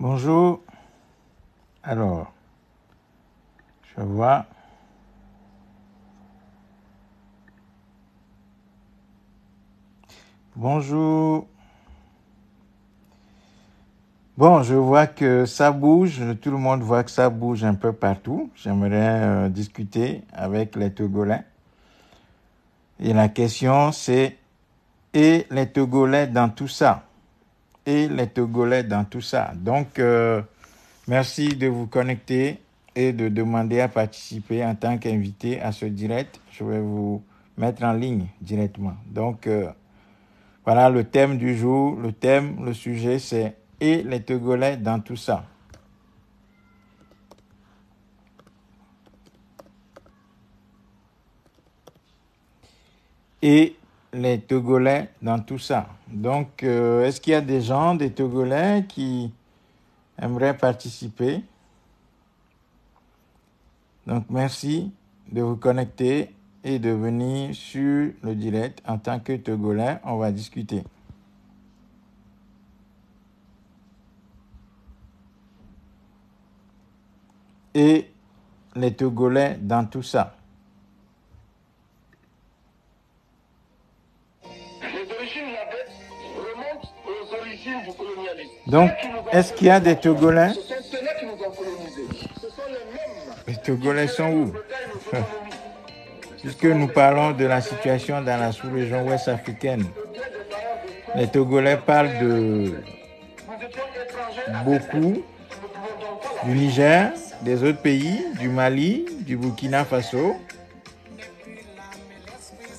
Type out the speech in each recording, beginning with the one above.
Bonjour. Alors, je vois. Bonjour. Bon, je vois que ça bouge, tout le monde voit que ça bouge un peu partout. J'aimerais euh, discuter avec les Togolais. Et la question c'est, et les Togolais dans tout ça et les Togolais dans tout ça. Donc, euh, merci de vous connecter et de demander à participer en tant qu'invité à ce direct. Je vais vous mettre en ligne directement. Donc, euh, voilà le thème du jour. Le thème, le sujet, c'est et les Togolais dans tout ça. Et les Togolais dans tout ça. Donc, euh, est-ce qu'il y a des gens, des Togolais qui aimeraient participer Donc, merci de vous connecter et de venir sur le direct. En tant que Togolais, on va discuter. Et les Togolais dans tout ça. Donc, est-ce qu'il y a des Togolais Les Togolais sont où Puisque nous parlons de la situation dans la sous-région ouest africaine, les Togolais parlent de beaucoup du Niger, des autres pays, du Mali, du Burkina Faso.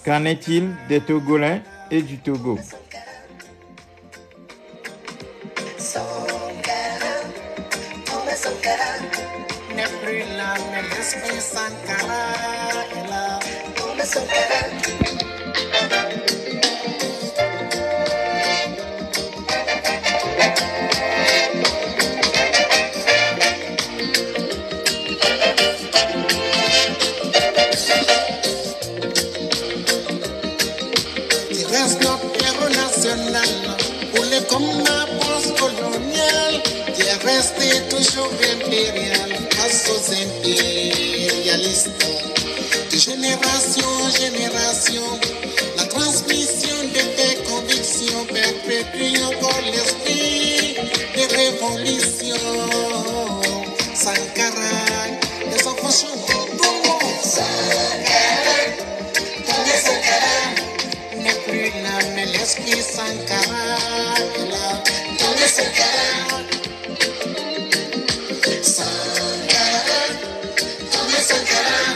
Qu'en est-il des Togolais et du Togo Christmas and Carla. Love. rester toujours impérial, aux impérialistes De génération en génération, la transmission de tes convictions perpétue encore l'esprit Des révolutions Sankara, les enfants chantent. Sankara, donne Sankara, n'est plus là, mais l'esprit Sankara est là. ton Sankara.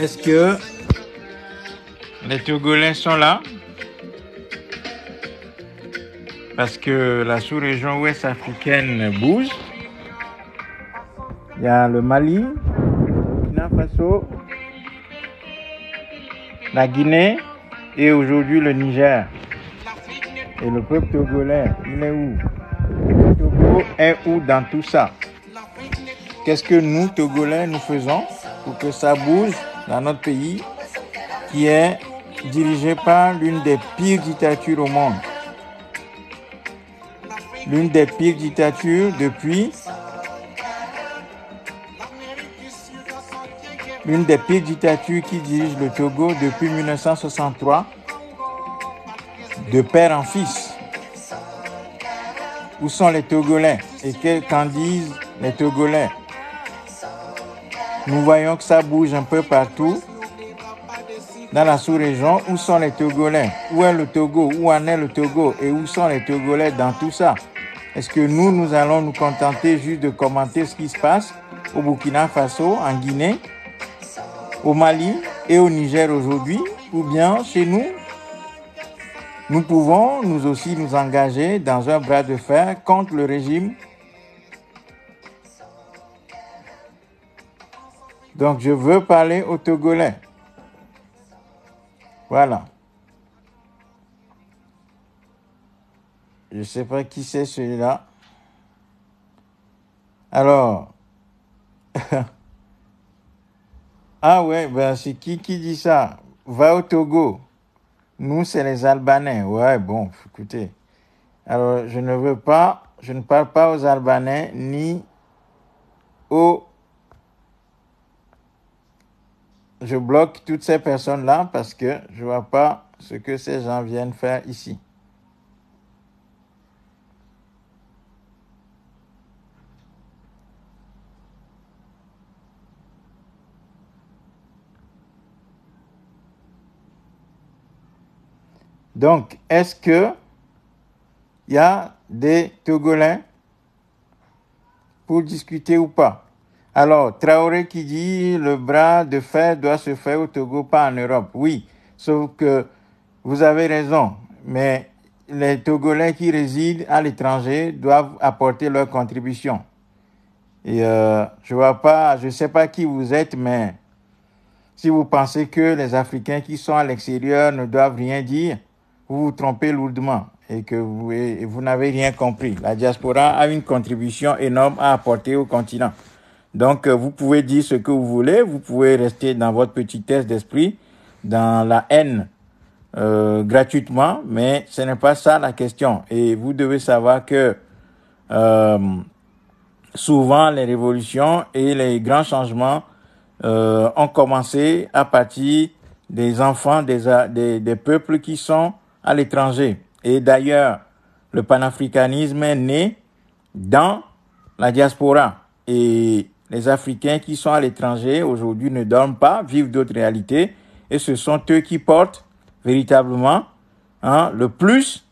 Est-ce que les Togolais sont là Parce que la sous-région ouest africaine bouge. Il y a le Mali, le Faso, la Guinée et aujourd'hui le Niger. Et le peuple togolais, il est où Le Togo est où dans tout ça Qu'est-ce que nous, Togolais, nous faisons pour que ça bouge dans notre pays qui est dirigé par l'une des pires dictatures au monde. L'une des pires dictatures depuis l'une des pires dictatures qui dirige le Togo depuis 1963 de père en fils. Où sont les Togolais et qu'en disent les Togolais nous voyons que ça bouge un peu partout dans la sous-région. Où sont les Togolais Où est le Togo Où en est le Togo Et où sont les Togolais dans tout ça Est-ce que nous, nous allons nous contenter juste de commenter ce qui se passe au Burkina Faso, en Guinée, au Mali et au Niger aujourd'hui Ou bien chez nous nous pouvons nous aussi nous engager dans un bras de fer contre le régime Donc, je veux parler au Togolais. Voilà. Je ne sais pas qui c'est celui-là. Alors. ah ouais, ben c'est qui qui dit ça Va au Togo. Nous, c'est les Albanais. Ouais, bon, écoutez. Alors, je ne veux pas, je ne parle pas aux Albanais ni aux je bloque toutes ces personnes-là parce que je ne vois pas ce que ces gens viennent faire ici. Donc, est-ce que il y a des Togolais pour discuter ou pas alors, Traoré qui dit le bras de fer doit se faire au Togo, pas en Europe. Oui, sauf que vous avez raison, mais les Togolais qui résident à l'étranger doivent apporter leur contribution. Et euh, je vois pas, je sais pas qui vous êtes, mais si vous pensez que les Africains qui sont à l'extérieur ne doivent rien dire, vous vous trompez lourdement et que vous, vous n'avez rien compris. La diaspora a une contribution énorme à apporter au continent. Donc, euh, vous pouvez dire ce que vous voulez, vous pouvez rester dans votre petitesse d'esprit, dans la haine euh, gratuitement, mais ce n'est pas ça la question. Et vous devez savoir que euh, souvent les révolutions et les grands changements euh, ont commencé à partir des enfants des, des, des peuples qui sont à l'étranger. Et d'ailleurs, le panafricanisme est né dans la diaspora. Et les Africains qui sont à l'étranger aujourd'hui ne dorment pas, vivent d'autres réalités, et ce sont eux qui portent véritablement hein, le plus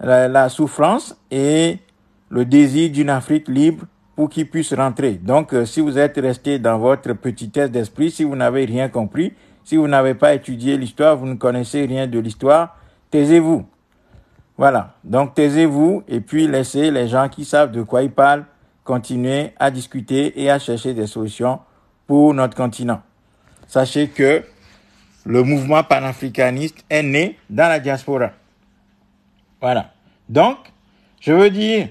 la, souffrance et le désir d'une Afrique libre pour qu'ils puissent rentrer. Donc, euh, si vous êtes resté dans votre petitesse d'esprit, si vous n'avez rien compris, si vous n'avez pas étudié l'histoire, vous ne connaissez rien de l'histoire, taisez-vous. Voilà. Donc, taisez-vous et puis laissez les gens qui savent de quoi ils parlent continuer à discuter et à chercher des solutions pour notre continent. Sachez que le mouvement panafricaniste est né dans la diaspora. Voilà. Donc, je veux dire,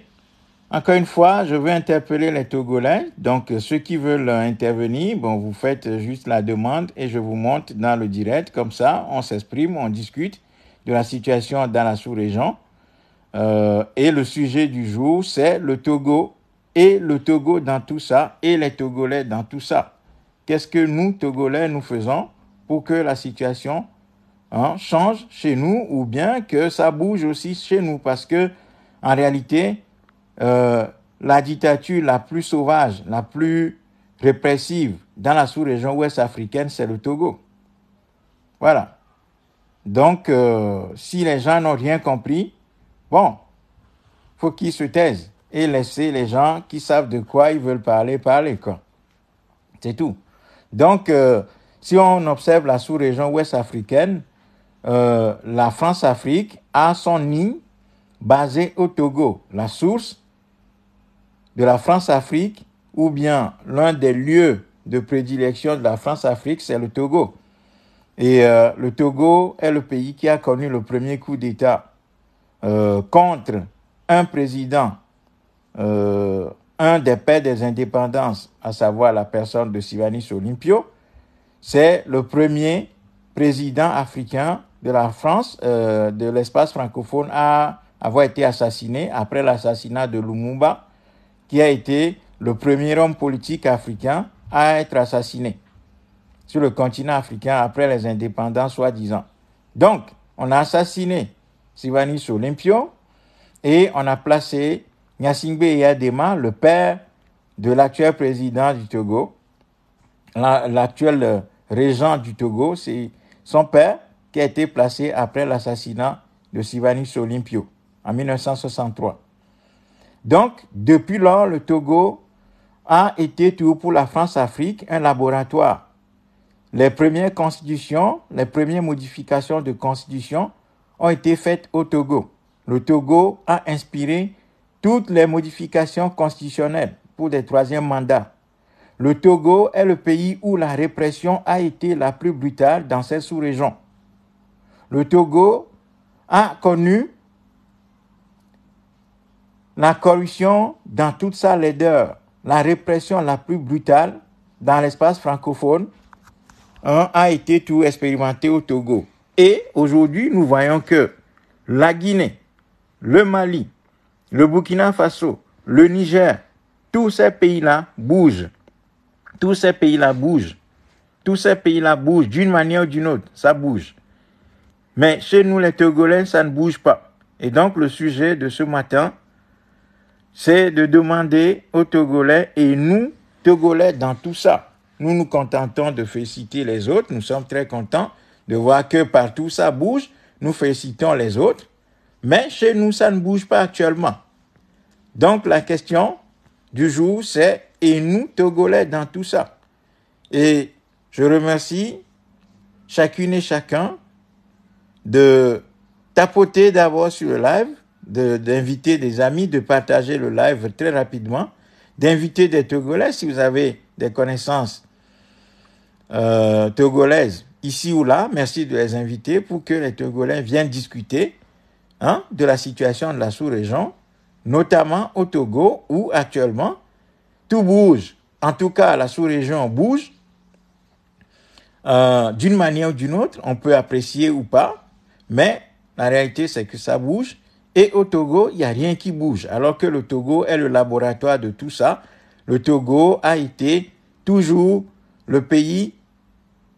encore une fois, je veux interpeller les Togolais. Donc, ceux qui veulent intervenir, bon, vous faites juste la demande et je vous montre dans le direct. Comme ça, on s'exprime, on discute de la situation dans la sous-région. Euh, et le sujet du jour, c'est le Togo et le Togo dans tout ça et les Togolais dans tout ça. Qu'est-ce que nous, Togolais, nous faisons pour que la situation hein, change chez nous ou bien que ça bouge aussi chez nous Parce que, en réalité, euh, la dictature la plus sauvage, la plus répressive dans la sous-région ouest africaine, c'est le Togo. Voilà. Donc, euh, si les gens n'ont rien compris, bon, faut qu'ils se taisent et laisser les gens qui savent de quoi ils veulent parler parler. C'est tout. Donc, euh, si on observe la sous-région ouest-africaine, euh, la France-Afrique a son nid basé au Togo. La source de la France-Afrique, ou bien l'un des lieux de prédilection de la France-Afrique, c'est le Togo. Et euh, le Togo est le pays qui a connu le premier coup d'État contre un président euh, un des pères des indépendances, à savoir la personne de Sivanis Olympio, c'est le premier président africain de la France, euh, de l'espace francophone, à avoir été assassiné après l'assassinat de Lumumba, qui a été le premier homme politique africain à être assassiné sur le continent africain après les indépendances soi-disant. Donc, on a assassiné Sivanis Olympio et on a placé Nyasingbe Yadema, le père de l'actuel président du Togo, l'actuel euh, régent du Togo, c'est son père qui a été placé après l'assassinat de Sylvanus olympio en 1963. Donc, depuis lors, le Togo a été toujours pour la France-Afrique un laboratoire. Les premières constitutions, les premières modifications de constitution ont été faites au Togo. Le Togo a inspiré toutes les modifications constitutionnelles pour des troisièmes mandats. Le Togo est le pays où la répression a été la plus brutale dans cette sous-région. Le Togo a connu la corruption dans toute sa laideur, la répression la plus brutale dans l'espace francophone hein, a été tout expérimenté au Togo. Et aujourd'hui, nous voyons que la Guinée, le Mali, le Burkina Faso, le Niger, tous ces pays-là bougent. Tous ces pays-là bougent. Tous ces pays-là bougent d'une manière ou d'une autre. Ça bouge. Mais chez nous, les Togolais, ça ne bouge pas. Et donc, le sujet de ce matin, c'est de demander aux Togolais et nous, Togolais, dans tout ça. Nous nous contentons de féliciter les autres. Nous sommes très contents de voir que partout ça bouge. Nous félicitons les autres. Mais chez nous, ça ne bouge pas actuellement. Donc la question du jour, c'est et nous, Togolais, dans tout ça. Et je remercie chacune et chacun de tapoter d'abord sur le live, d'inviter des amis, de partager le live très rapidement, d'inviter des Togolais si vous avez des connaissances euh, togolaises ici ou là. Merci de les inviter pour que les Togolais viennent discuter Hein, de la situation de la sous-région, notamment au Togo, où actuellement tout bouge. En tout cas, la sous-région bouge. Euh, d'une manière ou d'une autre, on peut apprécier ou pas, mais la réalité, c'est que ça bouge. Et au Togo, il n'y a rien qui bouge, alors que le Togo est le laboratoire de tout ça. Le Togo a été toujours le pays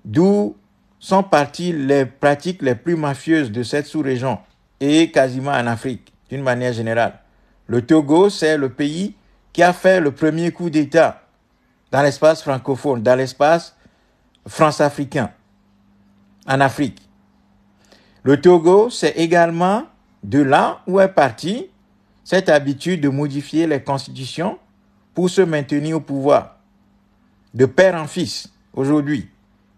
d'où sont parties les pratiques les plus mafieuses de cette sous-région et quasiment en Afrique, d'une manière générale. Le Togo, c'est le pays qui a fait le premier coup d'État dans l'espace francophone, dans l'espace france-africain, en Afrique. Le Togo, c'est également de là où est partie cette habitude de modifier les constitutions pour se maintenir au pouvoir, de père en fils, aujourd'hui.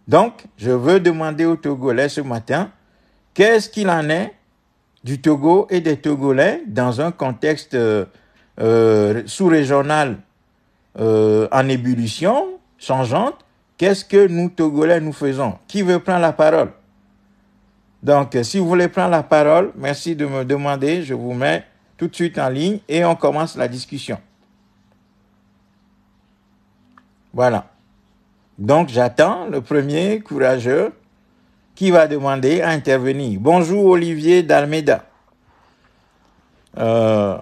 Donc, je veux demander aux Togolais ce matin, qu'est-ce qu'il en est du Togo et des Togolais dans un contexte euh, euh, sous-régional euh, en ébullition, changeante, qu'est-ce que nous, Togolais, nous faisons Qui veut prendre la parole Donc, euh, si vous voulez prendre la parole, merci de me demander, je vous mets tout de suite en ligne et on commence la discussion. Voilà. Donc, j'attends le premier courageux qui va demander à intervenir. Bonjour Olivier d'Almeda. Euh,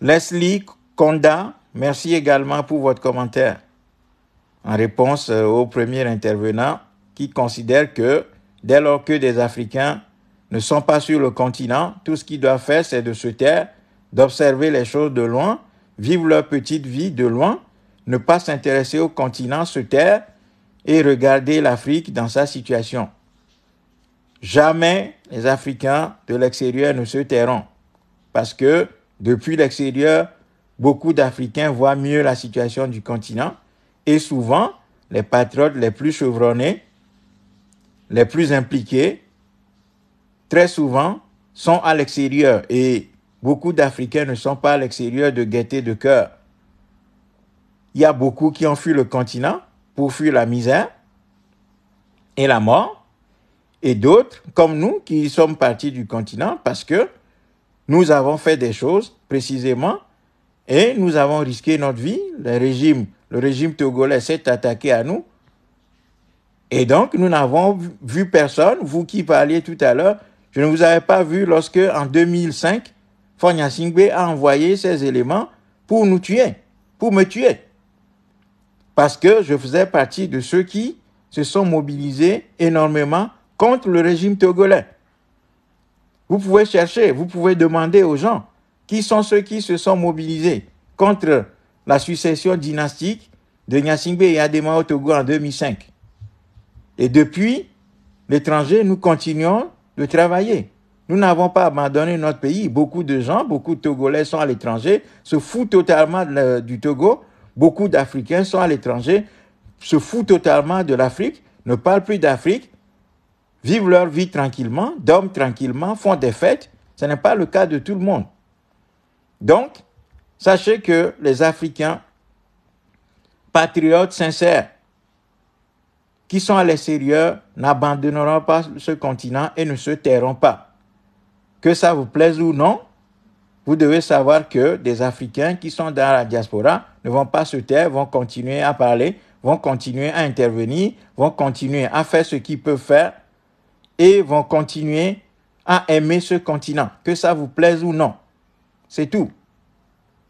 Leslie Konda, merci également pour votre commentaire. En réponse euh, au premier intervenant qui considère que dès lors que des Africains ne sont pas sur le continent, tout ce qu'ils doivent faire, c'est de se taire, d'observer les choses de loin, vivre leur petite vie de loin, ne pas s'intéresser au continent, se taire et regarder l'Afrique dans sa situation. Jamais les Africains de l'extérieur ne se tairont, parce que depuis l'extérieur, beaucoup d'Africains voient mieux la situation du continent, et souvent, les patriotes les plus chevronnés, les plus impliqués, très souvent, sont à l'extérieur, et beaucoup d'Africains ne sont pas à l'extérieur de gaieté de cœur. Il y a beaucoup qui ont fui le continent, pour fuir la misère et la mort, et d'autres, comme nous, qui sommes partis du continent parce que nous avons fait des choses précisément et nous avons risqué notre vie. Le régime, le régime togolais s'est attaqué à nous. Et donc, nous n'avons vu personne. Vous qui parliez tout à l'heure, je ne vous avais pas vu lorsque, en 2005, Fonya Singbe a envoyé ses éléments pour nous tuer, pour me tuer parce que je faisais partie de ceux qui se sont mobilisés énormément contre le régime togolais. Vous pouvez chercher, vous pouvez demander aux gens qui sont ceux qui se sont mobilisés contre la succession dynastique de Nyasingbe et Adema au Togo en 2005. Et depuis, l'étranger, nous continuons de travailler. Nous n'avons pas abandonné notre pays. Beaucoup de gens, beaucoup de Togolais sont à l'étranger, se foutent totalement du Togo Beaucoup d'Africains sont à l'étranger, se foutent totalement de l'Afrique, ne parlent plus d'Afrique, vivent leur vie tranquillement, dorment tranquillement, font des fêtes. Ce n'est pas le cas de tout le monde. Donc, sachez que les Africains, patriotes sincères, qui sont à l'extérieur, n'abandonneront pas ce continent et ne se tairont pas. Que ça vous plaise ou non, vous devez savoir que des Africains qui sont dans la diaspora ne vont pas se taire, vont continuer à parler, vont continuer à intervenir, vont continuer à faire ce qu'ils peuvent faire et vont continuer à aimer ce continent, que ça vous plaise ou non. C'est tout.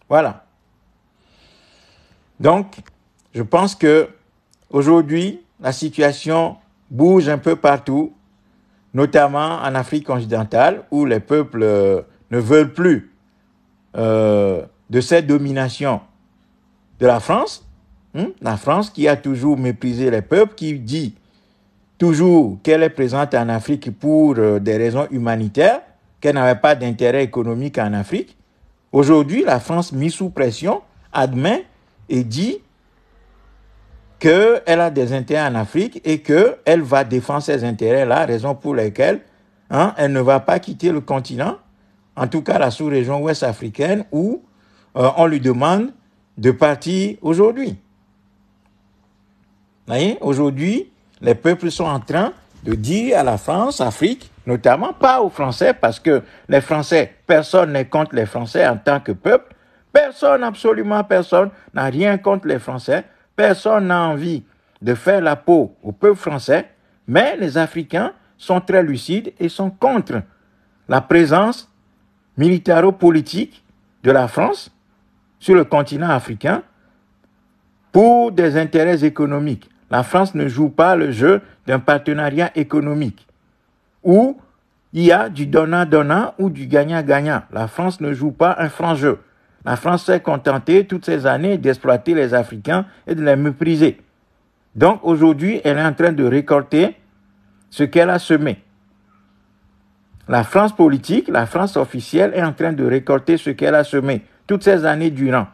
Voilà. Donc, je pense que aujourd'hui, la situation bouge un peu partout, notamment en Afrique occidentale, où les peuples euh, ne veulent plus euh, de cette domination de la France, hein, la France qui a toujours méprisé les peuples, qui dit toujours qu'elle est présente en Afrique pour euh, des raisons humanitaires, qu'elle n'avait pas d'intérêt économique en Afrique. Aujourd'hui, la France, mis sous pression, admet et dit qu'elle a des intérêts en Afrique et qu'elle va défendre ses intérêts-là, raison pour laquelle hein, elle ne va pas quitter le continent en tout cas la sous-région ouest africaine, où euh, on lui demande de partir aujourd'hui. Aujourd'hui, les peuples sont en train de dire à la France, Afrique, notamment pas aux Français, parce que les Français, personne n'est contre les Français en tant que peuple, personne, absolument personne, n'a rien contre les Français, personne n'a envie de faire la peau au peuple français, mais les Africains sont très lucides et sont contre la présence militaro-politique de la France sur le continent africain pour des intérêts économiques. La France ne joue pas le jeu d'un partenariat économique où il y a du donnant-donnant ou du gagnant-gagnant. La France ne joue pas un franc jeu. La France s'est contentée toutes ces années d'exploiter les Africains et de les mépriser. Donc aujourd'hui, elle est en train de récolter ce qu'elle a semé. La France politique, la France officielle est en train de récolter ce qu'elle a semé toutes ces années durant.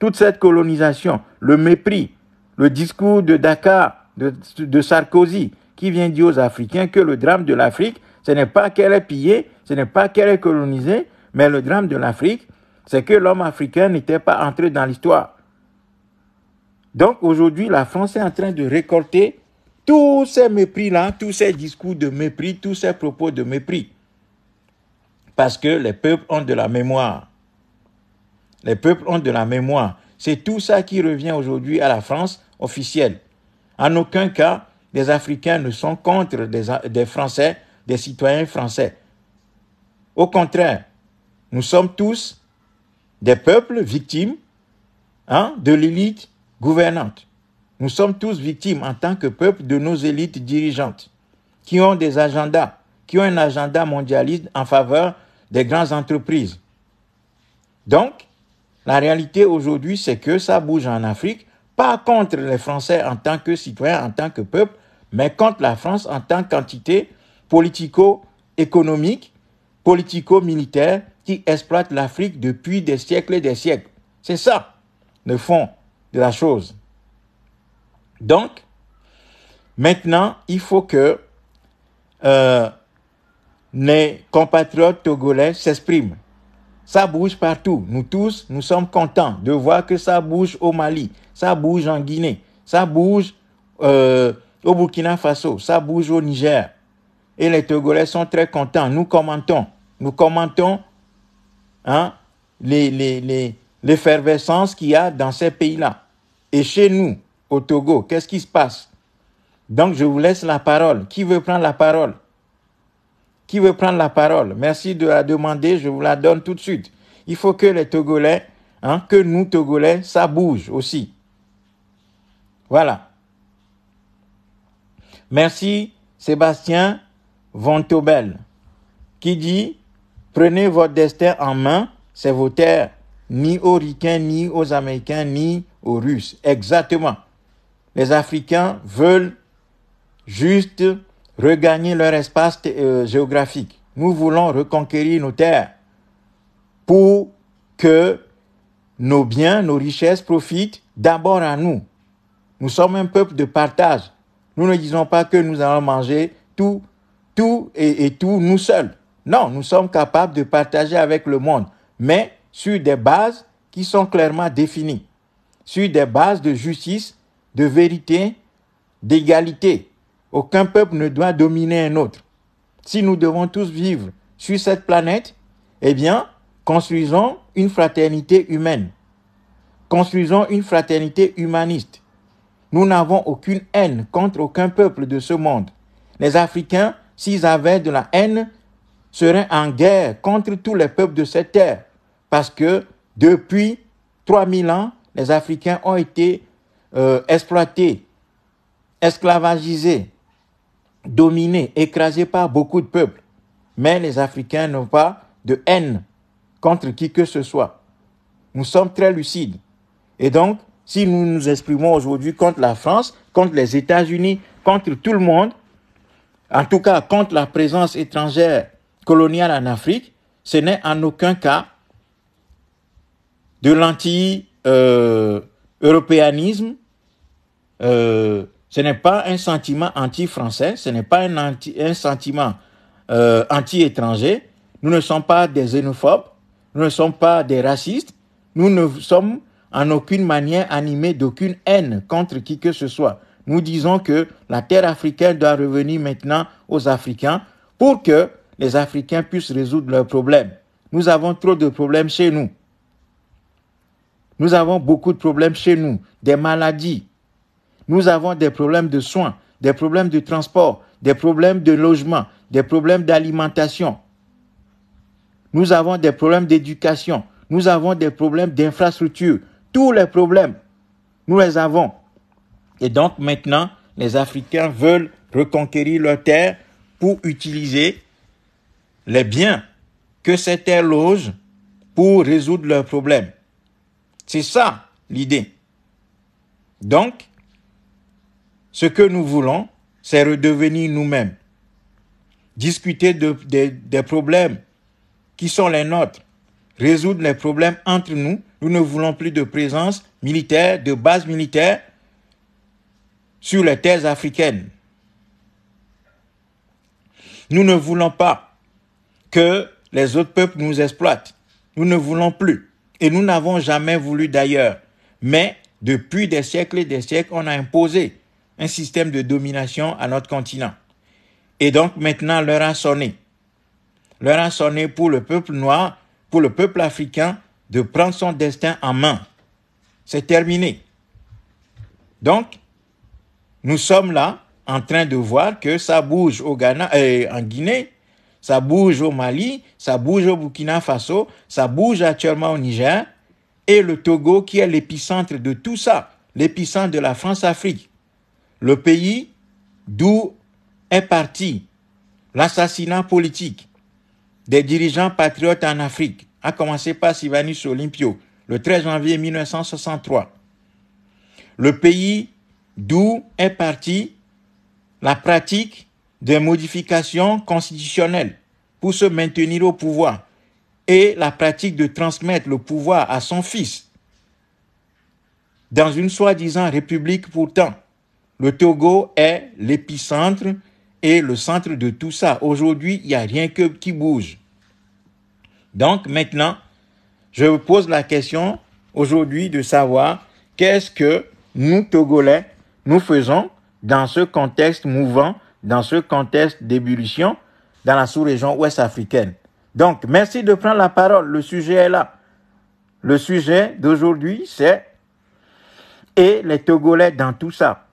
Toute cette colonisation, le mépris, le discours de Dakar, de, Sarkozy, qui vient dire aux Africains que le drame de l'Afrique, ce n'est pas qu'elle est pillée, ce n'est pas qu'elle est colonisée, mais le drame de l'Afrique, c'est que l'homme africain n'était pas entré dans l'histoire. Donc aujourd'hui, la France est en train de récolter tous ces mépris-là, tous ces discours de mépris, tous ces propos de mépris. Parce que les peuples ont de la mémoire. Les peuples ont de la mémoire. C'est tout ça qui revient aujourd'hui à la France officielle. En aucun cas, les Africains ne sont contre des, Français, des citoyens français. Au contraire, nous sommes tous des peuples victimes hein, de l'élite gouvernante. Nous sommes tous victimes en tant que peuple de nos élites dirigeantes qui ont des agendas qui ont un agenda mondialiste en faveur des grandes entreprises. Donc, la réalité aujourd'hui, c'est que ça bouge en Afrique, pas contre les Français en tant que citoyens, en tant que peuple, mais contre la France en tant qu'entité politico-économique, politico-militaire qui exploite l'Afrique depuis des siècles et des siècles. C'est ça le fond de la chose. Donc, maintenant, il faut que euh, les compatriotes togolais s'expriment. Ça bouge partout. Nous tous, nous sommes contents de voir que ça bouge au Mali, ça bouge en Guinée, ça bouge euh, au Burkina Faso, ça bouge au Niger. Et les Togolais sont très contents. Nous commentons. Nous commentons l'effervescence hein, les, les, qu'il y a dans ces pays-là. Et chez nous, au Togo, qu'est-ce qui se passe Donc, je vous laisse la parole. Qui veut prendre la parole qui veut prendre la parole Merci de la demander, je vous la donne tout de suite. Il faut que les Togolais, hein, que nous Togolais, ça bouge aussi. Voilà. Merci Sébastien Vontobel qui dit Prenez votre destin en main, c'est vos terres, ni aux Ricains, ni aux Américains, ni aux Russes. Exactement. Les Africains veulent juste regagner leur espace euh, géographique. Nous voulons reconquérir nos terres pour que nos biens, nos richesses profitent d'abord à nous. Nous sommes un peuple de partage. Nous ne disons pas que nous allons manger tout, tout et tout nous seuls. Non, nous sommes capables de partager avec le monde, mais sur des bases qui sont clairement définies, sur des bases de justice, de vérité, d'égalité. Aucun peuple ne doit dominer un autre. Si nous devons tous vivre sur cette planète, eh bien, construisons une fraternité humaine. Construisons une fraternité humaniste. Nous n'avons aucune haine contre aucun peuple de ce monde. Les Africains, s'ils avaient de la haine, seraient en guerre contre tous les peuples de cette terre. Parce que depuis 3000 ans, les Africains ont été euh, exploités, esclavagisés, dominé, écrasé par beaucoup de peuples. Mais les Africains n'ont pas de haine contre qui que ce soit. Nous sommes très lucides. Et donc, si nous nous exprimons aujourd'hui contre la France, contre les États-Unis, contre tout le monde, en tout cas contre la présence étrangère coloniale en Afrique, ce n'est en aucun cas de l'anti-européanisme euh, euh, ce n'est pas un sentiment anti-français, ce n'est pas un, sentiment euh, anti-étranger. Nous ne sommes pas des xénophobes, nous ne sommes pas des racistes, nous ne sommes en aucune manière animés d'aucune haine contre qui que ce soit. Nous disons que la terre africaine doit revenir maintenant aux Africains pour que les Africains puissent résoudre leurs problèmes. Nous avons trop de problèmes chez nous. Nous avons beaucoup de problèmes chez nous, des maladies, nous avons des problèmes de soins, des problèmes de transport, des problèmes de logement, des problèmes d'alimentation. Nous avons des problèmes d'éducation. Nous avons des problèmes d'infrastructure. Tous les problèmes, nous les avons. Et donc maintenant, les Africains veulent reconquérir leur terre pour utiliser les biens que ces terre loge pour résoudre leurs problèmes. C'est ça l'idée. Donc, ce que nous voulons, c'est redevenir nous-mêmes, discuter des problèmes qui sont les nôtres, résoudre les problèmes entre nous. Nous ne voulons plus de présence militaire, de base militaire sur les terres africaines. Nous ne voulons pas que les autres peuples nous exploitent. Nous ne voulons plus. Et nous n'avons jamais voulu d'ailleurs. Mais depuis des siècles et des siècles, on a imposé un système de domination à notre continent. Et donc maintenant, l'heure a sonné. L'heure a sonné pour le peuple noir, pour le peuple africain, de prendre son destin en main. C'est terminé. Donc, nous sommes là en train de voir que ça bouge au Ghana, et euh, en Guinée, ça bouge au Mali, ça bouge au Burkina Faso, ça bouge actuellement au Niger, et le Togo qui est l'épicentre de tout ça, l'épicentre de la France-Afrique le pays d'où est parti l'assassinat politique des dirigeants patriotes en Afrique, à commencer par Sivanus Olympio le 13 janvier 1963. Le pays d'où est parti la pratique des modifications constitutionnelles pour se maintenir au pouvoir et la pratique de transmettre le pouvoir à son fils dans une soi-disant république pourtant le Togo est l'épicentre et le centre de tout ça. Aujourd'hui, il n'y a rien que qui bouge. Donc maintenant, je vous pose la question aujourd'hui de savoir qu'est-ce que nous, Togolais, nous faisons dans ce contexte mouvant, dans ce contexte d'ébullition dans la sous-région ouest africaine. Donc, merci de prendre la parole. Le sujet est là. Le sujet d'aujourd'hui, c'est et les Togolais dans tout ça.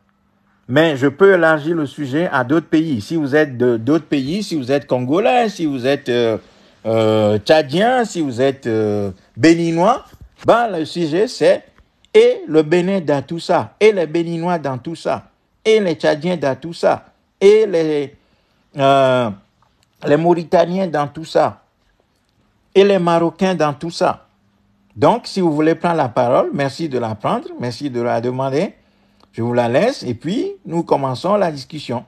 Mais je peux élargir le sujet à d'autres pays. Si vous êtes de d'autres pays, si vous êtes congolais, si vous êtes euh, euh, tchadien, si vous êtes euh, béninois, ben le sujet c'est et le Bénin dans tout ça, et les Béninois dans tout ça, et les Tchadiens dans tout ça, et les les Mauritaniens dans tout ça, et les Marocains dans tout ça. Donc, si vous voulez prendre la parole, merci de la prendre, merci de la demander. Je vous la laisse et puis nous commençons la discussion.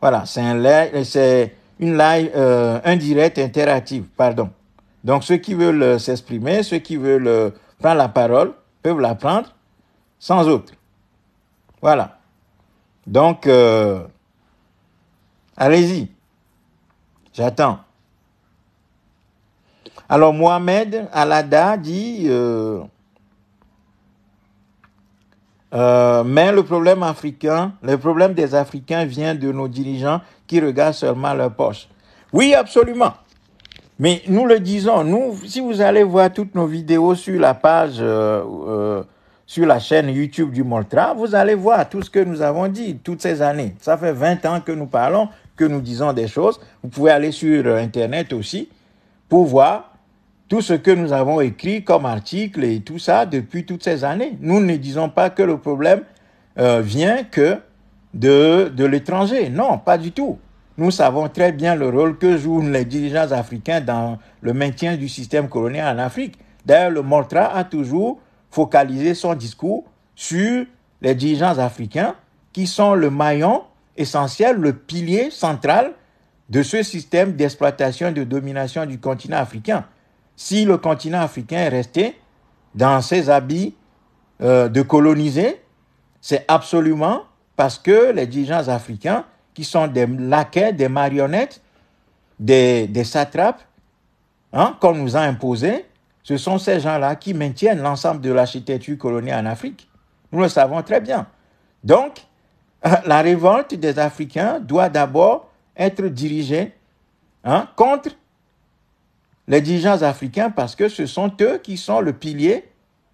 Voilà, c'est un c'est une live, euh, indirecte, un direct pardon. Donc ceux qui veulent euh, s'exprimer, ceux qui veulent euh, prendre la parole, peuvent la prendre sans autre. Voilà. Donc, allez-y. J'attends. Alors Mohamed Alada dit... Euh, mais le problème africain, le problème des Africains vient de nos dirigeants qui regardent seulement leur poche. Oui, absolument. Mais nous le disons, nous, si vous allez voir toutes nos vidéos sur la page, euh, euh, sur la chaîne YouTube du Moltra, vous allez voir tout ce que nous avons dit toutes ces années. Ça fait 20 ans que nous parlons, que nous disons des choses. Vous pouvez aller sur Internet aussi pour voir tout ce que nous avons écrit comme article et tout ça depuis toutes ces années. Nous ne disons pas que le problème euh, vient que de, de l'étranger. Non, pas du tout. Nous savons très bien le rôle que jouent les dirigeants africains dans le maintien du système colonial en Afrique. D'ailleurs, le Mortra a toujours focalisé son discours sur les dirigeants africains qui sont le maillon essentiel, le pilier central de ce système d'exploitation et de domination du continent africain si le continent africain est resté dans ses habits euh, de coloniser, c'est absolument parce que les dirigeants africains, qui sont des laquais, des marionnettes, des, satrapes, hein, qu'on nous a imposés, ce sont ces gens-là qui maintiennent l'ensemble de l'architecture coloniale en Afrique. Nous le savons très bien. Donc, la révolte des Africains doit d'abord être dirigée hein, contre les dirigeants africains parce que ce sont eux qui sont le pilier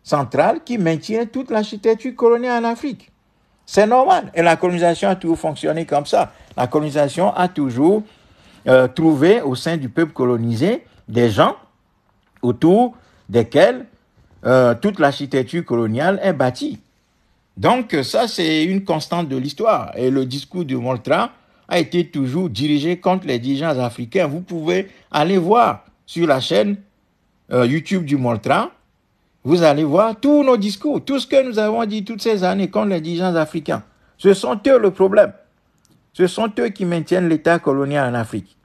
central qui maintient toute l'architecture coloniale en Afrique. C'est normal. Et la colonisation a toujours fonctionné comme ça. La colonisation a toujours euh, trouvé au sein du peuple colonisé des gens autour desquels euh, toute l'architecture coloniale est bâtie. Donc ça, c'est une constante de l'histoire. Et le discours de Moltra a été toujours dirigé contre les dirigeants africains. Vous pouvez aller voir sur la chaîne euh, YouTube du Moltra, vous allez voir tous nos discours, tout ce que nous avons dit toutes ces années contre les dirigeants africains. Ce sont eux le problème. Ce sont eux qui maintiennent l'État colonial en Afrique.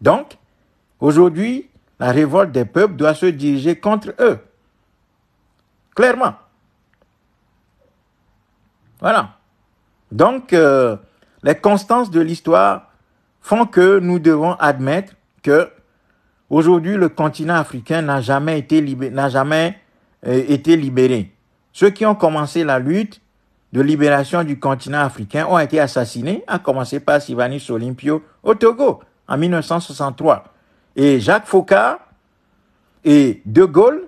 Donc, aujourd'hui, la révolte des peuples doit se diriger contre eux. Clairement. Voilà. Donc, euh, les constances de l'histoire font que nous devons admettre que Aujourd'hui, le continent africain n'a jamais été, n'a jamais, euh, été libéré. Ceux qui ont commencé la lutte de libération du continent africain ont été assassinés, à commencer par Sivanis Olympio au Togo en 1963. Et Jacques Foucault et De Gaulle,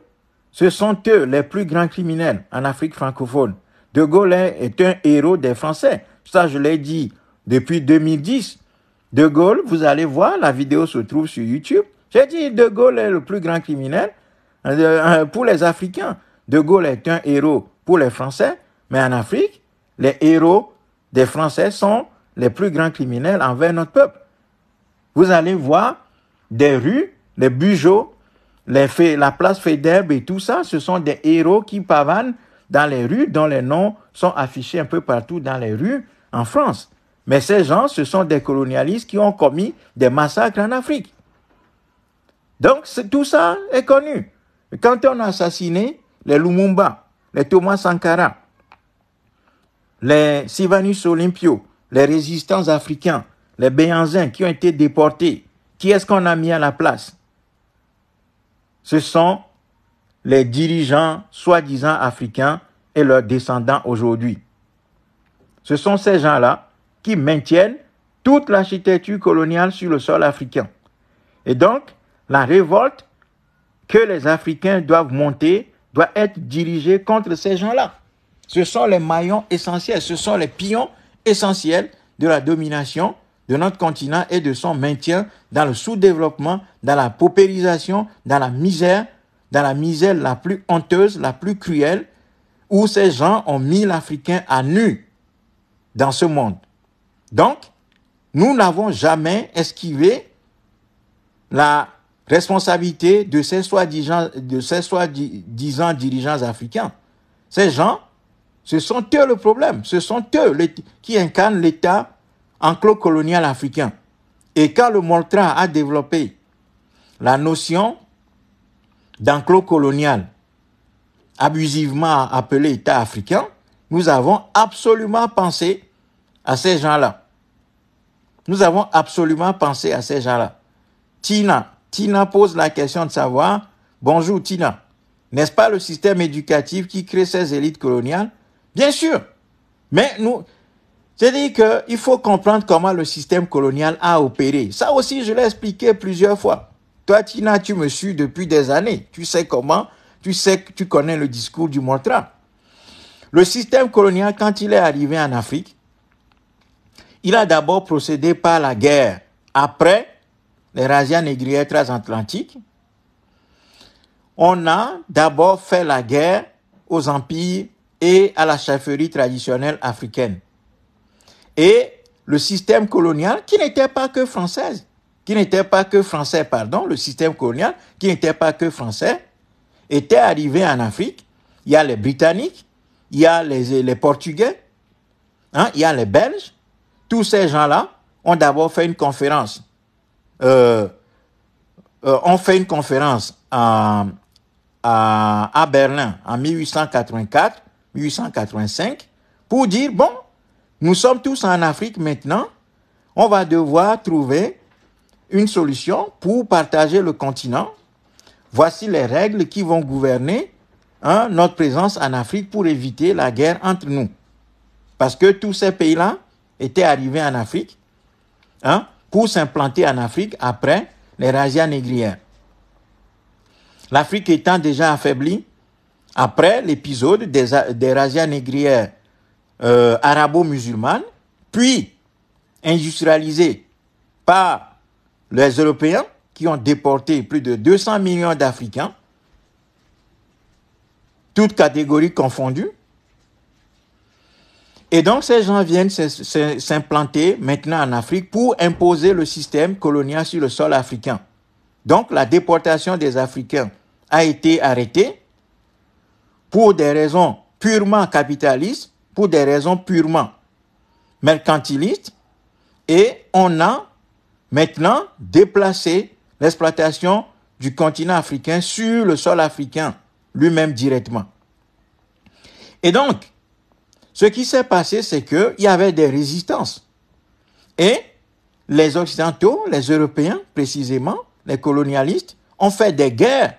ce sont eux les plus grands criminels en Afrique francophone. De Gaulle est un héros des Français. Ça, je l'ai dit depuis 2010. De Gaulle, vous allez voir, la vidéo se trouve sur YouTube. J'ai dit, De Gaulle est le plus grand criminel euh, euh, pour les Africains. De Gaulle est un héros pour les Français, mais en Afrique, les héros des Français sont les plus grands criminels envers notre peuple. Vous allez voir des rues, les Bugeaux, la place Fédère, et tout ça, ce sont des héros qui pavanent dans les rues, dont les noms sont affichés un peu partout dans les rues en France. Mais ces gens, ce sont des colonialistes qui ont commis des massacres en Afrique. Donc tout ça est connu. Quand on a assassiné les Lumumba, les Thomas Sankara, les Sivanus Olympio, les résistants africains, les Béanzins qui ont été déportés, qui est-ce qu'on a mis à la place Ce sont les dirigeants soi-disant africains et leurs descendants aujourd'hui. Ce sont ces gens-là qui maintiennent toute l'architecture coloniale sur le sol africain. Et donc, la révolte que les Africains doivent monter doit être dirigée contre ces gens-là. Ce sont les maillons essentiels, ce sont les pions essentiels de la domination de notre continent et de son maintien dans le sous-développement, dans la paupérisation, dans la misère, dans la misère la plus honteuse, la plus cruelle, où ces gens ont mis l'Africain à nu dans ce monde. Donc, nous n'avons jamais esquivé la responsabilité de ces soi-disant dirigeants africains. Ces gens, ce sont eux le problème, ce sont eux qui incarnent l'État enclos colonial africain. Et quand le Moltra a développé la notion denclos colonial abusivement appelé État africain, nous avons absolument pensé à ces gens-là. Nous avons absolument pensé à ces gens-là. Tina, Tina pose la question de savoir, bonjour Tina, n'est-ce pas le système éducatif qui crée ces élites coloniales Bien sûr, mais nous, c'est-à-dire qu'il faut comprendre comment le système colonial a opéré. Ça aussi, je l'ai expliqué plusieurs fois. Toi, Tina, tu me suis depuis des années. Tu sais comment, tu sais que tu connais le discours du Montra. Le système colonial, quand il est arrivé en Afrique, il a d'abord procédé par la guerre. Après, les razzias négriers transatlantiques, on a d'abord fait la guerre aux empires et à la chefferie traditionnelle africaine. Et le système colonial qui n'était pas que français, qui n'était pas que français, pardon, le système colonial qui n'était pas que français, était arrivé en Afrique. Il y a les Britanniques, il y a les, Portugais, hein, il y a les Belges. Tous ces gens-là ont d'abord fait une conférence euh, euh, on fait une conférence à, à, Berlin en 1884, 1885, pour dire, bon, nous sommes tous en Afrique maintenant, on va devoir trouver une solution pour partager le continent. Voici les règles qui vont gouverner hein, notre présence en Afrique pour éviter la guerre entre nous. Parce que tous ces pays-là étaient arrivés en Afrique. Hein, pour s'implanter en Afrique après les razzias négrières. L'Afrique étant déjà affaiblie après l'épisode des, des négrières euh, arabo-musulmanes, puis industrialisée par les Européens qui ont déporté plus de 200 millions d'Africains, toutes catégories confondues, et donc ces gens viennent s'implanter maintenant en Afrique pour imposer le système colonial sur le sol africain. Donc la déportation des Africains a été arrêtée pour des raisons purement capitalistes, pour des raisons purement mercantilistes, et on a maintenant déplacé l'exploitation du continent africain sur le sol africain lui-même directement. Et donc, ce qui s'est passé, c'est qu'il y avait des résistances. Et les Occidentaux, les Européens précisément, les colonialistes, ont fait des guerres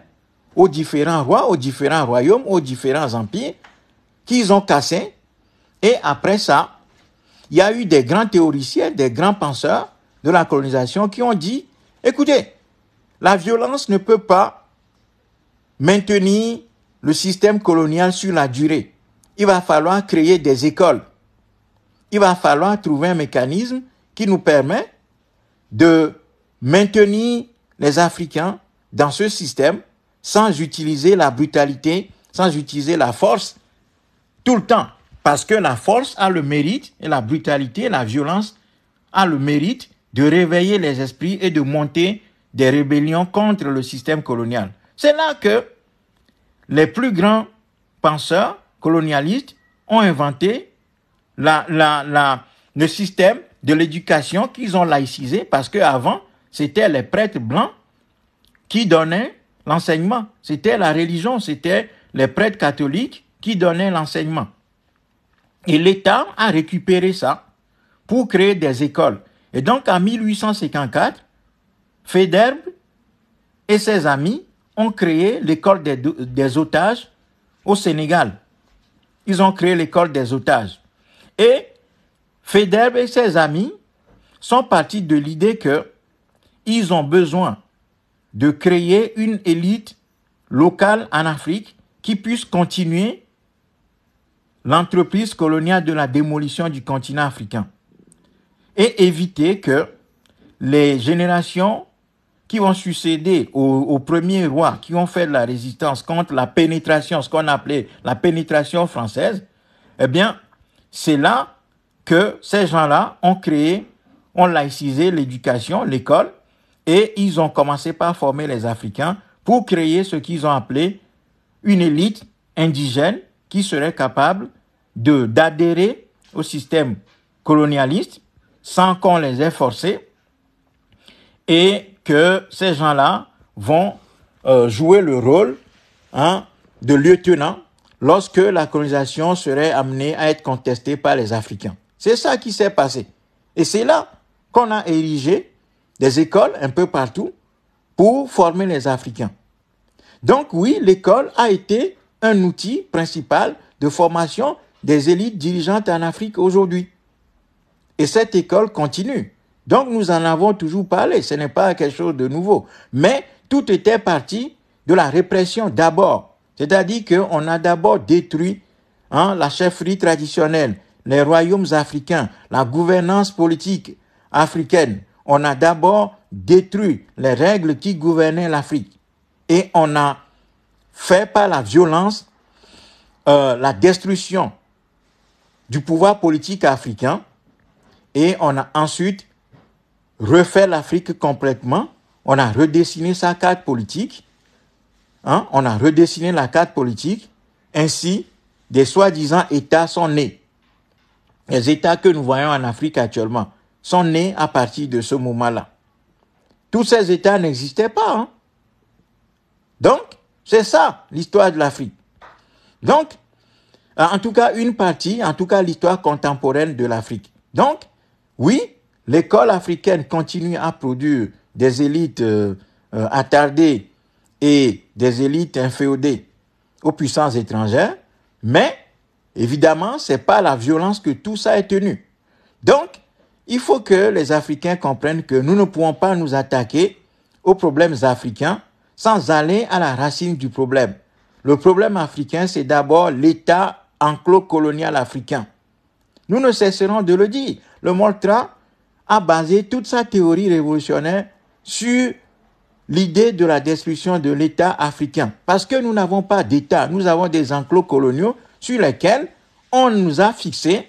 aux différents rois, aux différents royaumes, aux différents empires qu'ils ont cassés. Et après ça, il y a eu des grands théoriciens, des grands penseurs de la colonisation qui ont dit, écoutez, la violence ne peut pas maintenir le système colonial sur la durée il va falloir créer des écoles. Il va falloir trouver un mécanisme qui nous permet de maintenir les Africains dans ce système sans utiliser la brutalité, sans utiliser la force tout le temps. Parce que la force a le mérite et la brutalité, la violence a le mérite de réveiller les esprits et de monter des rébellions contre le système colonial. C'est là que les plus grands penseurs colonialistes ont inventé le système de l'éducation qu'ils ont laïcisé parce qu'avant, c'était les prêtres blancs qui donnaient l'enseignement. C'était la religion, c'était les prêtres catholiques qui donnaient l'enseignement. Et l'État a récupéré ça pour créer des écoles. Et donc en 1854, Federbe et ses amis ont créé l'école des otages au Sénégal ils ont créé l'école des otages. Et Federbe et ses amis sont partis de l'idée que ils ont besoin de créer une élite locale en Afrique qui puisse continuer l'entreprise coloniale de la démolition du continent africain et éviter que les générations qui ont succédé aux, premiers rois, qui ont fait de la résistance contre la pénétration, ce qu'on appelait la pénétration française, eh bien, c'est là que ces gens-là ont créé, ont laïcisé l'éducation, l'école, et ils ont commencé par former les Africains pour créer ce qu'ils ont appelé une élite indigène qui serait capable de d'adhérer au système colonialiste sans qu'on les ait forcés et que ces gens-là vont euh, jouer le rôle hein, de lieutenant lorsque la colonisation serait amenée à être contestée par les Africains. C'est ça qui s'est passé. Et c'est là qu'on a érigé des écoles un peu partout pour former les Africains. Donc oui, l'école a été un outil principal de formation des élites dirigeantes en Afrique aujourd'hui. Et cette école continue. Donc nous en avons toujours parlé, ce n'est pas quelque chose de nouveau. Mais tout était parti de la répression d'abord. C'est-à-dire qu'on a d'abord détruit hein, la chefferie traditionnelle, les royaumes africains, la gouvernance politique africaine. On a d'abord détruit les règles qui gouvernaient l'Afrique. Et on a fait par la violence euh, la destruction du pouvoir politique africain. Et on a ensuite refait l'Afrique complètement. On a redessiné sa carte politique. Hein. On a redessiné la carte politique. Ainsi, des soi-disant États sont nés. Les États que nous voyons en Afrique actuellement sont nés à partir de ce moment-là. Tous ces États n'existaient pas. Hein. Donc, c'est ça l'histoire de l'Afrique. Donc, en tout cas, une partie, en tout cas, l'histoire contemporaine de l'Afrique. Donc, oui, L'école africaine continue à produire des élites euh, euh, attardées et des élites inféodées aux puissances étrangères, mais évidemment, c'est pas la violence que tout ça est tenu. Donc, il faut que les Africains comprennent que nous ne pouvons pas nous attaquer aux problèmes africains sans aller à la racine du problème. Le problème africain, c'est d'abord l'État enclos colonial africain. Nous ne cesserons de le dire. Le Moltra a basé toute sa théorie révolutionnaire sur l'idée de la destruction de l'État africain. Parce que nous n'avons pas d'État, nous avons des enclos coloniaux sur lesquels on nous a fixés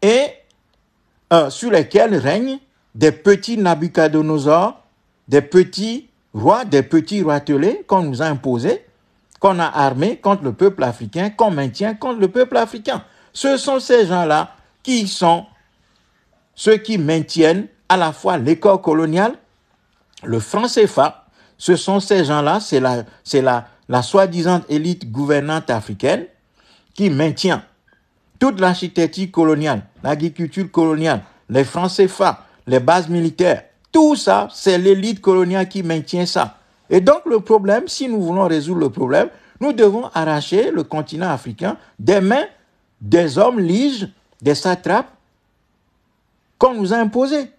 et euh, sur lesquels règnent des petits Nabucodonosor, des petits rois, des petits roitelets qu'on nous a imposés, qu'on a armés contre le peuple africain, qu'on maintient contre le peuple africain. Ce sont ces gens-là qui sont ceux qui maintiennent à la fois l'école coloniale, le franc CFA, ce sont ces gens-là, c'est la, c'est la soi-disant élite gouvernante africaine qui maintient toute l'architecture coloniale, l'agriculture coloniale, les francs CFA, les bases militaires, tout ça, c'est l'élite coloniale qui maintient ça. Et donc le problème, si nous voulons résoudre le problème, nous devons arracher le continent africain des mains des hommes liges, des satrapes qu'on nous a imposé.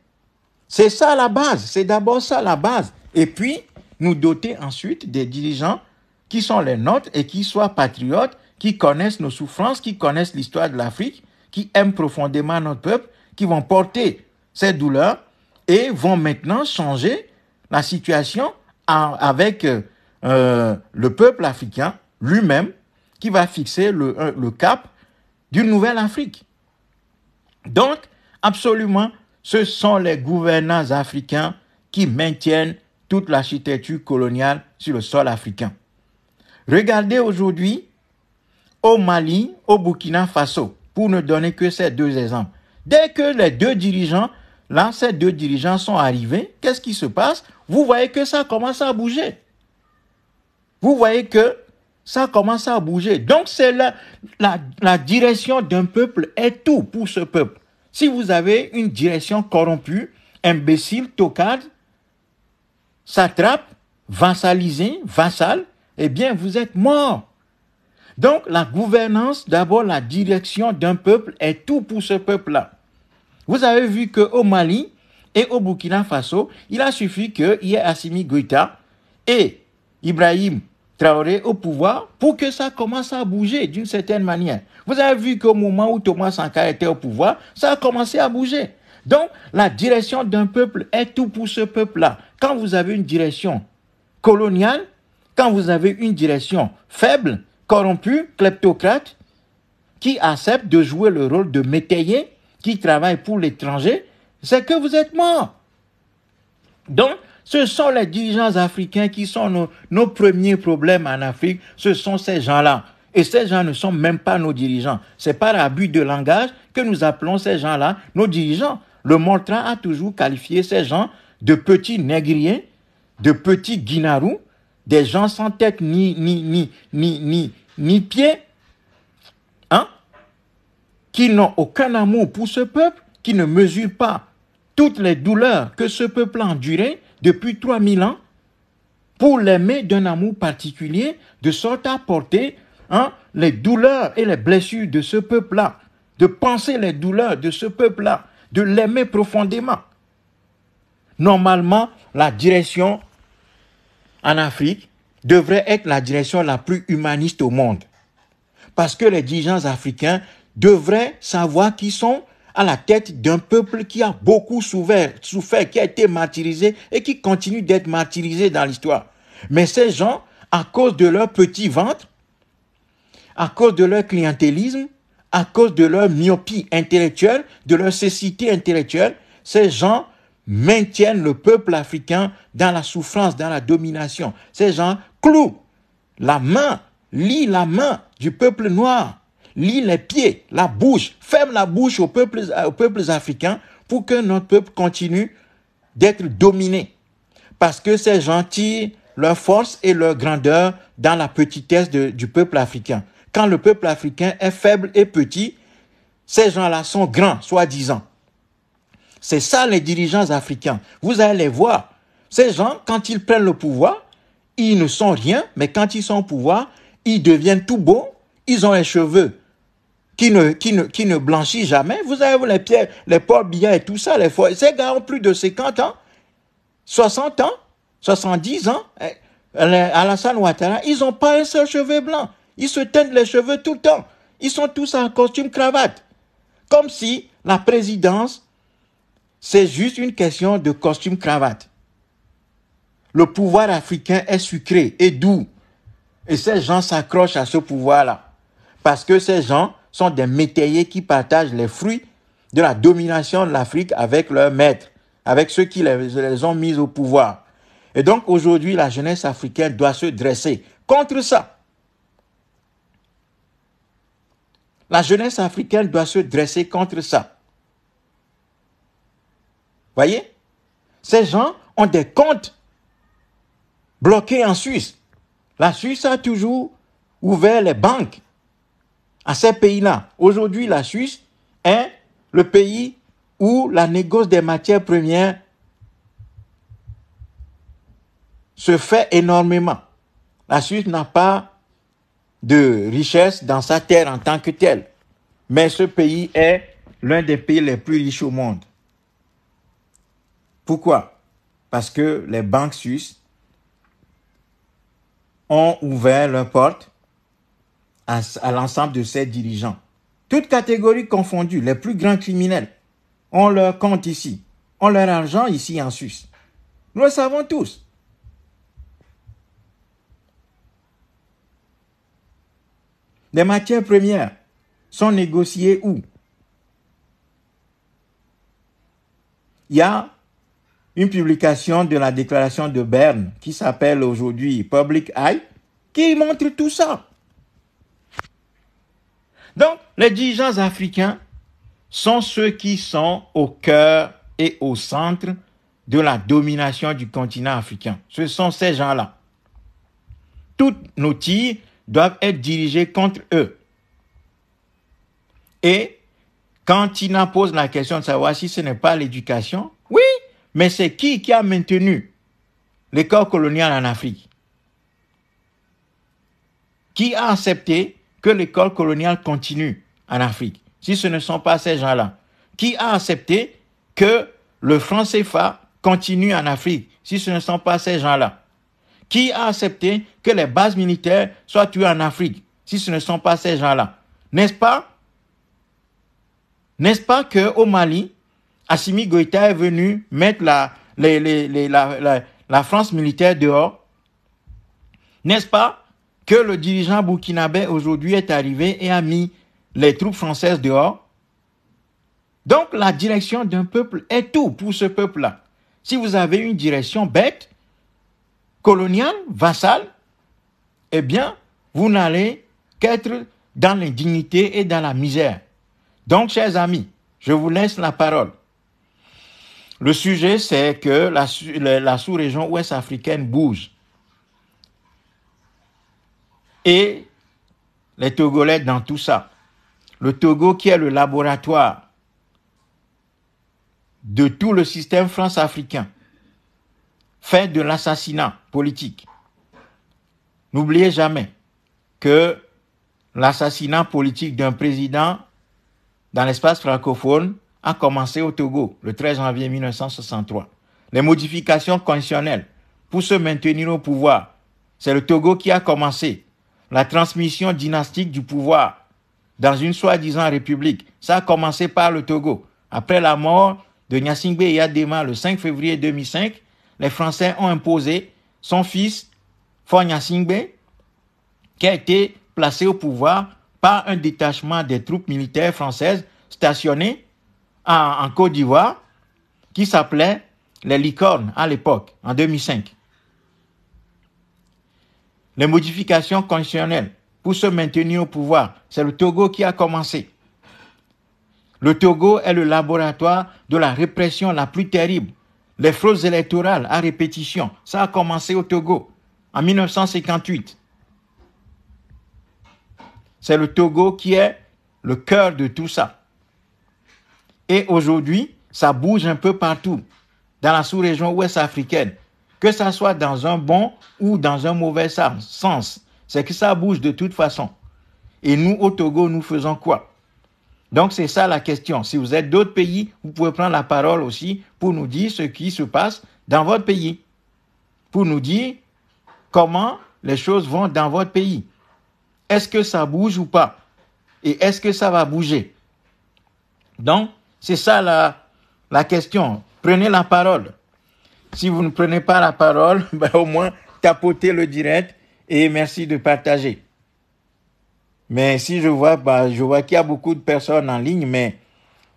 C'est ça la base, c'est d'abord ça la base. Et puis, nous doter ensuite des dirigeants qui sont les nôtres et qui soient patriotes, qui connaissent nos souffrances, qui connaissent l'histoire de l'Afrique, qui aiment profondément notre peuple, qui vont porter cette douleurs et vont maintenant changer la situation avec euh, le peuple africain lui-même qui va fixer le euh, cap d'une nouvelle Afrique. Donc, Absolument, ce sont les gouvernants africains qui maintiennent toute l'architecture coloniale sur le sol africain. Regardez aujourd'hui au Mali, au Burkina Faso, pour ne donner que ces deux exemples. Dès que les deux dirigeants, là, ces deux dirigeants sont arrivés, qu'est-ce qui se passe Vous voyez que ça commence à bouger. Vous voyez que ça commence à bouger. Donc c'est la, la direction d'un peuple est tout pour ce peuple. Si vous avez une direction corrompue, imbécile, tocade, satrape, vassalisée, vassale, eh bien, vous êtes mort. Donc, la gouvernance, d'abord, la direction d'un peuple est tout pour ce peuple-là. Vous avez vu qu'au Mali et au Burkina Faso, il a suffi qu'il y ait Assimi et Ibrahim au pouvoir pour que ça commence à bouger d'une certaine manière. Vous avez vu qu'au moment où Thomas Sankara était au pouvoir, ça a commencé à bouger. Donc, la direction d'un peuple est tout pour ce peuple-là. Quand vous avez une direction coloniale, quand vous avez une direction faible, corrompue, kleptocrate, qui accepte de jouer le rôle de métayer, qui travaille pour l'étranger, c'est que vous êtes mort. Donc, ce sont les dirigeants africains qui sont nos, premiers problèmes en Afrique. Ce sont ces gens-là. Et ces gens ne sont même pas nos dirigeants. C'est par abus de langage que nous appelons ces gens-là nos dirigeants. Le Montra a toujours qualifié ces gens de petits négriens, de petits guinarous, des gens sans tête ni, ni, ni, ni, ni, pied, hein? qui n'ont aucun amour pour ce peuple, qui ne mesurent pas toutes les douleurs que ce peuple a endurées, depuis 3000 ans pour l'aimer d'un amour particulier, de sorte à porter hein, les douleurs et les blessures de ce peuple-là, de penser les douleurs de ce peuple-là, de l'aimer profondément. Normalement, la direction en Afrique devrait être la direction la plus humaniste au monde. Parce que les dirigeants africains devraient savoir qui sont à la tête d'un peuple qui a beaucoup souffert, qui a été martyrisé et qui continue d'être martyrisé dans l'histoire. Mais ces gens, à cause de leur petit ventre, à cause de leur clientélisme, à cause de leur myopie intellectuelle, de leur cécité intellectuelle, ces gens maintiennent le peuple africain dans la souffrance, dans la domination. Ces gens clouent la main, lient la main du peuple noir lit les pieds, la bouche, ferme la bouche aux peuples, africains pour que notre peuple continue d'être dominé. Parce que ces gens tirent leur force et leur grandeur dans la petitesse du peuple africain. Quand le peuple africain est faible et petit, ces gens-là sont grands, soi-disant. C'est ça les dirigeants africains. Vous allez voir. Ces gens, quand ils prennent le pouvoir, ils ne sont rien, mais quand ils sont au pouvoir, ils deviennent tout beaux, ils ont les cheveux qui ne, qui ne, blanchit jamais. Vous avez les pierres, les porcs billets et tout ça, les fois. Ces gars ont plus de 50 ans, 60 ans, 70 ans. Eh, Alassane Ouattara, ils n'ont pas un seul cheveu blanc. Ils se teignent les cheveux tout le temps. Ils sont tous en costume cravate. Comme si la présidence, c'est juste une question de costume cravate. Le pouvoir africain est sucré et doux. Et ces gens s'accrochent à ce pouvoir-là. Parce que ces gens sont des métayers qui partagent les fruits de la domination de l'Afrique avec leurs maîtres, avec ceux qui les, ont mis au pouvoir. Et donc aujourd'hui, la jeunesse africaine doit se dresser contre ça. La jeunesse africaine doit se dresser contre ça. Voyez Ces gens ont des comptes bloqués en Suisse. La Suisse a toujours ouvert les banques à ces pays-là. Aujourd'hui, la Suisse est le pays où la négoce des matières premières se fait énormément. La Suisse n'a pas de richesse dans sa terre en tant que telle, mais ce pays est l'un des pays les plus riches au monde. Pourquoi Parce que les banques suisses ont ouvert leurs portes à, l'ensemble de ses dirigeants. Toutes catégories confondues, les plus grands criminels ont leur compte ici, ont leur argent ici en Suisse. Nous le savons tous. Les matières premières sont négociées où Il y a une publication de la déclaration de Berne qui s'appelle aujourd'hui Public Eye qui montre tout ça. Donc, les dirigeants africains sont ceux qui sont au cœur et au centre de la domination du continent africain. Ce sont ces gens-là. Toutes nos tirs doivent être dirigés contre eux. Et quand Tina pose la question de savoir si ce n'est pas l'éducation, oui, mais c'est qui qui a maintenu l'école coloniale en Afrique Qui a accepté que l'école coloniale continue en Afrique, si ce ne sont pas ces gens-là Qui a accepté que le franc CFA continue en Afrique, si ce ne sont pas ces gens-là Qui a accepté que les bases militaires soient tuées en Afrique, si ce ne sont pas ces gens-là N'est-ce pas N'est-ce pas qu'au Mali, Assimi Goïta est venu mettre la, la France militaire dehors N'est-ce pas que le dirigeant burkinabé aujourd'hui est arrivé et a mis les troupes françaises dehors. Donc la direction d'un peuple est tout pour ce peuple-là. Si vous avez une direction bête, coloniale, vassale, eh bien, vous n'allez qu'être dans l'indignité et dans la misère. Donc, chers amis, je vous laisse la parole. Le sujet, c'est que la, la sous-région ouest africaine bouge et les Togolais dans tout ça. Le Togo qui est le laboratoire de tout le système france-africain, fait de l'assassinat politique. N'oubliez jamais que l'assassinat politique d'un président dans l'espace francophone a commencé au Togo le 13 janvier 1963. Les modifications conditionnelles pour se maintenir au pouvoir, c'est le Togo qui a commencé la transmission dynastique du pouvoir dans une soi-disant république. Ça a commencé par le Togo. Après la mort de Nyasingbe Yadema le 5 février 2005, les Français ont imposé son fils, Fon Nyasingbe, qui a été placé au pouvoir par un détachement des troupes militaires françaises stationnées en, en Côte d'Ivoire, qui s'appelait les Licornes à l'époque, en 2005 les modifications constitutionnelles pour se maintenir au pouvoir. C'est le Togo qui a commencé. Le Togo est le laboratoire de la répression la plus terrible. Les fraudes électorales à répétition, ça a commencé au Togo en 1958. C'est le Togo qui est le cœur de tout ça. Et aujourd'hui, ça bouge un peu partout. Dans la sous-région ouest africaine, que ça soit dans un bon ou dans un mauvais sens. C'est que ça bouge de toute façon. Et nous, au Togo, nous faisons quoi Donc c'est ça la question. Si vous êtes d'autres pays, vous pouvez prendre la parole aussi pour nous dire ce qui se passe dans votre pays, pour nous dire comment les choses vont dans votre pays. Est-ce que ça bouge ou pas Et est-ce que ça va bouger Donc, c'est ça la, la question. Prenez la parole. Si vous ne prenez pas la parole, ben, au moins tapotez le direct et merci de partager. Mais si je vois, ben, je vois qu'il y a beaucoup de personnes en ligne, mais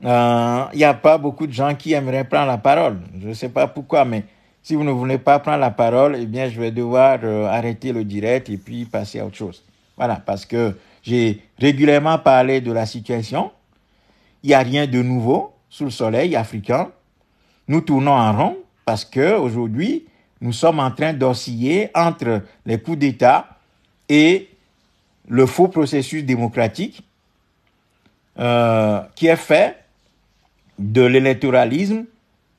euh, il n'y a pas beaucoup de gens qui aimeraient prendre la parole. Je ne sais pas pourquoi, mais si vous ne voulez pas prendre la parole, eh bien, je vais devoir euh, arrêter le direct et puis passer à autre chose. Voilà, parce que j'ai régulièrement parlé de la situation. Il n'y a rien de nouveau sous le soleil africain. Nous tournons en rond parce que aujourd'hui, nous sommes en train d'osciller entre les coups d'État et le faux processus démocratique euh, qui est fait de l'électoralisme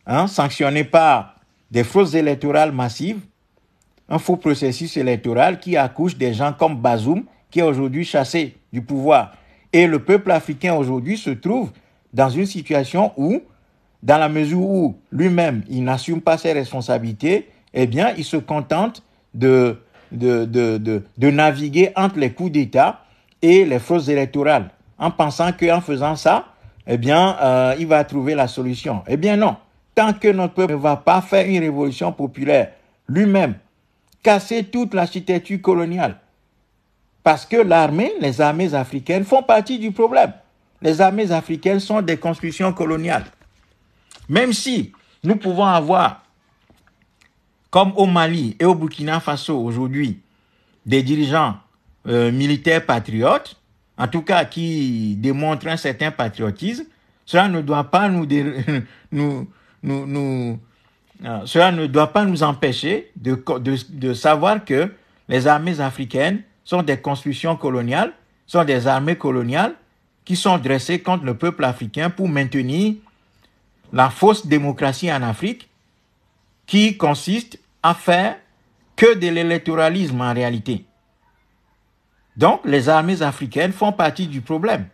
hein, sanctionné par des fraudes électorales massives, un faux processus électoral qui accouche des gens comme Bazoum, qui est aujourd'hui chassé du pouvoir. Et le peuple africain aujourd'hui se trouve dans une situation où dans la mesure où lui-même, il n'assume pas ses responsabilités, eh bien, il se contente de, de, naviguer entre les coups d'État et les fraudes électorales, en pensant qu'en faisant ça, eh bien, euh, il va trouver la solution. Eh bien, non. Tant que notre peuple ne va pas faire une révolution populaire lui-même, casser toute l'architecture coloniale, parce que l'armée, les armées africaines font partie du problème. Les armées africaines sont des constructions coloniales. Même si nous pouvons avoir, comme au Mali et au Burkina Faso aujourd'hui, des dirigeants euh, militaires patriotes, en tout cas qui démontrent un certain patriotisme, cela ne doit pas nous, euh, cela ne doit pas nous empêcher de savoir que les armées africaines sont des constructions coloniales, sont des armées coloniales qui sont dressées contre le peuple africain pour maintenir la fausse démocratie en Afrique qui consiste à faire que de l'électoralisme en réalité. Donc les armées africaines font partie du problème.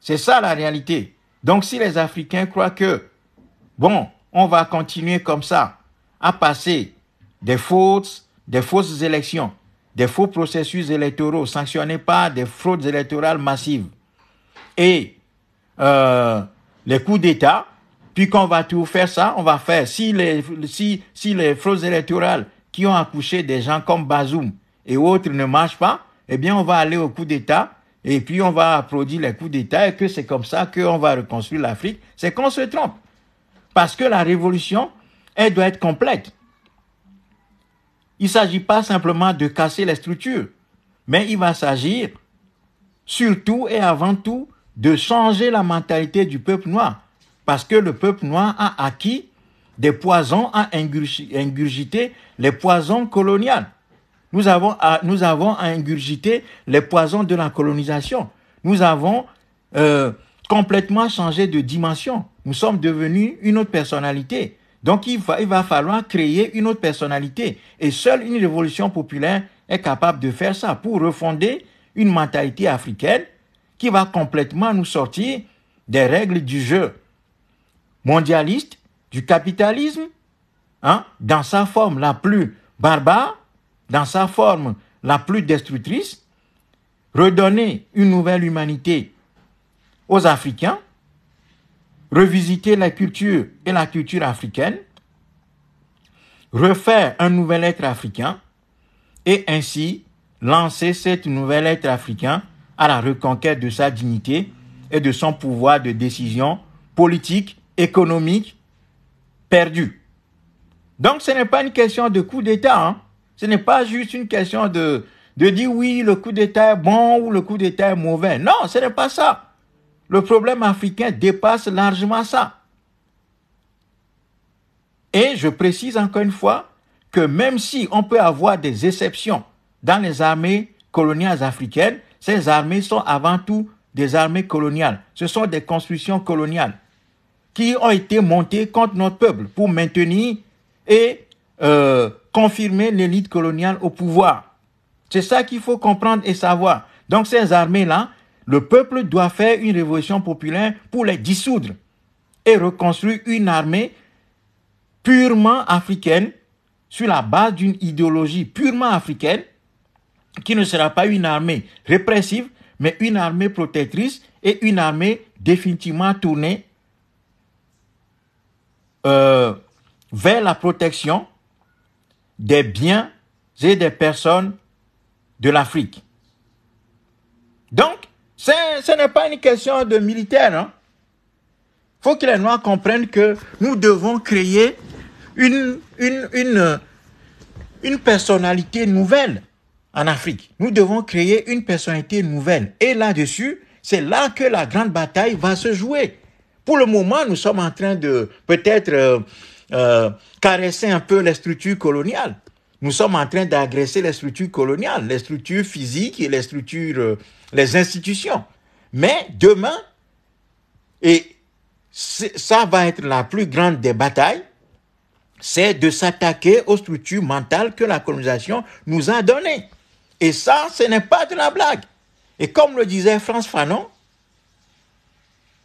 C'est ça la réalité. Donc si les Africains croient que, bon, on va continuer comme ça à passer des fausses, des fausses élections, des faux processus électoraux sanctionnés par des fraudes électorales massives et euh, les coups d'État, puis qu'on va tout faire ça, on va faire. Si les, si, les fraudes électorales qui ont accouché des gens comme Bazoum et autres ne marchent pas, eh bien, on va aller au coup d'État et puis on va produire les coups d'État et que c'est comme ça qu'on va reconstruire l'Afrique. C'est qu'on se trompe. Parce que la révolution, elle doit être complète. Il ne s'agit pas simplement de casser les structures, mais il va s'agir surtout et avant tout de changer la mentalité du peuple noir, parce que le peuple noir a acquis des poisons, a ingurgité les poisons coloniales. Nous avons, nous avons ingurgité les poisons de la colonisation. Nous avons euh, complètement changé de dimension. Nous sommes devenus une autre personnalité. Donc il va, il va falloir créer une autre personnalité. Et seule une révolution populaire est capable de faire ça pour refonder une mentalité africaine qui va complètement nous sortir des règles du jeu mondialiste, du capitalisme, hein, dans sa forme la plus barbare, dans sa forme la plus destructrice, redonner une nouvelle humanité aux Africains, revisiter la culture et la culture africaine, refaire un nouvel être africain et ainsi lancer cette nouvel être africain à la reconquête de sa dignité et de son pouvoir de décision politique, économique, perdu. Donc ce n'est pas une question de coup d'État, hein. ce n'est pas juste une question de, de dire oui, le coup d'État est bon ou le coup d'État est mauvais. Non, ce n'est pas ça. Le problème africain dépasse largement ça. Et je précise encore une fois que même si on peut avoir des exceptions dans les armées coloniales africaines, ces armées sont avant tout des armées coloniales. Ce sont des constructions coloniales qui ont été montées contre notre peuple pour maintenir et euh, confirmer l'élite coloniale au pouvoir. C'est ça qu'il faut comprendre et savoir. Donc ces armées-là, le peuple doit faire une révolution populaire pour les dissoudre et reconstruire une armée purement africaine sur la base d'une idéologie purement africaine qui ne sera pas une armée répressive, mais une armée protectrice et une armée définitivement tournée euh, vers la protection des biens et des personnes de l'Afrique. Donc, ce n'est pas une question de militaire. Il hein. faut que les Noirs comprennent que nous devons créer une, une, une personnalité nouvelle en Afrique. Nous devons créer une personnalité nouvelle. Et là-dessus, c'est là que la grande bataille va se jouer. Pour le moment, nous sommes en train de peut-être euh, euh, caresser un peu les structures coloniales. Nous sommes en train d'agresser les structures coloniales, les structures physiques et les structures, euh, les institutions. Mais demain, et ça va être la plus grande des batailles, c'est de s'attaquer aux structures mentales que la colonisation nous a données. Et ça, ce n'est pas de la blague. Et comme le disait France Fanon,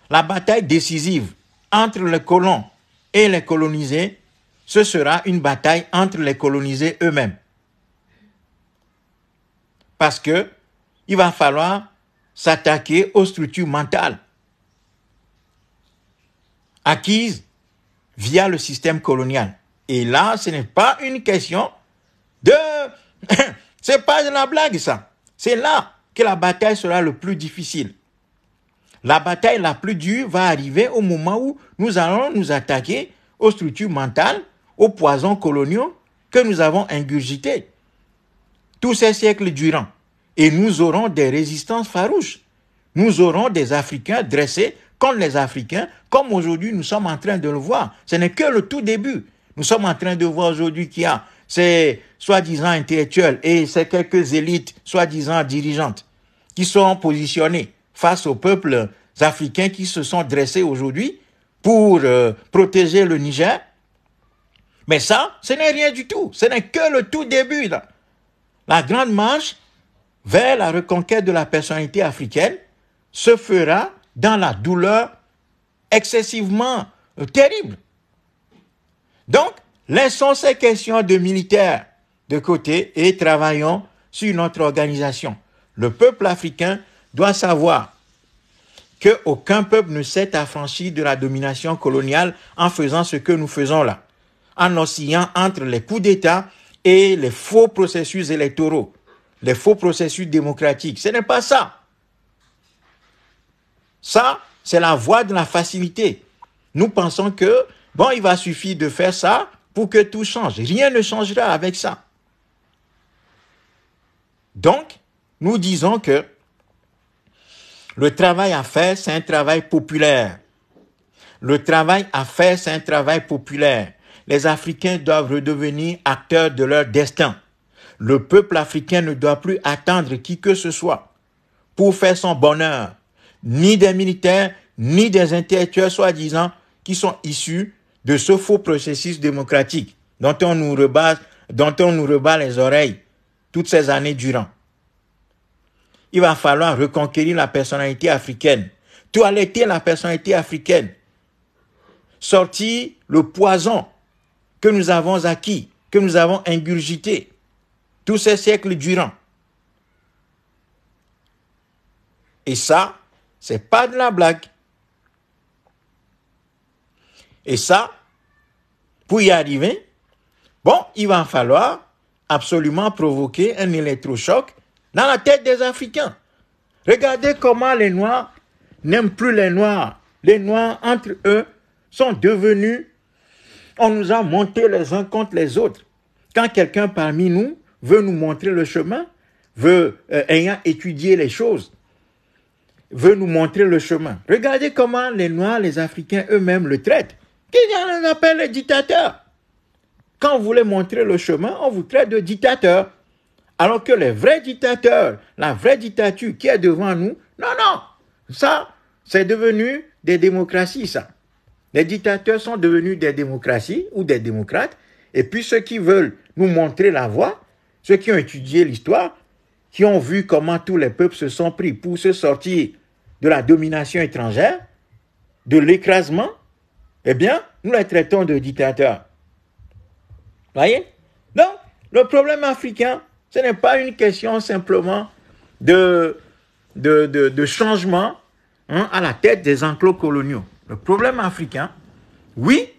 la bataille décisive entre les colons et les colonisés, ce sera une bataille entre les colonisés eux-mêmes. Parce que il va falloir s'attaquer aux structures mentales acquises via le système colonial. Et là, ce n'est pas une question de c'est pas de la blague, ça. C'est là que la bataille sera le plus difficile. La bataille la plus dure va arriver au moment où nous allons nous attaquer aux structures mentales, aux poisons coloniaux que nous avons ingurgités tous ces siècles durant. Et nous aurons des résistances farouches. Nous aurons des Africains dressés comme les Africains, comme aujourd'hui nous sommes en train de le voir. Ce n'est que le tout début. Nous sommes en train de voir aujourd'hui qu'il y a ces soi-disant intellectuels et ces quelques élites soi-disant dirigeantes qui sont positionnées face aux peuples africains qui se sont dressés aujourd'hui pour euh, protéger le Niger. Mais ça, ce n'est rien du tout. Ce n'est que le tout début. Là. La grande marche vers la reconquête de la personnalité africaine se fera dans la douleur excessivement euh, terrible. Donc, Laissons ces questions de militaires de côté et travaillons sur notre organisation. Le peuple africain doit savoir qu'aucun peuple ne s'est affranchi de la domination coloniale en faisant ce que nous faisons là, en oscillant entre les coups d'État et les faux processus électoraux, les faux processus démocratiques. Ce n'est pas ça. Ça, c'est la voie de la facilité. Nous pensons que, bon, il va suffire de faire ça, pour que tout change. Rien ne changera avec ça. Donc, nous disons que le travail à faire, c'est un travail populaire. Le travail à faire, c'est un travail populaire. Les Africains doivent redevenir acteurs de leur destin. Le peuple africain ne doit plus attendre qui que ce soit pour faire son bonheur, ni des militaires, ni des intellectuels soi-disant qui sont issus de ce faux processus démocratique dont on nous rebat, dont on nous rebat les oreilles toutes ces années durant. Il va falloir reconquérir la personnalité africaine, toiletter la personnalité africaine, sortir le poison que nous avons acquis, que nous avons ingurgité tous ces siècles durant. Et ça, c'est pas de la blague. Et ça, pour y arriver, bon, il va falloir absolument provoquer un électrochoc dans la tête des Africains. Regardez comment les Noirs n'aiment plus les Noirs. Les Noirs, entre eux, sont devenus... On nous a monté les uns contre les autres. Quand quelqu'un parmi nous veut nous montrer le chemin, veut, euh, ayant étudié les choses, veut nous montrer le chemin. Regardez comment les Noirs, les Africains eux-mêmes le traitent. Qui en appelle les dictateurs Quand vous voulez montrer le chemin, on vous traite de dictateur. Alors que les vrais dictateurs, la vraie dictature qui est devant nous, non, non, ça, c'est devenu des démocraties, ça. Les dictateurs sont devenus des démocraties ou des démocrates. Et puis ceux qui veulent nous montrer la voie, ceux qui ont étudié l'histoire, qui ont vu comment tous les peuples se sont pris pour se sortir de la domination étrangère, de l'écrasement, eh bien, nous les traitons de dictateurs. Voyez Donc, le problème africain, ce n'est pas une question simplement de, de, changement hein, à la tête des enclos coloniaux Le problème africain, oui,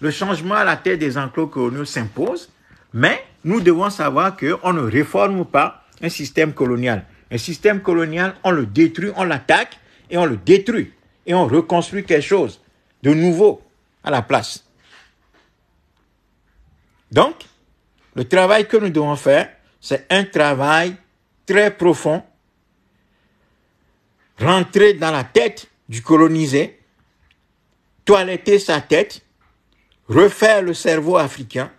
le changement à la tête des enclos coloniaux s'impose, mais nous devons savoir qu'on ne réforme pas un système colonial. Un système colonial, on le détruit, on l'attaque et on le détruit et on reconstruit quelque chose de nouveau à la place. Donc, le travail que nous devons faire, c'est un travail très profond, rentrer dans la tête du colonisé, toiletter sa tête, refaire le cerveau africain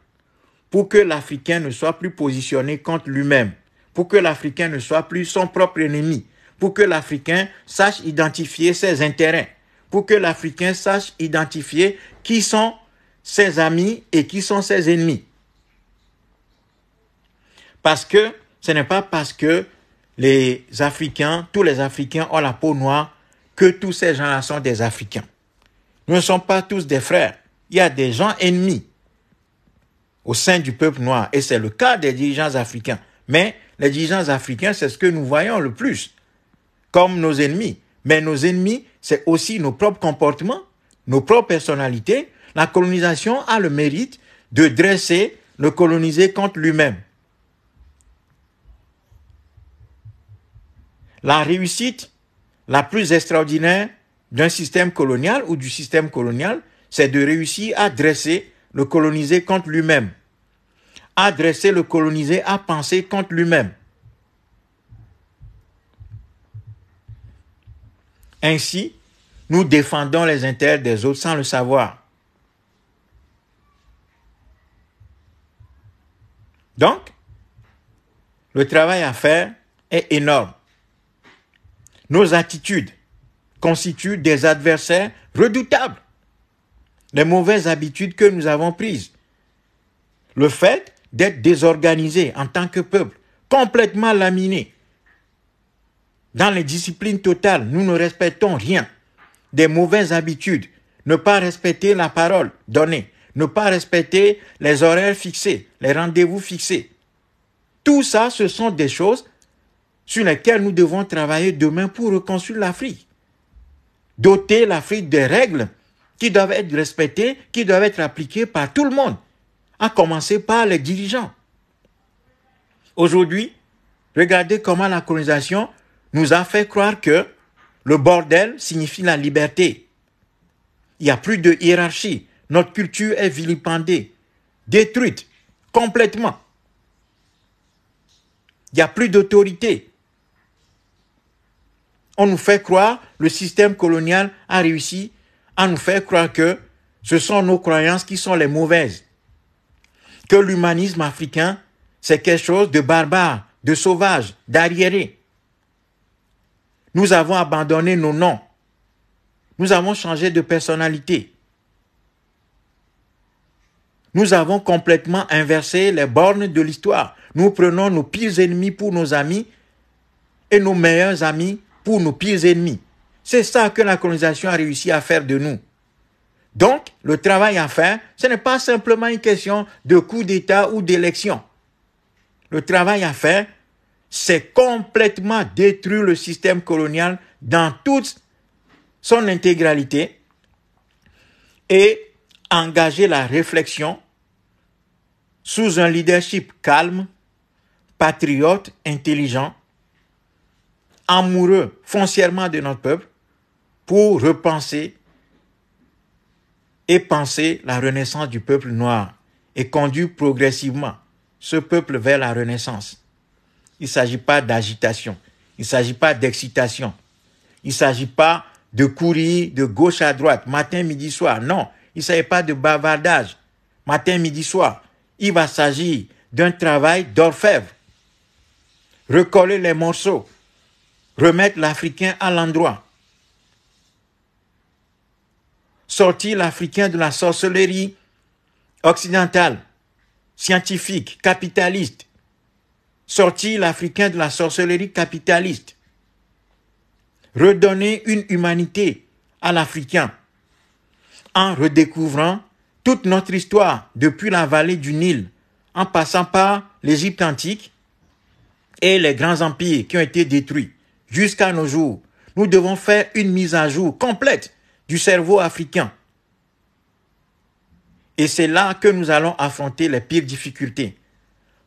pour que l'Africain ne soit plus positionné contre lui-même, pour que l'Africain ne soit plus son propre ennemi, pour que l'Africain sache identifier ses intérêts pour que l'Africain sache identifier qui sont ses amis et qui sont ses ennemis. Parce que ce n'est pas parce que les Africains, tous les Africains ont la peau noire que tous ces gens-là sont des Africains. Nous ne sommes pas tous des frères. Il y a des gens ennemis au sein du peuple noir et c'est le cas des dirigeants africains. Mais les dirigeants africains, c'est ce que nous voyons le plus comme nos ennemis. Mais nos ennemis c'est aussi nos propres comportements, nos propres personnalités. La colonisation a le mérite de dresser le colonisé contre lui-même. La réussite la plus extraordinaire d'un système colonial ou du système colonial, c'est de réussir à dresser le colonisé contre lui-même, à dresser le colonisé à penser contre lui-même. Ainsi, nous défendons les intérêts des autres sans le savoir. Donc, le travail à faire est énorme. Nos attitudes constituent des adversaires redoutables. Les mauvaises habitudes que nous avons prises. Le fait d'être désorganisé en tant que peuple, complètement laminé, dans les disciplines totales, nous ne respectons rien. Des mauvaises habitudes, ne pas respecter la parole donnée, ne pas respecter les horaires fixés, les rendez-vous fixés. Tout ça, ce sont des choses sur lesquelles nous devons travailler demain pour reconstruire l'Afrique. Doter l'Afrique des règles qui doivent être respectées, qui doivent être appliquées par tout le monde, à commencer par les dirigeants. Aujourd'hui, regardez comment la colonisation nous a fait croire que le bordel signifie la liberté. Il n'y a plus de hiérarchie. Notre culture est vilipendée, détruite complètement. Il n'y a plus d'autorité. On nous fait croire, le système colonial a réussi à nous faire croire que ce sont nos croyances qui sont les mauvaises. Que l'humanisme africain, c'est quelque chose de barbare, de sauvage, d'arriéré. Nous avons abandonné nos noms. Nous avons changé de personnalité. Nous avons complètement inversé les bornes de l'histoire. Nous prenons nos pires ennemis pour nos amis et nos meilleurs amis pour nos pires ennemis. C'est ça que la colonisation a réussi à faire de nous. Donc, le travail à faire, ce n'est pas simplement une question de coup d'État ou d'élection. Le travail à faire, c'est complètement détruire le système colonial dans toute son intégralité et engager la réflexion sous un leadership calme, patriote, intelligent, amoureux foncièrement de notre peuple pour repenser et penser la renaissance du peuple noir et conduire progressivement ce peuple vers la renaissance. Il ne s'agit pas d'agitation. Il ne s'agit pas d'excitation. Il ne s'agit pas de courir de gauche à droite, matin, midi, soir. Non, il ne s'agit pas de bavardage, matin, midi, soir. Il va s'agir d'un travail d'orfèvre. Recoller les morceaux, remettre l'Africain à l'endroit, sortir l'Africain de la sorcellerie occidentale, scientifique, capitaliste, sortir l'Africain de la sorcellerie capitaliste, redonner une humanité à l'Africain en redécouvrant toute notre histoire depuis la vallée du Nil, en passant par l'Égypte antique et les grands empires qui ont été détruits jusqu'à nos jours. Nous devons faire une mise à jour complète du cerveau africain. Et c'est là que nous allons affronter les pires difficultés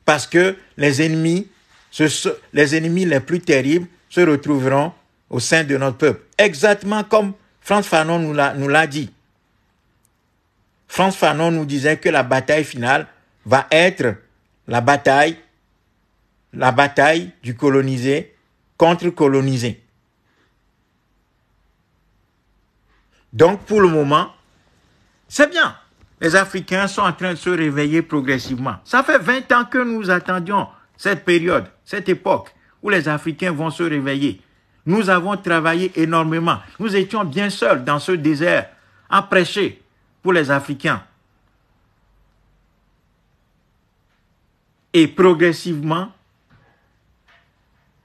parce que les ennemis, les ennemis les plus terribles se retrouveront au sein de notre peuple. Exactement comme France Fanon nous l'a dit. France Fanon nous disait que la bataille finale va être la bataille, la bataille du colonisé contre colonisé. Donc pour le moment, c'est bien. Les Africains sont en train de se réveiller progressivement. Ça fait 20 ans que nous attendions cette période, cette époque où les Africains vont se réveiller. Nous avons travaillé énormément. Nous étions bien seuls dans ce désert à prêcher pour les Africains. Et progressivement,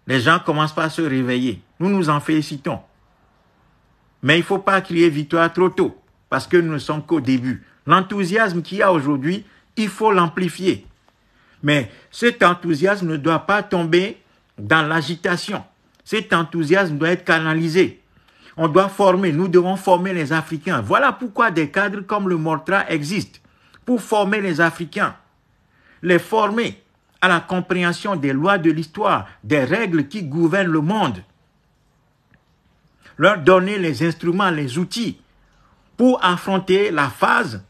les gens commencent à se réveiller. Nous nous en félicitons. Mais il ne faut pas crier victoire trop tôt, parce que nous ne sommes qu'au début. L'enthousiasme qu'il y a aujourd'hui, il faut l'amplifier. Mais cet enthousiasme ne doit pas tomber dans l'agitation. Cet enthousiasme doit être canalisé. On doit former, nous devons former les Africains. Voilà pourquoi des cadres comme le Mortra existent, pour former les Africains, les former à la compréhension des lois de l'histoire, des règles qui gouvernent le monde. Leur donner les instruments, les outils pour affronter la phase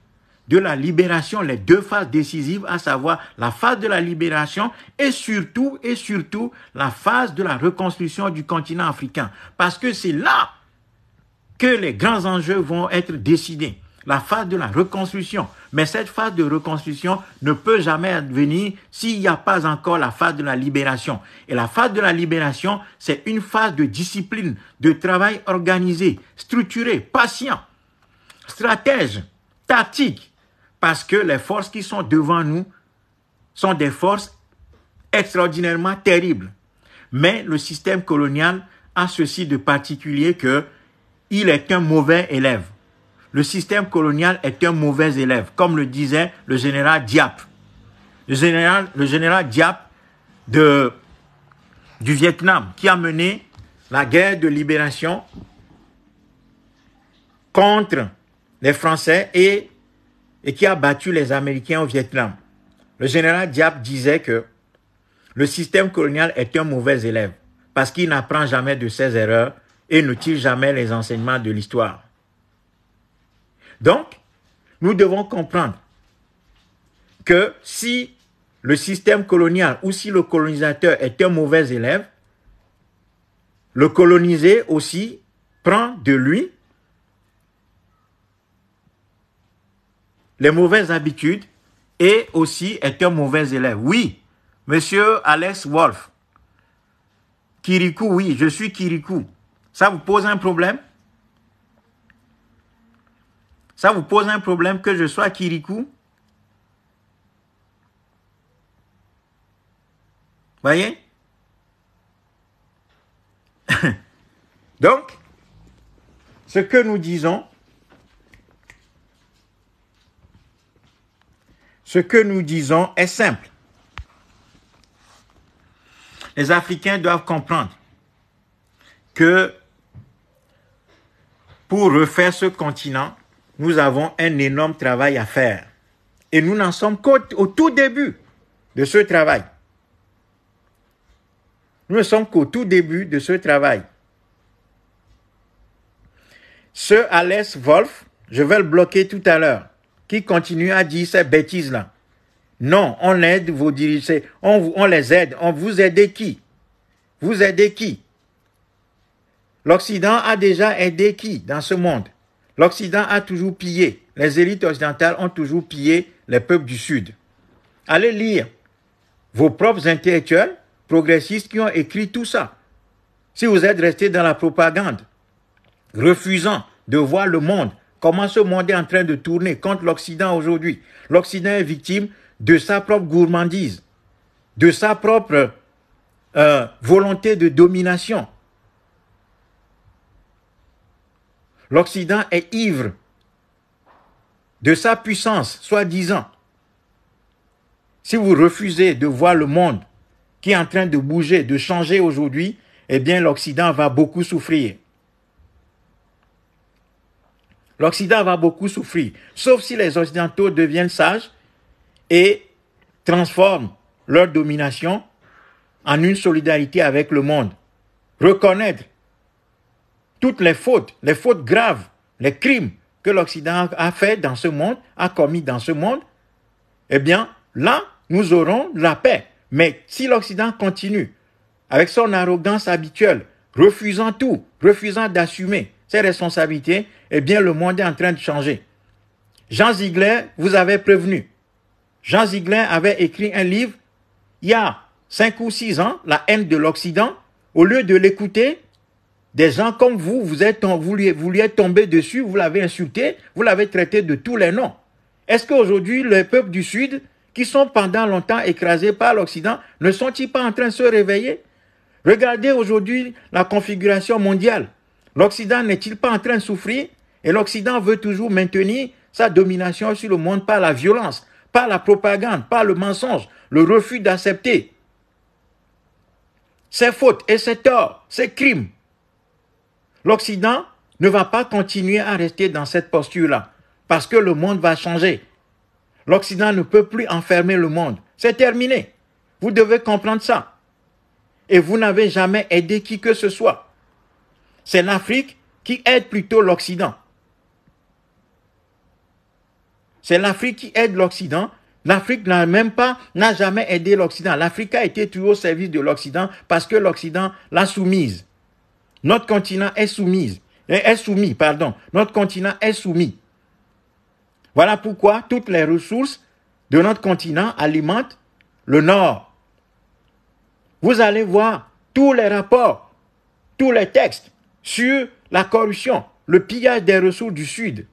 de la libération, les deux phases décisives, à savoir la phase de la libération et surtout, et surtout, la phase de la reconstruction du continent africain. Parce que c'est là que les grands enjeux vont être décidés. La phase de la reconstruction. Mais cette phase de reconstruction ne peut jamais advenir s'il n'y a pas encore la phase de la libération. Et la phase de la libération, c'est une phase de discipline, de travail organisé, structuré, patient, stratège, tactique, parce que les forces qui sont devant nous sont des forces extraordinairement terribles. Mais le système colonial a ceci de particulier que il est un mauvais élève. Le système colonial est un mauvais élève, comme le disait le général Diap. Le général, le général Diap de, du Vietnam, qui a mené la guerre de libération contre les Français et et qui a battu les Américains au Vietnam. Le général Diab disait que le système colonial est un mauvais élève parce qu'il n'apprend jamais de ses erreurs et ne tire jamais les enseignements de l'histoire. Donc, nous devons comprendre que si le système colonial ou si le colonisateur est un mauvais élève, le colonisé aussi prend de lui les mauvaises habitudes et aussi être un mauvais élève. Oui, monsieur Alex Wolf. Kirikou, oui, je suis Kirikou. Ça vous pose un problème Ça vous pose un problème que je sois Kirikou Voyez Donc, ce que nous disons, Ce que nous disons est simple. Les Africains doivent comprendre que pour refaire ce continent, nous avons un énorme travail à faire. Et nous n'en sommes qu'au tout début de ce travail. Nous ne sommes qu'au tout début de ce travail. Ce Alès Wolf, je vais le bloquer tout à l'heure qui continue à dire ces bêtises-là. Non, on aide vos dirigeants, on, on les aide, on vous aide qui Vous aidez qui L'Occident a déjà aidé qui dans ce monde L'Occident a toujours pillé, les élites occidentales ont toujours pillé les peuples du Sud. Allez lire vos propres intellectuels progressistes qui ont écrit tout ça. Si vous êtes resté dans la propagande, refusant de voir le monde Comment ce monde est en train de tourner contre l'Occident aujourd'hui L'Occident est victime de sa propre gourmandise, de sa propre euh, volonté de domination. L'Occident est ivre de sa puissance, soi-disant. Si vous refusez de voir le monde qui est en train de bouger, de changer aujourd'hui, eh bien l'Occident va beaucoup souffrir. L'Occident va beaucoup souffrir, sauf si les Occidentaux deviennent sages et transforment leur domination en une solidarité avec le monde. Reconnaître toutes les fautes, les fautes graves, les crimes que l'Occident a fait dans ce monde, a commis dans ce monde, eh bien, là, nous aurons la paix. Mais si l'Occident continue avec son arrogance habituelle, refusant tout, refusant d'assumer, ses responsabilités, eh bien, le monde est en train de changer. Jean Ziegler vous avait prévenu. Jean Ziegler avait écrit un livre il y a cinq ou six ans, La haine de l'Occident. Au lieu de l'écouter, des gens comme vous, vous, êtes, vous lui êtes tombé dessus, vous l'avez insulté, vous l'avez traité de tous les noms. Est-ce qu'aujourd'hui, les peuples du Sud, qui sont pendant longtemps écrasés par l'Occident, ne sont-ils pas en train de se réveiller Regardez aujourd'hui la configuration mondiale. L'Occident n'est-il pas en train de souffrir Et l'Occident veut toujours maintenir sa domination sur le monde par la violence, par la propagande, par le mensonge, le refus d'accepter ses fautes et ses torts, ses crimes. L'Occident ne va pas continuer à rester dans cette posture-là, parce que le monde va changer. L'Occident ne peut plus enfermer le monde. C'est terminé. Vous devez comprendre ça. Et vous n'avez jamais aidé qui que ce soit c'est l'Afrique qui aide plutôt l'Occident. C'est l'Afrique qui aide l'Occident. L'Afrique n'a même pas, n'a jamais aidé l'Occident. L'Afrique a été toujours au service de l'Occident parce que l'Occident l'a soumise. Notre continent est soumise, eh, est soumis, pardon. Notre continent est soumis. Voilà pourquoi toutes les ressources de notre continent alimentent le Nord. Vous allez voir tous les rapports, tous les textes sur la corruption, le pillage des ressources du Sud.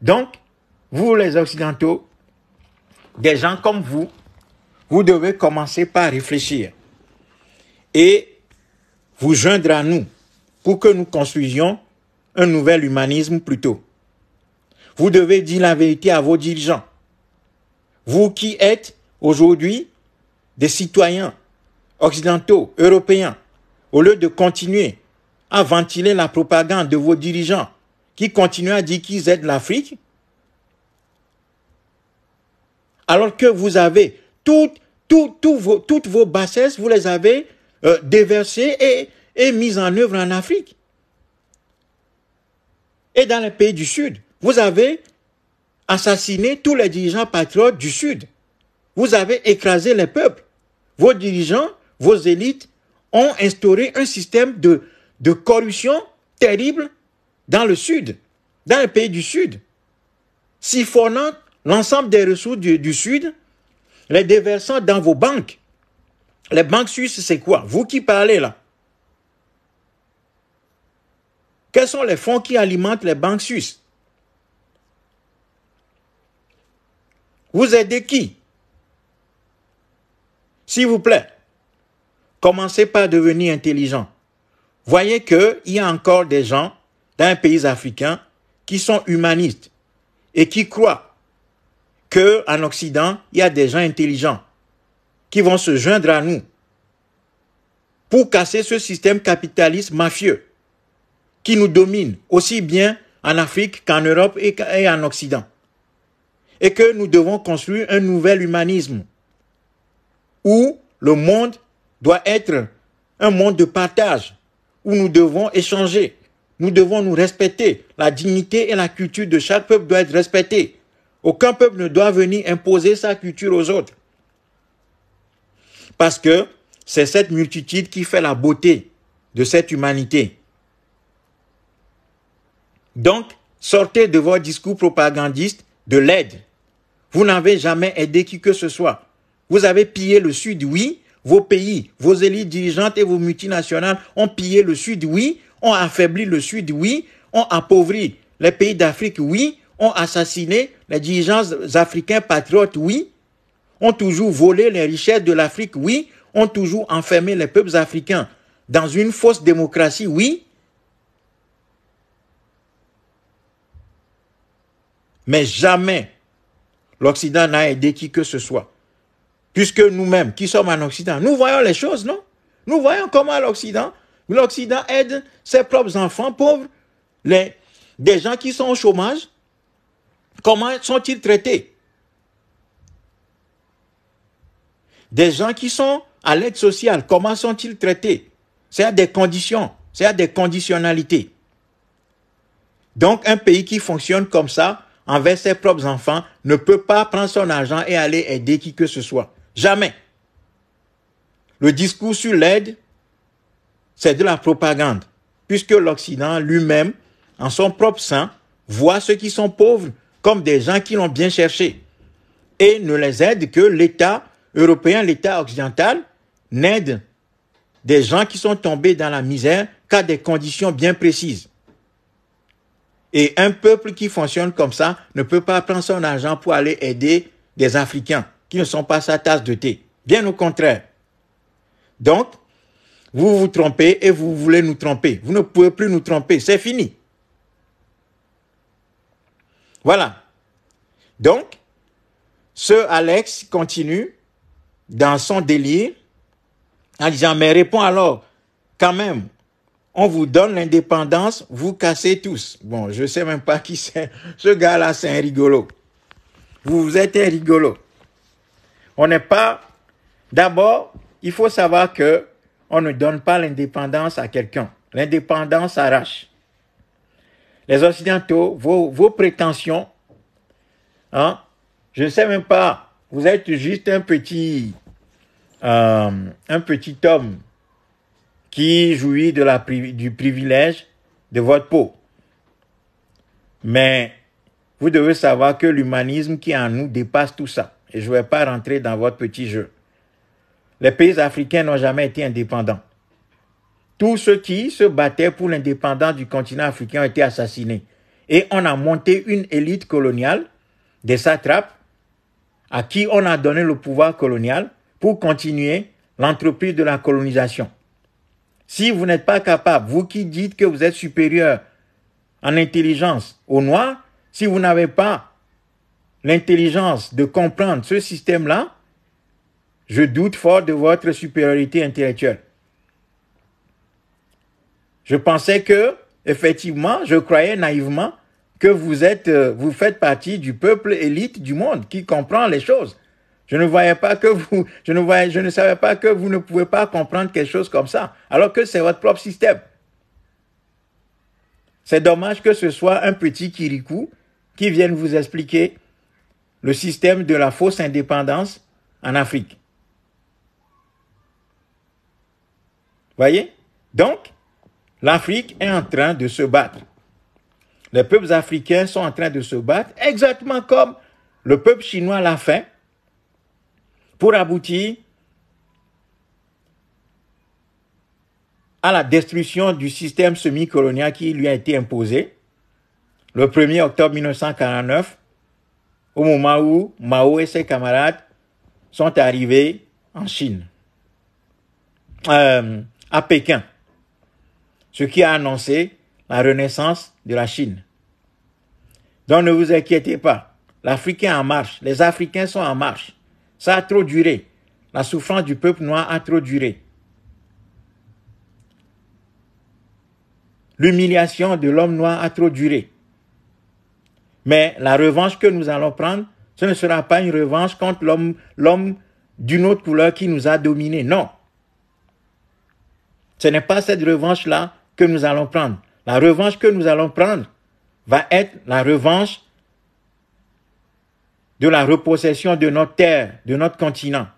Donc, vous les Occidentaux, des gens comme vous, vous devez commencer par réfléchir et vous joindre à nous pour que nous construisions un nouvel humanisme plutôt. Vous devez dire la vérité à vos dirigeants. Vous qui êtes aujourd'hui des citoyens occidentaux, européens, au lieu de continuer à ventiler la propagande de vos dirigeants qui continuent à dire qu'ils aident l'Afrique alors que vous avez toutes, tout, tout vos, toutes vos bassesses, vous les avez euh, déversées et, et mises en œuvre en Afrique. Et dans les pays du Sud, vous avez assassiné tous les dirigeants patriotes du Sud. Vous avez écrasé les peuples. Vos dirigeants, vos élites ont instauré un système de, de corruption terrible dans le sud, dans les pays du sud, siphonnant l'ensemble des ressources du, sud, les déversant dans vos banques. Les banques suisses, c'est quoi Vous qui parlez là. Quels sont les fonds qui alimentent les banques suisses Vous aidez qui S'il vous plaît, commencez par devenir intelligent voyez qu'il y a encore des gens dans un pays africain qui sont humanistes et qui croient qu'en Occident, il y a des gens intelligents qui vont se joindre à nous pour casser ce système capitaliste mafieux qui nous domine aussi bien en Afrique qu'en Europe et en Occident. Et que nous devons construire un nouvel humanisme où le monde doit être un monde de partage où nous devons échanger. Nous devons nous respecter. La dignité et la culture de chaque peuple doit être respectée. Aucun peuple ne doit venir imposer sa culture aux autres. Parce que c'est cette multitude qui fait la beauté de cette humanité. Donc, sortez de vos discours propagandistes de l'aide. Vous n'avez jamais aidé qui que ce soit. Vous avez pillé le Sud, oui, vos pays, vos élites dirigeantes et vos multinationales ont pillé le Sud, oui, ont affaibli le Sud, oui, ont appauvri les pays d'Afrique, oui, ont assassiné les dirigeants africains patriotes, oui, ont toujours volé les richesses de l'Afrique, oui, ont toujours enfermé les peuples africains dans une fausse démocratie, oui. Mais jamais l'Occident n'a aidé qui que ce soit. Puisque nous-mêmes, qui sommes en Occident, nous voyons les choses, non Nous voyons comment l'Occident, l'Occident aide ses propres enfants pauvres, les, des gens qui sont au chômage. Comment sont-ils traités Des gens qui sont à l'aide sociale, comment sont-ils traités C'est à des conditions, c'est à des conditionnalités. Donc un pays qui fonctionne comme ça envers ses propres enfants ne peut pas prendre son argent et aller aider qui que ce soit. Jamais. Le discours sur l'aide, c'est de la propagande, puisque l'Occident lui-même, en son propre sein, voit ceux qui sont pauvres comme des gens qui l'ont bien cherché et ne les aide que l'État européen, l'État occidental n'aide des gens qui sont tombés dans la misère qu'à des conditions bien précises. Et un peuple qui fonctionne comme ça ne peut pas prendre son argent pour aller aider des Africains qui ne sont pas sa tasse de thé. Bien au contraire. Donc, vous vous trompez et vous voulez nous tromper. Vous ne pouvez plus nous tromper. C'est fini. Voilà. Donc, ce Alex continue dans son délire en disant, mais réponds alors, quand même, on vous donne l'indépendance, vous cassez tous. Bon, je ne sais même pas qui c'est. Ce gars-là, c'est un rigolo. Vous, êtes un rigolo. On n'est pas... D'abord, il faut savoir que on ne donne pas l'indépendance à quelqu'un. L'indépendance arrache. Les Occidentaux, vos, prétentions, hein, je ne sais même pas, vous êtes juste un petit, euh, un petit homme qui jouit de la, du privilège de votre peau. Mais vous devez savoir que l'humanisme qui est en nous dépasse tout ça et je ne vais pas rentrer dans votre petit jeu. Les pays africains n'ont jamais été indépendants. Tous ceux qui se battaient pour l'indépendance du continent africain ont été assassinés. Et on a monté une élite coloniale, des satrapes, à qui on a donné le pouvoir colonial pour continuer l'entreprise de la colonisation. Si vous n'êtes pas capable, vous qui dites que vous êtes supérieur en intelligence aux Noirs, si vous n'avez pas l'intelligence de comprendre ce système-là, je doute fort de votre supériorité intellectuelle. Je pensais que, effectivement, je croyais naïvement que vous êtes, euh, vous faites partie du peuple élite du monde qui comprend les choses. Je ne voyais pas que vous, je ne voyais, je ne savais pas que vous ne pouvez pas comprendre quelque chose comme ça, alors que c'est votre propre système. C'est dommage que ce soit un petit Kirikou qui vienne vous expliquer le système de la fausse indépendance en Afrique. Voyez Donc, l'Afrique est en train de se battre. Les peuples africains sont en train de se battre exactement comme le peuple chinois l'a fait pour aboutir à la destruction du système semi-colonial qui lui a été imposé le 1er octobre 1949 au moment où Mao et ses camarades sont arrivés en Chine, euh, à Pékin, ce qui a annoncé la renaissance de la Chine. Donc ne vous inquiétez pas, l'Africain en marche, les Africains sont en marche. Ça a trop duré, la souffrance du peuple noir a trop duré. L'humiliation de l'homme noir a trop duré. Mais la revanche que nous allons prendre, ce ne sera pas une revanche contre l'homme, l'homme d'une autre couleur qui nous a dominés. Non. Ce n'est pas cette revanche-là que nous allons prendre. La revanche que nous allons prendre va être la revanche de la repossession de notre terre, de notre continent,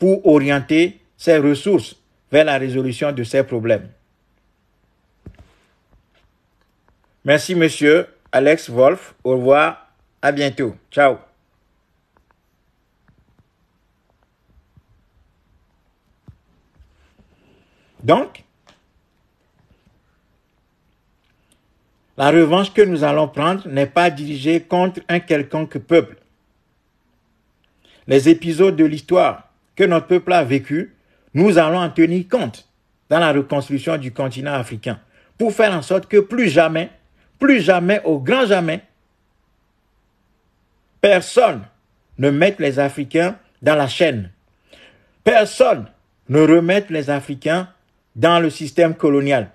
pour orienter ses ressources vers la résolution de ses problèmes. Merci, monsieur. Alex Wolf. Au revoir. À bientôt. Ciao. Donc, la revanche que nous allons prendre n'est pas dirigée contre un quelconque peuple. Les épisodes de l'histoire que notre peuple a vécu, nous allons en tenir compte dans la reconstruction du continent africain pour faire en sorte que plus jamais plus jamais, au grand jamais, personne ne mette les Africains dans la chaîne. Personne ne remette les Africains dans le système colonial.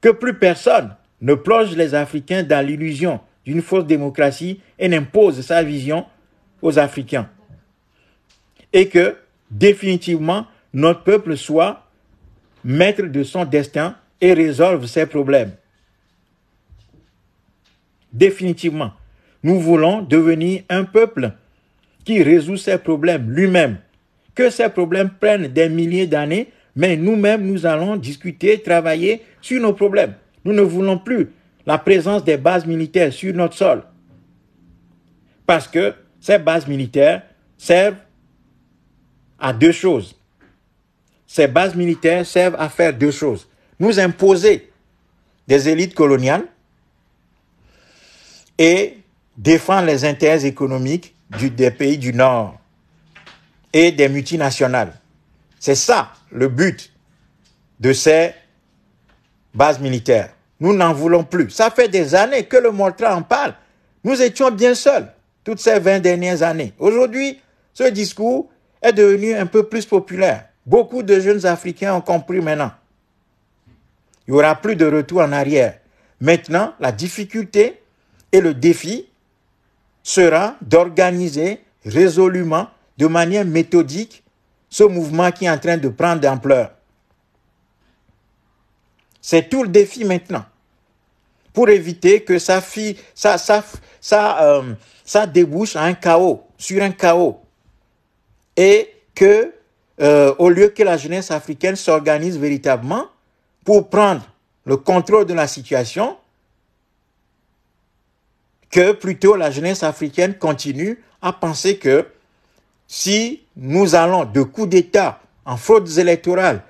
Que plus personne ne plonge les Africains dans l'illusion d'une fausse démocratie et n'impose sa vision aux Africains. Et que, définitivement, notre peuple soit maître de son destin et résolve ses problèmes définitivement. Nous voulons devenir un peuple qui résout ses problèmes lui-même. Que ces problèmes prennent des milliers d'années, mais nous-mêmes, nous allons discuter, travailler sur nos problèmes. Nous ne voulons plus la présence des bases militaires sur notre sol. Parce que ces bases militaires servent à deux choses. Ces bases militaires servent à faire deux choses. Nous imposer des élites coloniales et défendre les intérêts économiques du, des pays du Nord et des multinationales. C'est ça le but de ces bases militaires. Nous n'en voulons plus. Ça fait des années que le Moltra en parle. Nous étions bien seuls toutes ces 20 dernières années. Aujourd'hui, ce discours est devenu un peu plus populaire. Beaucoup de jeunes Africains ont compris maintenant. Il n'y aura plus de retour en arrière. Maintenant, la difficulté, et le défi sera d'organiser résolument, de manière méthodique, ce mouvement qui est en train de prendre d'ampleur. C'est tout le défi maintenant pour éviter que ça, euh, ça, débouche un chaos, sur un chaos. Et que, euh, au lieu que la jeunesse africaine s'organise véritablement pour prendre le contrôle de la situation, que plutôt la jeunesse africaine continue à penser que si nous allons de coup d'État en fraudes électorales,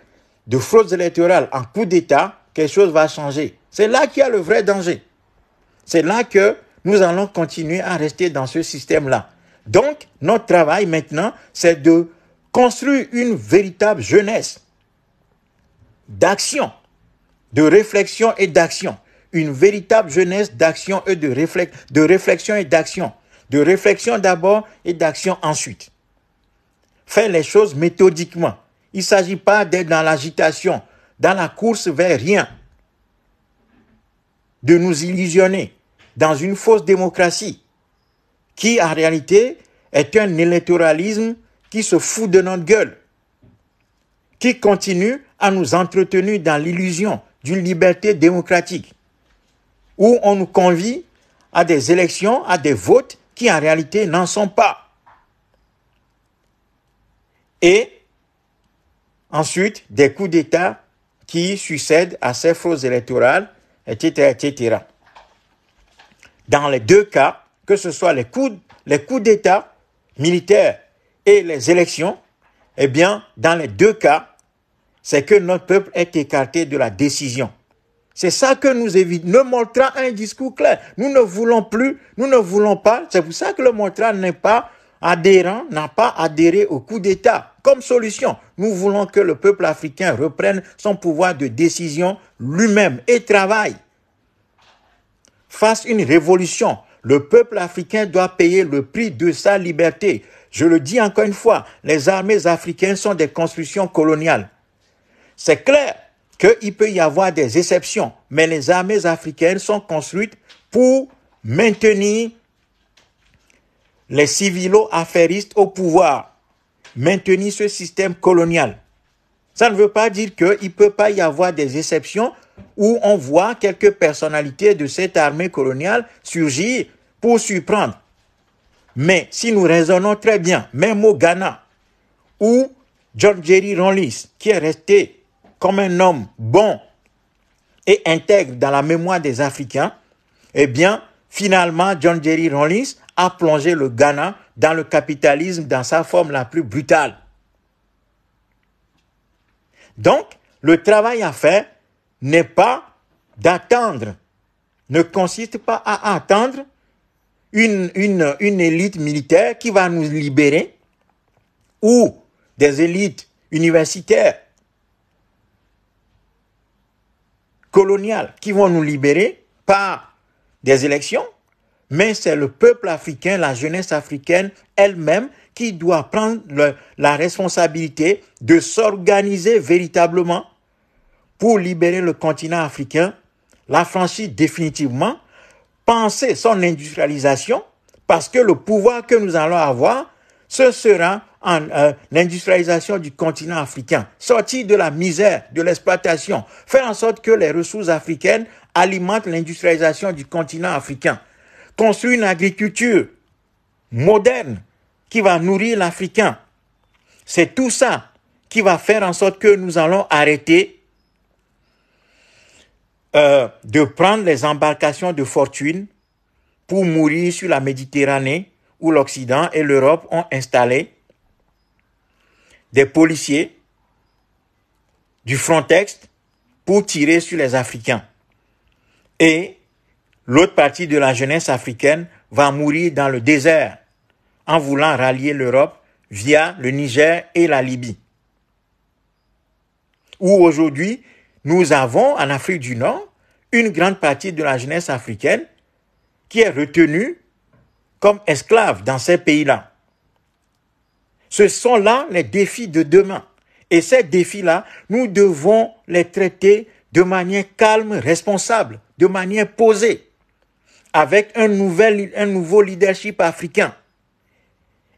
de fraudes électorales en coup d'État, quelque chose va changer. C'est là qu'il y a le vrai danger. C'est là que nous allons continuer à rester dans ce système-là. Donc, notre travail maintenant, c'est de construire une véritable jeunesse d'action, de réflexion et d'action une véritable jeunesse d'action et de, de réflexion et d'action. De réflexion d'abord et d'action ensuite. Faire les choses méthodiquement. Il ne s'agit pas d'être dans l'agitation, dans la course vers rien, de nous illusionner dans une fausse démocratie qui en réalité est un électoralisme qui se fout de notre gueule, qui continue à nous entretenir dans l'illusion d'une liberté démocratique où on nous convie à des élections, à des votes qui en réalité n'en sont pas. Et ensuite, des coups d'État qui succèdent à ces fraudes électorales, etc., etc. Dans les deux cas, que ce soit les coups, les coups d'État militaires et les élections, eh bien, dans les deux cas, c'est que notre peuple est écarté de la décision. C'est ça que nous évitons. Le Montra a un discours clair. Nous ne voulons plus, nous ne voulons pas. C'est pour ça que le Montra n'est pas adhérent, n'a pas adhéré au coup d'État. Comme solution, nous voulons que le peuple africain reprenne son pouvoir de décision lui-même et travaille. Face une révolution, le peuple africain doit payer le prix de sa liberté. Je le dis encore une fois, les armées africaines sont des constructions coloniales. C'est clair, qu'il peut y avoir des exceptions, mais les armées africaines sont construites pour maintenir les civilo-affairistes au pouvoir, maintenir ce système colonial. Ça ne veut pas dire qu'il ne peut pas y avoir des exceptions où on voit quelques personnalités de cette armée coloniale surgir pour surprendre. Mais si nous raisonnons très bien, même au Ghana, où John Jerry Ronlis, qui est resté comme un homme bon et intègre dans la mémoire des Africains, eh bien, finalement, John Jerry Rawlings a plongé le Ghana dans le capitalisme dans sa forme la plus brutale. Donc, le travail à faire n'est pas d'attendre, ne consiste pas à attendre une, une élite militaire qui va nous libérer ou des élites universitaires qui vont nous libérer par des élections, mais c'est le peuple africain, la jeunesse africaine elle-même qui doit prendre la responsabilité de s'organiser véritablement pour libérer le continent africain, l'affranchir définitivement, penser son industrialisation, parce que le pouvoir que nous allons avoir, ce sera euh, l'industrialisation du continent africain, sortir de la misère, de l'exploitation, faire en sorte que les ressources africaines alimentent l'industrialisation du continent africain, construire une agriculture moderne qui va nourrir l'Africain. C'est tout ça qui va faire en sorte que nous allons arrêter euh, de prendre les embarcations de fortune pour mourir sur la Méditerranée où l'Occident et l'Europe ont installé des policiers, du Frontex pour tirer sur les Africains. Et l'autre partie de la jeunesse africaine va mourir dans le désert en voulant rallier l'Europe via le Niger et la Libye. Où aujourd'hui, nous avons en Afrique du Nord une grande partie de la jeunesse africaine qui est retenue comme esclave dans ces pays-là. Ce sont là les défis de demain. Et ces défis-là, nous devons les traiter de manière calme, responsable, de manière posée, avec un, nouvel, un nouveau leadership africain.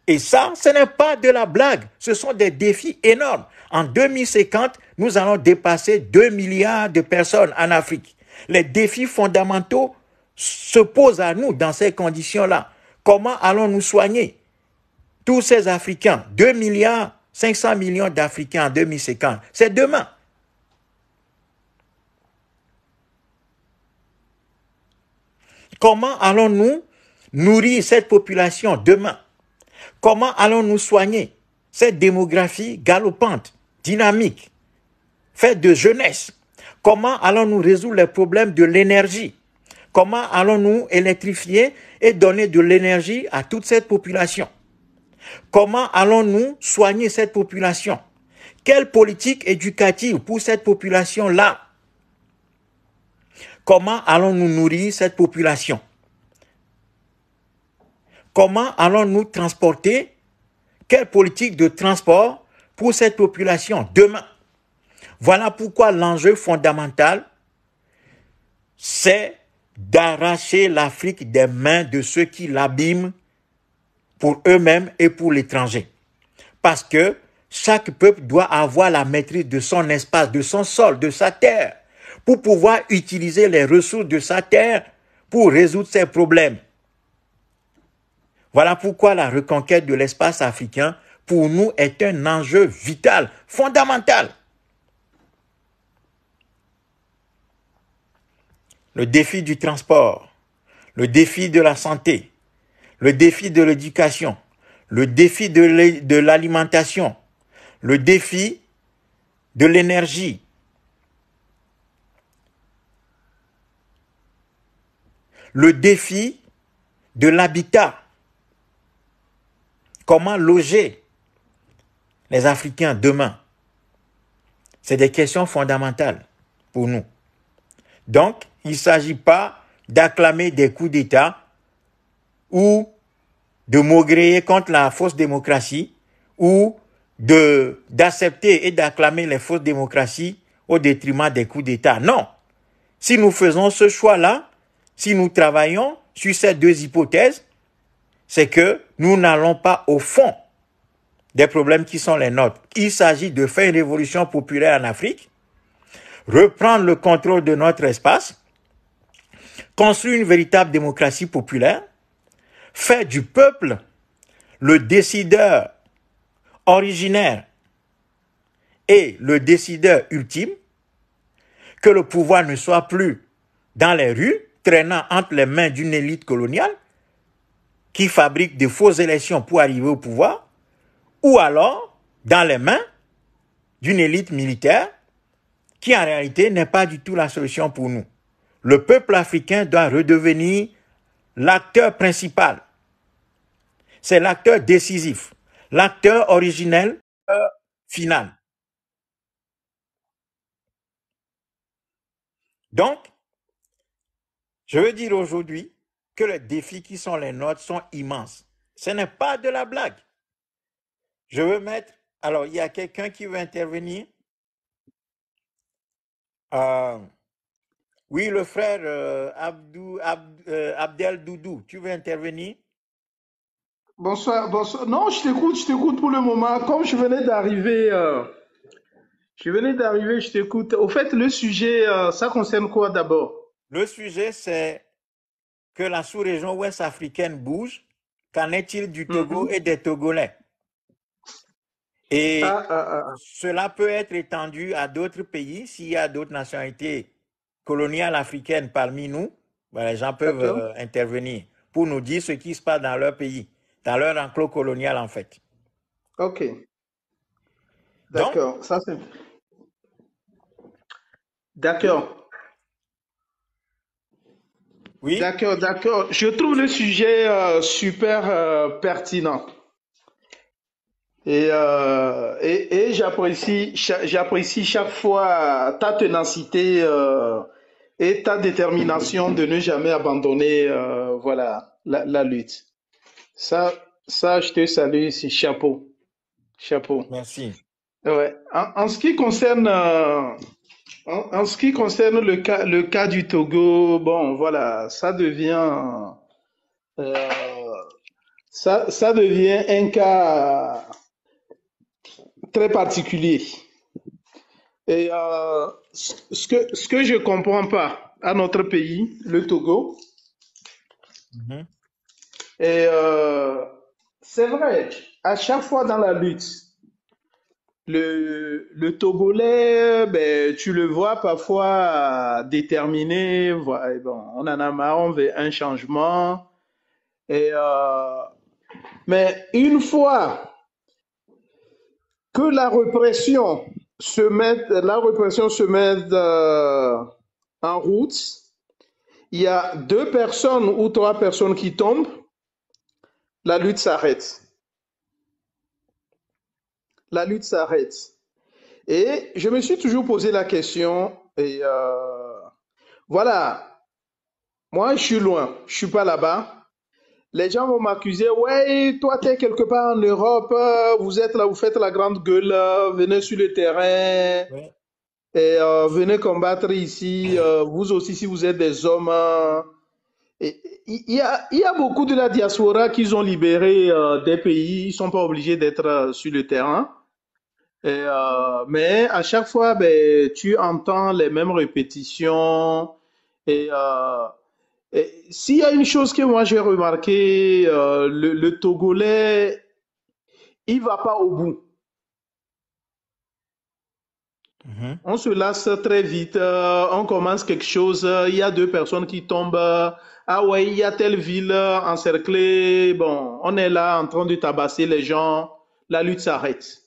Et ça, ce n'est pas de la blague, ce sont des défis énormes. En 2050, nous allons dépasser 2 milliards de personnes en Afrique. Les défis fondamentaux se posent à nous dans ces conditions-là. Comment allons-nous soigner tous ces Africains, 2 milliards 500 millions d'Africains en 2050, c'est demain. Comment allons-nous nourrir cette population demain Comment allons-nous soigner cette démographie galopante, dynamique, faite de jeunesse Comment allons-nous résoudre les problèmes de l'énergie Comment allons-nous électrifier et donner de l'énergie à toute cette population Comment allons-nous soigner cette population Quelle politique éducative pour cette population-là Comment allons-nous nourrir cette population Comment allons-nous transporter Quelle politique de transport pour cette population demain Voilà pourquoi l'enjeu fondamental, c'est d'arracher l'Afrique des mains de ceux qui l'abîment pour eux-mêmes et pour l'étranger. Parce que chaque peuple doit avoir la maîtrise de son espace, de son sol, de sa terre, pour pouvoir utiliser les ressources de sa terre pour résoudre ses problèmes. Voilà pourquoi la reconquête de l'espace africain, pour nous, est un enjeu vital, fondamental. Le défi du transport, le défi de la santé, le défi de l'éducation, le défi de l'alimentation, le défi de l'énergie. Le défi de l'habitat. Comment loger les Africains demain C'est des questions fondamentales pour nous. Donc, il ne s'agit pas d'acclamer des coups d'État ou de maugréer contre la fausse démocratie ou de d'accepter et d'acclamer les fausses démocraties au détriment des coups d'État. Non. Si nous faisons ce choix-là, si nous travaillons sur ces deux hypothèses, c'est que nous n'allons pas au fond des problèmes qui sont les nôtres. Il s'agit de faire une révolution populaire en Afrique, reprendre le contrôle de notre espace, construire une véritable démocratie populaire, fait du peuple le décideur originaire et le décideur ultime, que le pouvoir ne soit plus dans les rues, traînant entre les mains d'une élite coloniale qui fabrique des fausses élections pour arriver au pouvoir, ou alors dans les mains d'une élite militaire qui en réalité n'est pas du tout la solution pour nous. Le peuple africain doit redevenir l'acteur principal c'est l'acteur décisif, l'acteur originel, euh, final. Donc, je veux dire aujourd'hui que les défis qui sont les nôtres sont immenses. Ce n'est pas de la blague. Je veux mettre. Alors, il y a quelqu'un qui veut intervenir. Euh, oui, le frère euh, Abdel Doudou, tu veux intervenir Bonsoir, bonsoir. Non, je t'écoute, je t'écoute pour le moment. Comme je venais d'arriver, euh, je venais d'arriver, je t'écoute. Au fait, le sujet, euh, ça concerne quoi d'abord Le sujet, c'est que la sous-région ouest africaine bouge. Qu'en est-il du Togo mhm. et des Togolais Et ah, ah, ah, cela peut être étendu à d'autres pays s'il y a d'autres nationalités coloniales africaines parmi nous. Ben, les gens peuvent euh, intervenir pour nous dire ce qui se passe dans leur pays dans leur enclos colonial, en fait. OK. D'accord. Ça, c'est. D'accord. Oui. D'accord, d'accord. Je trouve le sujet euh, super euh, pertinent. Euh, et, et, j'apprécie, chaque fois ta ténacité et ta détermination de ne jamais abandonner voilà, la lutte. Ça, ça, je te salue ici. Chapeau. Chapeau. Merci. Ouais. En, ce qui concerne, euh, en, ce qui concerne le cas, le cas du Togo, bon, voilà, ça devient, euh, ça, ça devient un cas très particulier. Et euh, ce que ce que je comprends pas à notre pays, le Togo, mm-hmm. Et euh, c'est vrai, à chaque fois dans la lutte, le, Togolais, ben, tu le vois parfois déterminé, eh bon, on en a marre, on veut un changement. Et, euh, mais une fois que la répression se met la répression se met euh, en route, il y a deux personnes ou trois personnes qui tombent la lutte s'arrête. La lutte s'arrête. Et je me suis toujours posé la question, et euh, voilà, moi je suis loin, je suis pas là-bas. Les gens vont m'accuser, ouais, toi tu es quelque part en Europe, euh, vous êtes là, vous faites la grande gueule, euh, venez sur le terrain, et venez combattre ici, vous aussi si vous êtes des hommes. Hein il y a, beaucoup de la diaspora qui ont libéré euh, des pays, ils ne sont pas obligés d'être euh, sur le terrain. Euh, mais à chaque fois, ben, tu entends les mêmes répétitions. Et, s'il y a une chose que moi j'ai remarqué, le, Togolais, il ne va pas au bout. Mhm. On se lasse très vite, on commence quelque chose, il y a deux personnes qui tombent, ah ouais, il y a telle ville encerclée. Bon, on est là en train de tabasser les gens. La lutte s'arrête.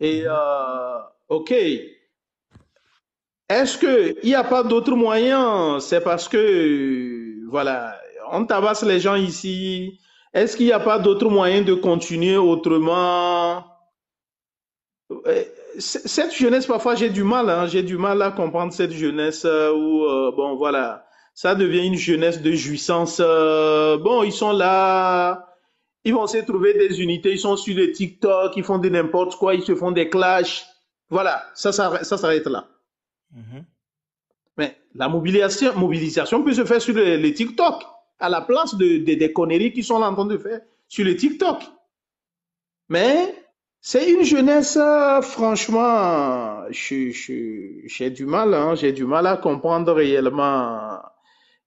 Et, euh, OK. Est-ce qu'il n'y a pas d'autres moyens C'est parce que, voilà, on tabasse les gens ici. Est-ce qu'il n'y a pas d'autres moyens de continuer autrement euh, cette jeunesse, parfois, j'ai du mal, hein, j'ai du mal à comprendre cette jeunesse euh, où, euh, bon, voilà, ça devient une jeunesse de jouissance. Euh, bon, ils sont là, ils vont se trouver des unités, ils sont sur les TikTok, ils font de n'importe quoi, ils se font des clashs. Voilà, ça, ça, s'arrête là. Mm-hmm. Mais la mobilisation, mobilisation peut se faire sur les le TikTok, à la place de, des conneries qu'ils sont là en train de faire sur les TikTok. Mais c'est une jeunesse, euh, franchement, j'ai du mal, hein. j'ai du mal à comprendre réellement.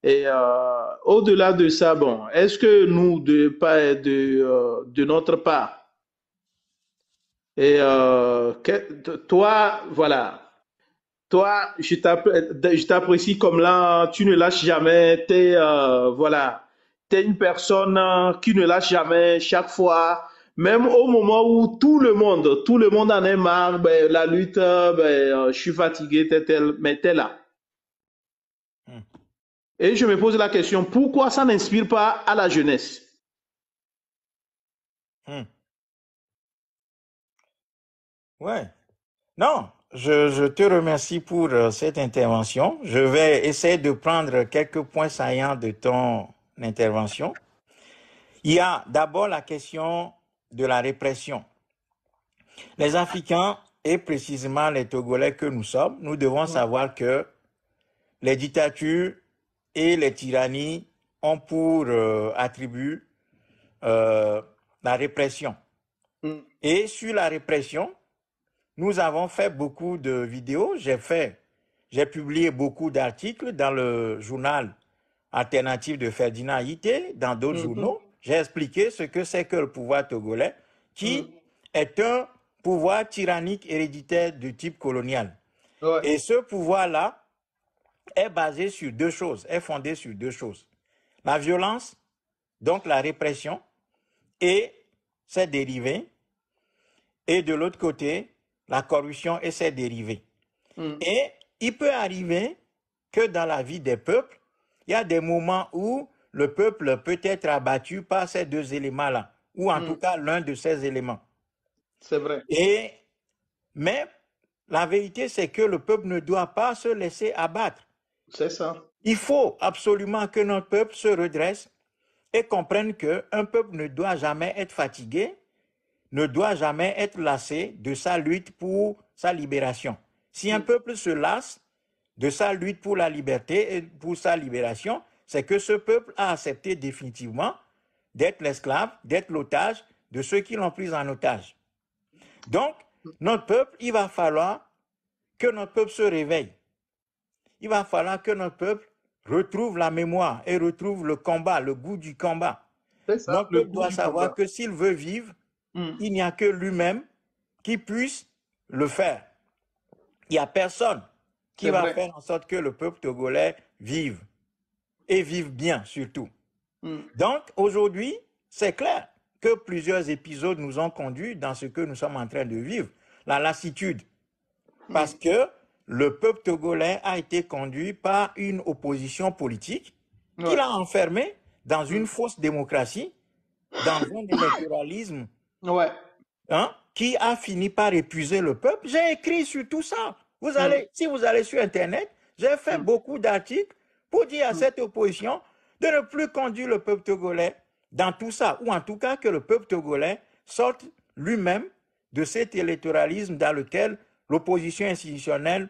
Et euh, au-delà de ça, bon, est-ce que nous, de, de, euh, de notre part, et toi, voilà, toi, je t'apprécie comme là, tu ne lâches jamais, t'es, voilà, t'es une personne qui ne lâche jamais chaque fois même au moment où tout le monde, tout le monde en est marre, ben, la lutte, ben, euh, je suis fatigué, tel, mais t'es là. Hmm. Et je me pose la question, pourquoi ça n'inspire pas à la jeunesse hmm. Ouais. Non, je, te remercie pour euh, cette intervention. Je vais essayer de prendre quelques points saillants de ton intervention. Il y a d'abord la question de la répression. Les Africains, et précisément les Togolais que nous sommes, nous devons savoir que les dictatures et les tyrannies ont pour euh, attribut euh, la répression. Mm. Et sur la répression, nous avons fait beaucoup de vidéos. J'ai fait, j'ai publié beaucoup d'articles dans le journal alternatif de Ferdinand Ité, dans d'autres mm-hmm. journaux j'ai expliqué ce que c'est que le pouvoir togolais, qui mm. est un pouvoir tyrannique héréditaire du type colonial. Et ce pouvoir-là est basé sur deux choses, est fondé sur deux choses. La violence, donc la répression, et ses dérivés, et de l'autre côté, la corruption et ses dérivés. Mm. Et il peut arriver que dans la vie des peuples, il y a des moments où le peuple peut être abattu par ces deux éléments-là, ou en mm. tout cas l'un de ces éléments. C'est vrai. Et, mais la vérité, c'est que le peuple ne doit pas se laisser abattre. C'est ça. Il faut absolument que notre peuple se redresse et comprenne qu'un peuple ne doit jamais être fatigué, ne doit jamais être lassé de sa lutte pour sa libération. Si un mm. peuple se lasse de sa lutte pour la liberté et pour sa libération, c'est que ce peuple a accepté définitivement d'être l'esclave, d'être l'otage de ceux qui l'ont pris en otage. Donc, notre peuple, il va falloir que notre peuple se réveille. Il va falloir que notre peuple retrouve la mémoire et retrouve le combat, le goût du combat. Donc, notre peuple doit savoir que s'il veut vivre, hmm. il n'y a que lui-même qui puisse le faire. Il n'y a personne qui va faire en sorte que le peuple togolais vive et vivent bien surtout. Hmm. Donc aujourd'hui, c'est clair que plusieurs épisodes nous ont conduits dans ce que nous sommes en train de vivre, la lassitude. Hmm. Parce que le peuple togolais a été conduit par une opposition politique qui l'a enfermé dans une hmm. fausse démocratie, dans un électoralisme hein, qui a fini par épuiser le peuple. J'ai écrit sur tout ça. Vous allez, Si vous allez sur Internet, j'ai fait beaucoup d'articles pour dire à cette opposition de ne plus conduire le peuple togolais dans tout ça, ou en tout cas que le peuple togolais sorte lui-même de cet électoralisme dans lequel l'opposition institutionnelle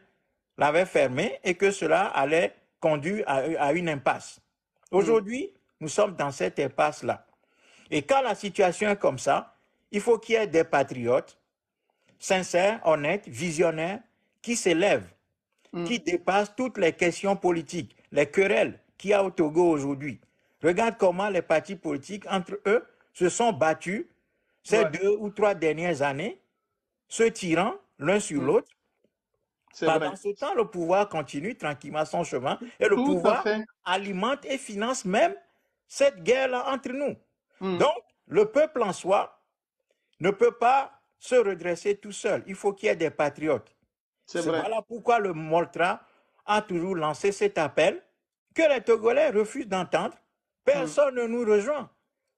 l'avait fermé et que cela allait conduire à, une impasse. Mm. Aujourd'hui, nous sommes dans cette impasse-là. Et quand la situation est comme ça, il faut qu'il y ait des patriotes sincères, honnêtes, visionnaires, qui s'élèvent, mm. qui dépassent toutes les questions politiques les querelles qu'il y a au Togo aujourd'hui. Regarde comment les partis politiques, entre eux, se sont battus ces deux ou trois dernières années, se tirant l'un sur mm. l'autre. Pendant ce temps, le pouvoir continue tranquillement son chemin et le pouvoir alimente et finance même cette guerre-là entre nous. Mm. Donc, le peuple en soi ne peut pas se redresser tout seul. Il faut qu'il y ait des patriotes. C'est voilà pourquoi le Moltra a toujours lancé cet appel que les Togolais refusent d'entendre. Personne ne nous rejoint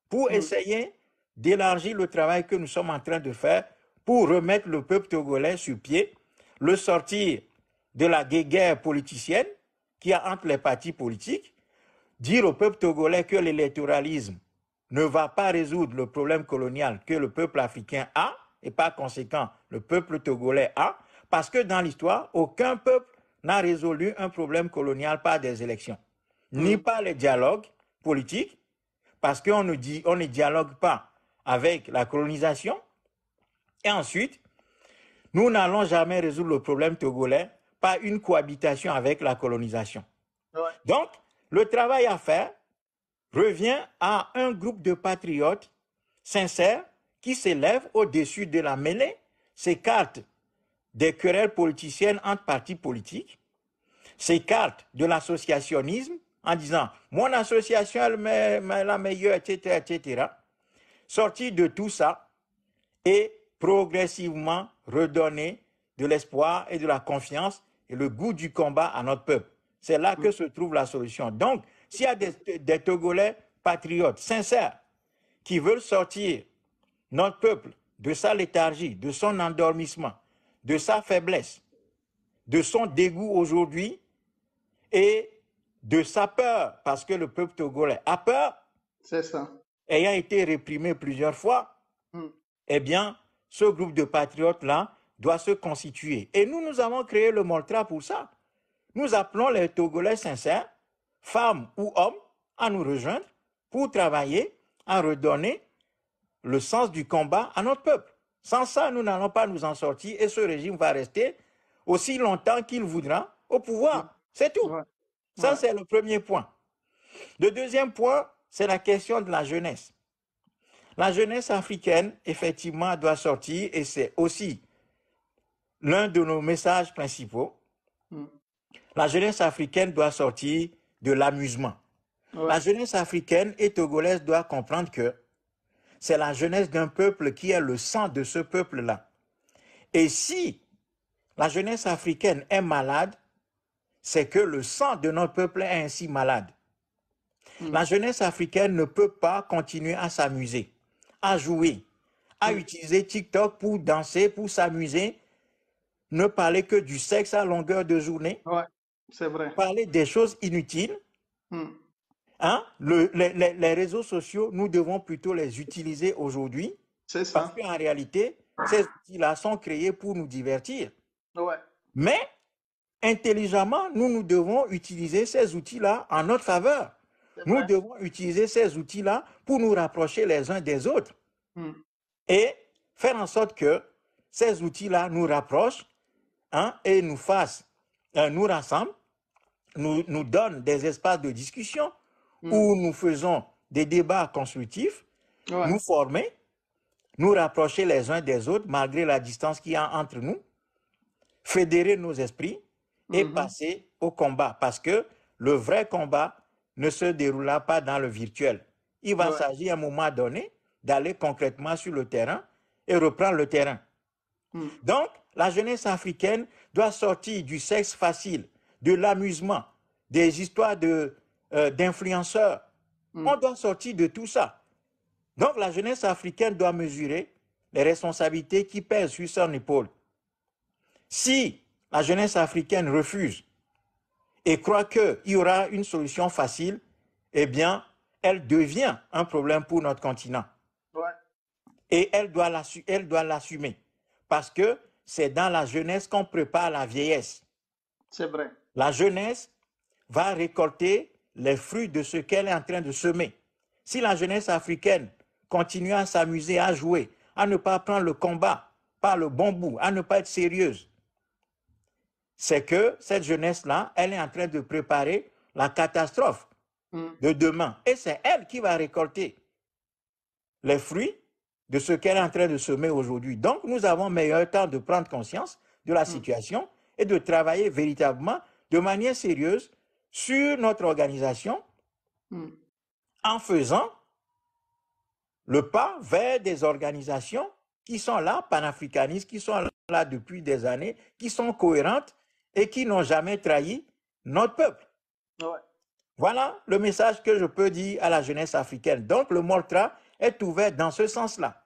pour mm. essayer d'élargir le travail que nous sommes en train de faire pour remettre le peuple togolais sur pied, le sortir de la guerre politicienne qui a entre les partis politiques, dire au peuple togolais que l'électoralisme ne va pas résoudre le problème colonial que le peuple africain a et par conséquent le peuple togolais a, parce que dans l'histoire, aucun peuple n'a résolu un problème colonial par des élections, hmm. ni par les dialogues politiques, parce qu'on ne, on ne dialogue pas avec la colonisation. Et ensuite, nous n'allons jamais résoudre le problème togolais par une cohabitation avec la colonisation. Donc, le travail à faire revient à un groupe de patriotes sincères qui s'élèvent au-dessus de la mêlée, s'écartent des querelles politiciennes entre partis politiques, s'écarte de l'associationnisme en disant mon association est la meilleure, etc., Sortir de tout ça et progressivement redonner de l'espoir et de la confiance et le goût du combat à notre peuple. C'est là que se trouve la solution. Donc, s'il y a des Togolais patriotes sincères qui veulent sortir notre peuple de sa léthargie, de son endormissement, de sa faiblesse, de son dégoût aujourd'hui et de sa peur, parce que le peuple togolais a peur. C'est ça. Ayant été réprimé plusieurs fois, hmm. eh bien, ce groupe de patriotes-là doit se constituer. Et nous, nous avons créé le Moltra pour ça. Nous appelons les Togolais sincères, femmes ou hommes, à nous rejoindre pour travailler à redonner le sens du combat à notre peuple. Sans ça, nous n'allons pas nous en sortir et ce régime va rester aussi longtemps qu'il voudra au pouvoir. C'est tout. Ça, c'est le premier point. Le deuxième point, c'est la question de la jeunesse. La jeunesse africaine, effectivement, doit sortir et c'est aussi l'un de nos messages principaux. Mm. La jeunesse africaine doit sortir de l'amusement. La jeunesse africaine et togolaise doit comprendre que c'est la jeunesse d'un peuple qui est le sang de ce peuple-là. Et si la jeunesse africaine est malade, c'est que le sang de notre peuple est ainsi malade. Hmm. La jeunesse africaine ne peut pas continuer à s'amuser, à jouer, à hmm. utiliser TikTok pour danser, pour s'amuser, ne parler que du sexe à longueur de journée, c'est vrai. parler des choses inutiles. Hmm. Hein? les, réseaux sociaux, nous devons plutôt les utiliser aujourd'hui. C'est ça. Parce qu'en réalité, ces outils-là sont créés pour nous divertir. Mais intelligemment, nous, nous devons utiliser ces outils-là en notre faveur. Nous devons utiliser ces outils-là pour nous rapprocher les uns des autres hmm. et faire en sorte que ces outils-là nous rapprochent hein, et nous fassent, euh, nous rassemblent, nous, nous donnent des espaces de discussion, Mm. où nous faisons des débats constructifs, nous former, nous rapprocher les uns des autres malgré la distance qu'il y a entre nous, fédérer nos esprits et mm-hmm. passer au combat. Parce que le vrai combat ne se déroulera pas dans le virtuel. Il va s'agir à un moment donné d'aller concrètement sur le terrain et reprendre le terrain. Mm. Donc, la jeunesse africaine doit sortir du sexe facile, de l'amusement, des histoires de, euh, d'influenceurs. Hmm. On doit sortir de tout ça. Donc la jeunesse africaine doit mesurer les responsabilités qui pèsent sur son épaule. Si la jeunesse africaine refuse et croit qu'il y aura une solution facile, eh bien, elle devient un problème pour notre continent. Ouais. Et elle doit l'assumer. Parce que c'est dans la jeunesse qu'on prépare la vieillesse. C'est vrai. La jeunesse va récolter les fruits de ce qu'elle est en train de semer. Si la jeunesse africaine continue à s'amuser, à jouer, à ne pas prendre le combat par le bon bout, à ne pas être sérieuse, c'est que cette jeunesse-là, elle est en train de préparer la catastrophe mm. de demain. Et c'est elle qui va récolter les fruits de ce qu'elle est en train de semer aujourd'hui. Donc, nous avons meilleur temps de prendre conscience de la mm. situation et de travailler véritablement de manière sérieuse sur notre organisation hmm. en faisant le pas vers des organisations qui sont là, panafricanistes, qui sont là depuis des années, qui sont cohérentes et qui n'ont jamais trahi notre peuple. Voilà le message que je peux dire à la jeunesse africaine. Donc le Moltra est ouvert dans ce sens-là.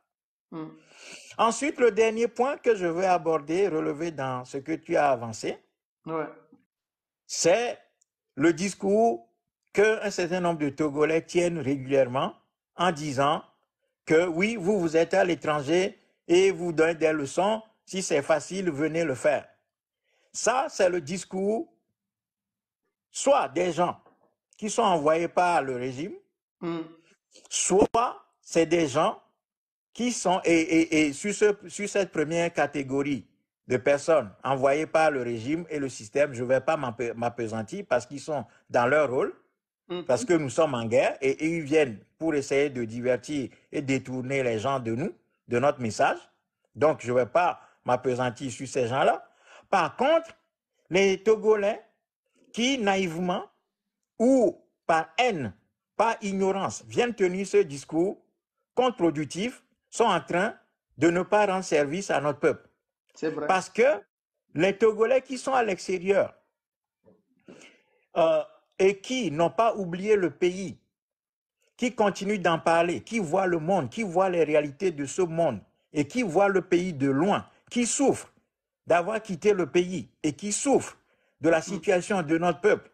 Hmm. Ensuite, le dernier point que je veux aborder, relever dans ce que tu as avancé, c'est le discours qu'un certain nombre de Togolais tiennent régulièrement en disant que oui, vous, vous êtes à l'étranger et vous donnez des leçons. Si c'est facile, venez le faire. Ça, c'est le discours soit des gens qui sont envoyés par le régime, hmm. soit c'est des gens qui sont, et, et, sur, sur cette première catégorie, de personnes envoyées par le régime et le système, je ne vais pas m'apesantir parce qu'ils sont dans leur rôle, mm-hmm. parce que nous sommes en guerre et, et, ils viennent pour essayer de divertir et détourner les gens de nous, de notre message. Donc, je ne vais pas m'apesantir sur ces gens-là. Par contre, les Togolais qui, naïvement ou par haine, par ignorance, viennent tenir ce discours contre-productif, sont en train de ne pas rendre service à notre peuple. Parce que les Togolais qui sont à l'extérieur euh, et qui n'ont pas oublié le pays, qui continuent d'en parler, qui voient le monde, qui voient les réalités de ce monde et qui voient le pays de loin, qui souffrent d'avoir quitté le pays et qui souffrent de la mm. situation de notre peuple,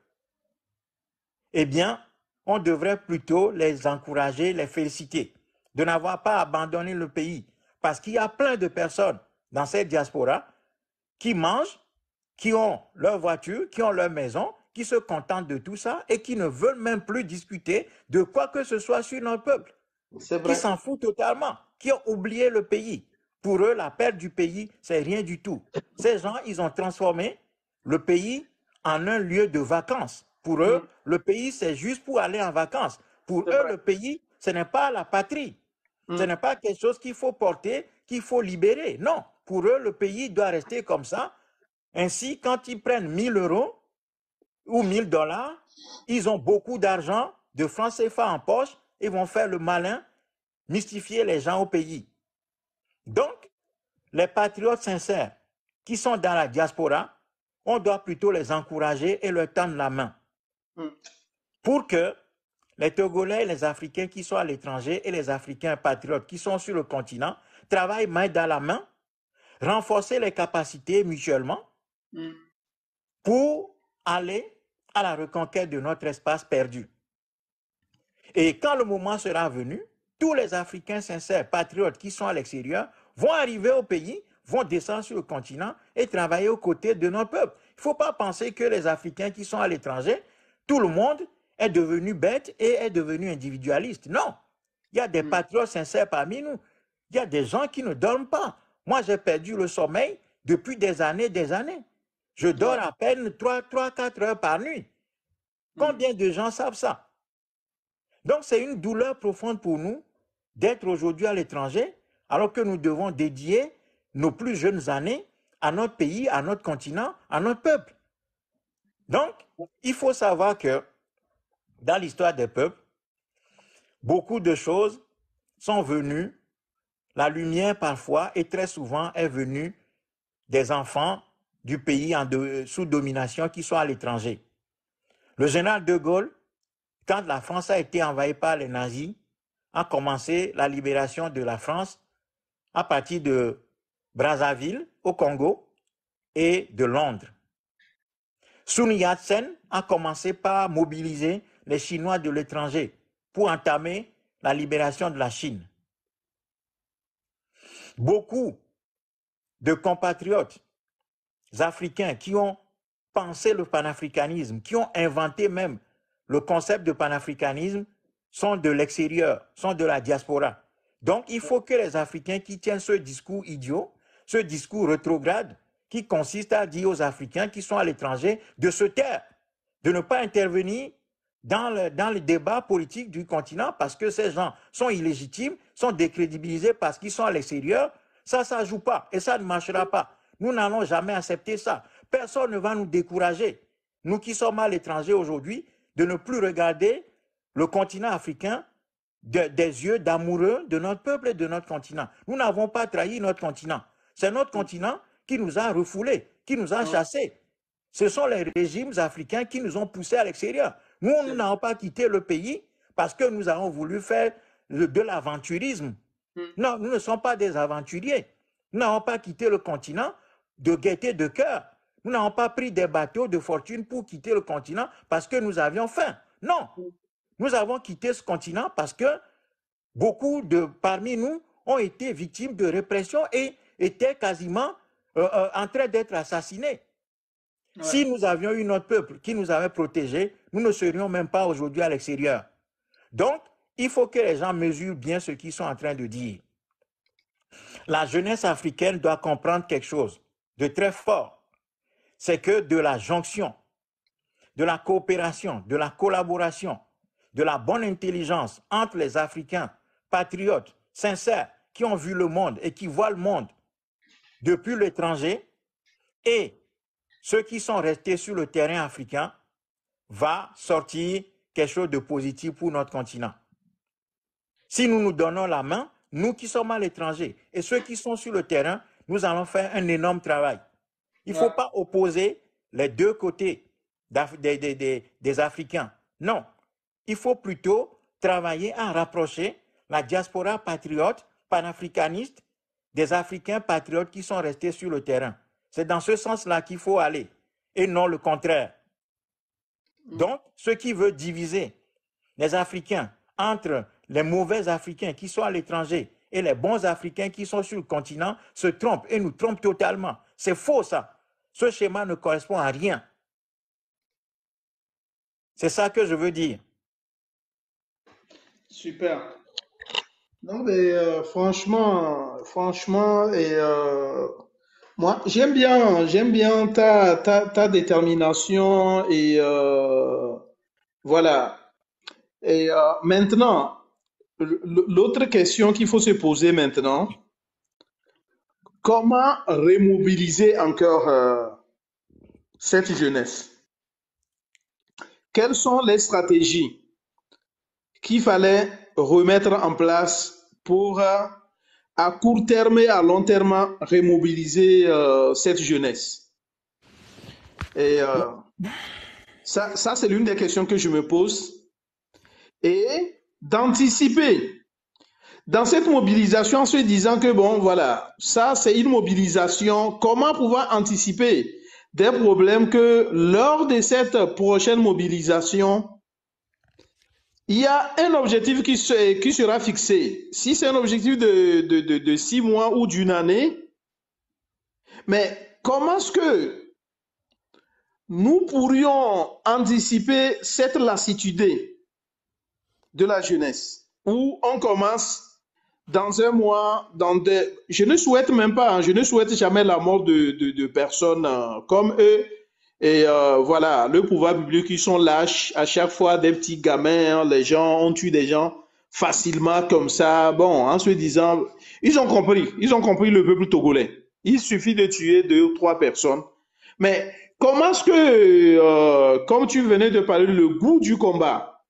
eh bien, on devrait plutôt les encourager, les féliciter de n'avoir pas abandonné le pays. Parce qu'il y a plein de personnes dans cette diaspora qui mangent, qui ont leur voiture, qui ont leur maison, qui se contentent de tout ça et qui ne veulent même plus discuter de quoi que ce soit sur leur peuple. Qui s'en foutent totalement, qui ont oublié le pays. Pour eux, la perte du pays, c'est rien du tout. Ces gens, ils ont transformé le pays en un lieu de vacances. Pour eux, hmm. le pays, c'est juste pour aller en vacances. Pour eux, le pays, ce n'est pas la patrie. Ce hmm. n'est pas quelque chose qu'il faut porter, qu'il faut libérer. Non, pour eux, le pays doit rester comme ça. Ainsi, quand ils prennent 1000 euros ou 1000 dollars, ils ont beaucoup d'argent, de francs CFA en poche, et vont faire le malin, mystifier les gens au pays. Donc, les patriotes sincères qui sont dans la diaspora, on doit plutôt les encourager et leur tendre la main hmm. pour que les Togolais, les Africains qui sont à l'étranger et les Africains patriotes qui sont sur le continent travaillent main dans la main renforcer les capacités mutuellement mm. pour aller à la reconquête de notre espace perdu. Et quand le moment sera venu, tous les Africains sincères, patriotes qui sont à l'extérieur, vont arriver au pays, vont descendre sur le continent et travailler aux côtés de nos peuples. Il ne faut pas penser que les Africains qui sont à l'étranger, tout le monde est devenu bête et est devenu individualiste. Non, il y a des mm. patriotes sincères parmi nous. Il y a des gens qui ne dorment pas. Moi, j'ai perdu le sommeil depuis des années, des années. Je dors à peine 3, 3, 4 heures par nuit. Hmm. Combien de gens savent ça Donc, c'est une douleur profonde pour nous d'être aujourd'hui à l'étranger, alors que nous devons dédier nos plus jeunes années à notre pays, à notre continent, à notre peuple. Donc, il faut savoir que dans l'histoire des peuples, beaucoup de choses sont venues la lumière parfois et très souvent est venue des enfants du pays en sous domination qui sont à l'étranger. Le général de Gaulle, quand la France a été envahie par les nazis, a commencé la libération de la France à partir de Brazzaville au Congo et de Londres. Sun Yat-sen a commencé par mobiliser les Chinois de l'étranger pour entamer la libération de la Chine. Beaucoup de compatriotes africains qui ont pensé le panafricanisme, qui ont inventé même le concept de panafricanisme, sont de l'extérieur, sont de la diaspora. Donc il faut que les Africains qui tiennent ce discours idiot, ce discours rétrograde, qui consiste à dire aux Africains qui sont à l'étranger de se taire, de ne pas intervenir dans le, dans le débat politique du continent parce que ces gens sont illégitimes, sont décrédibilisés parce qu'ils sont à l'extérieur. Ça, ça ne joue pas et ça ne marchera pas. Nous n'allons jamais accepter ça. Personne ne va nous décourager, nous qui sommes à l'étranger aujourd'hui, de ne plus regarder le continent africain des yeux d'amoureux de notre peuple et de notre continent. Nous n'avons pas trahi notre continent. C'est notre mm. continent qui nous a refoulés, qui nous a mm. chassés. Ce sont les régimes africains qui nous ont poussés à l'extérieur. Nous, nous n'avons pas quitté le pays parce que nous avons voulu faire de l'aventurisme. Hmm. Non, nous ne sommes pas des aventuriers. Nous n'avons pas quitté le continent de gaieté de cœur. Nous n'avons pas pris des bateaux de fortune pour quitter le continent parce que nous avions faim. Non, hmm. nous avons quitté ce continent parce que beaucoup de parmi nous ont été victimes de répression et étaient quasiment euh, euh, en train d'être assassinés. Si nous avions eu notre peuple qui nous avait protégés, nous ne serions même pas aujourd'hui à l'extérieur. Donc, il faut que les gens mesurent bien ce qu'ils sont en train de dire. La jeunesse africaine doit comprendre quelque chose de très fort. C'est que de la jonction, de la coopération, de la collaboration, de la bonne intelligence entre les Africains, patriotes, sincères, qui ont vu le monde et qui voient le monde depuis l'étranger, et ceux qui sont restés sur le terrain africain, va sortir quelque chose de positif pour notre continent. Si nous nous donnons la main, nous qui sommes à l'étranger et ceux qui sont sur le terrain, nous allons faire un énorme travail. Il ne faut pas opposer les deux côtés des, Africains. Non, il faut plutôt travailler à rapprocher la diaspora patriote, panafricaniste, des Africains patriotes qui sont restés sur le terrain. C'est dans ce sens-là qu'il faut aller et non le contraire. Mm. Donc, ce qui veut diviser les Africains entre les mauvais Africains qui sont à l'étranger et les bons Africains qui sont sur le continent se trompent et nous trompent totalement. C'est faux ça. Ce schéma ne correspond à rien. C'est ça que je veux dire. Super. Non mais euh, franchement, franchement et euh, moi, j'aime bien, j'aime bien ta, ta, ta détermination et euh, voilà. Et euh, maintenant, l'autre question qu'il faut se poser maintenant, comment remobiliser encore euh, cette jeunesse? Quelles sont les stratégies qu'il fallait remettre en place pour à court terme et à long terme, remobiliser euh, cette jeunesse. Et euh, ça, ça c'est l'une des questions que je me pose. Et d'anticiper dans cette mobilisation en se disant que, bon, voilà, ça, c'est une mobilisation. Comment pouvoir anticiper des problèmes que lors de cette prochaine mobilisation, il y a un objectif qui, sera fixé. Si c'est un objectif de, six mois ou d'une année, mais comment est-ce que nous pourrions anticiper cette lassitude de la jeunesse où on commence dans un mois, dans des... Je ne souhaite même pas, hein, je ne souhaite jamais la mort de, personnes hein, comme eux, et euh, voilà, le pouvoir public, ils sont lâches. À chaque fois, des petits gamins, hein, les gens, on tue des gens facilement comme ça. Bon, en se disant, ils ont compris, ils ont compris le peuple togolais. Il suffit de tuer deux ou trois personnes. Mais comment est-ce que, euh, comme tu venais de parler, le goût du combat,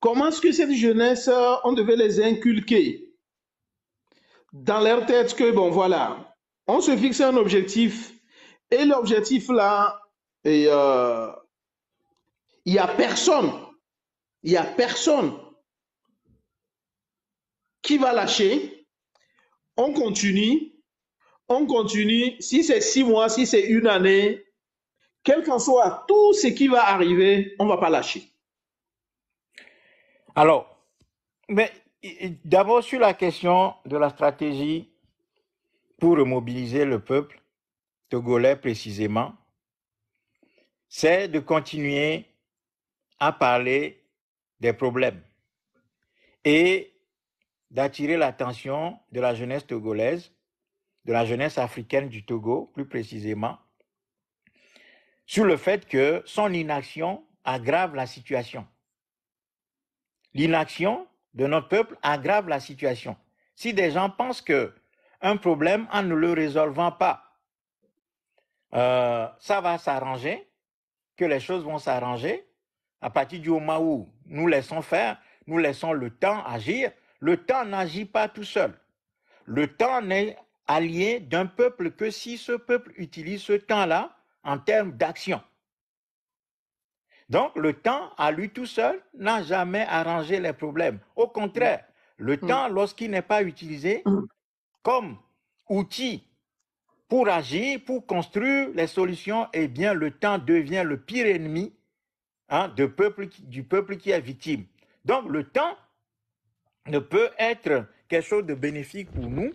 comment est-ce que cette jeunesse, euh, on devait les inculquer dans leur tête que, bon, voilà, on se fixe un objectif et l'objectif là, euh, il n'y a personne, il n'y a personne qui va lâcher. On continue, on continue. Si c'est six mois, si c'est une année, quel qu'en soit tout ce qui va arriver, on ne va pas lâcher. Alors, mais d'abord sur la question de la stratégie pour mobiliser le peuple, togolais précisément, c'est de continuer à parler des problèmes et d'attirer l'attention de la jeunesse togolaise, de la jeunesse africaine du Togo plus précisément, sur le fait que son inaction aggrave la situation. L'inaction de notre peuple aggrave la situation. Si des gens pensent que un problème en ne le résolvant pas euh, ça va s'arranger, que les choses vont s'arranger à partir du moment où nous laissons faire, nous laissons le temps agir. Le temps n'agit pas tout seul. Le temps n'est allié d'un peuple que si ce peuple utilise ce temps-là en termes d'action. Donc le temps, à lui tout seul, n'a jamais arrangé les problèmes. Au contraire, le mm. temps, lorsqu'il n'est pas utilisé mm. comme outil pour agir, pour construire les solutions, eh bien, le temps devient le pire ennemi hein, du peuple qui est victime. Donc, le temps ne peut être quelque chose de bénéfique pour nous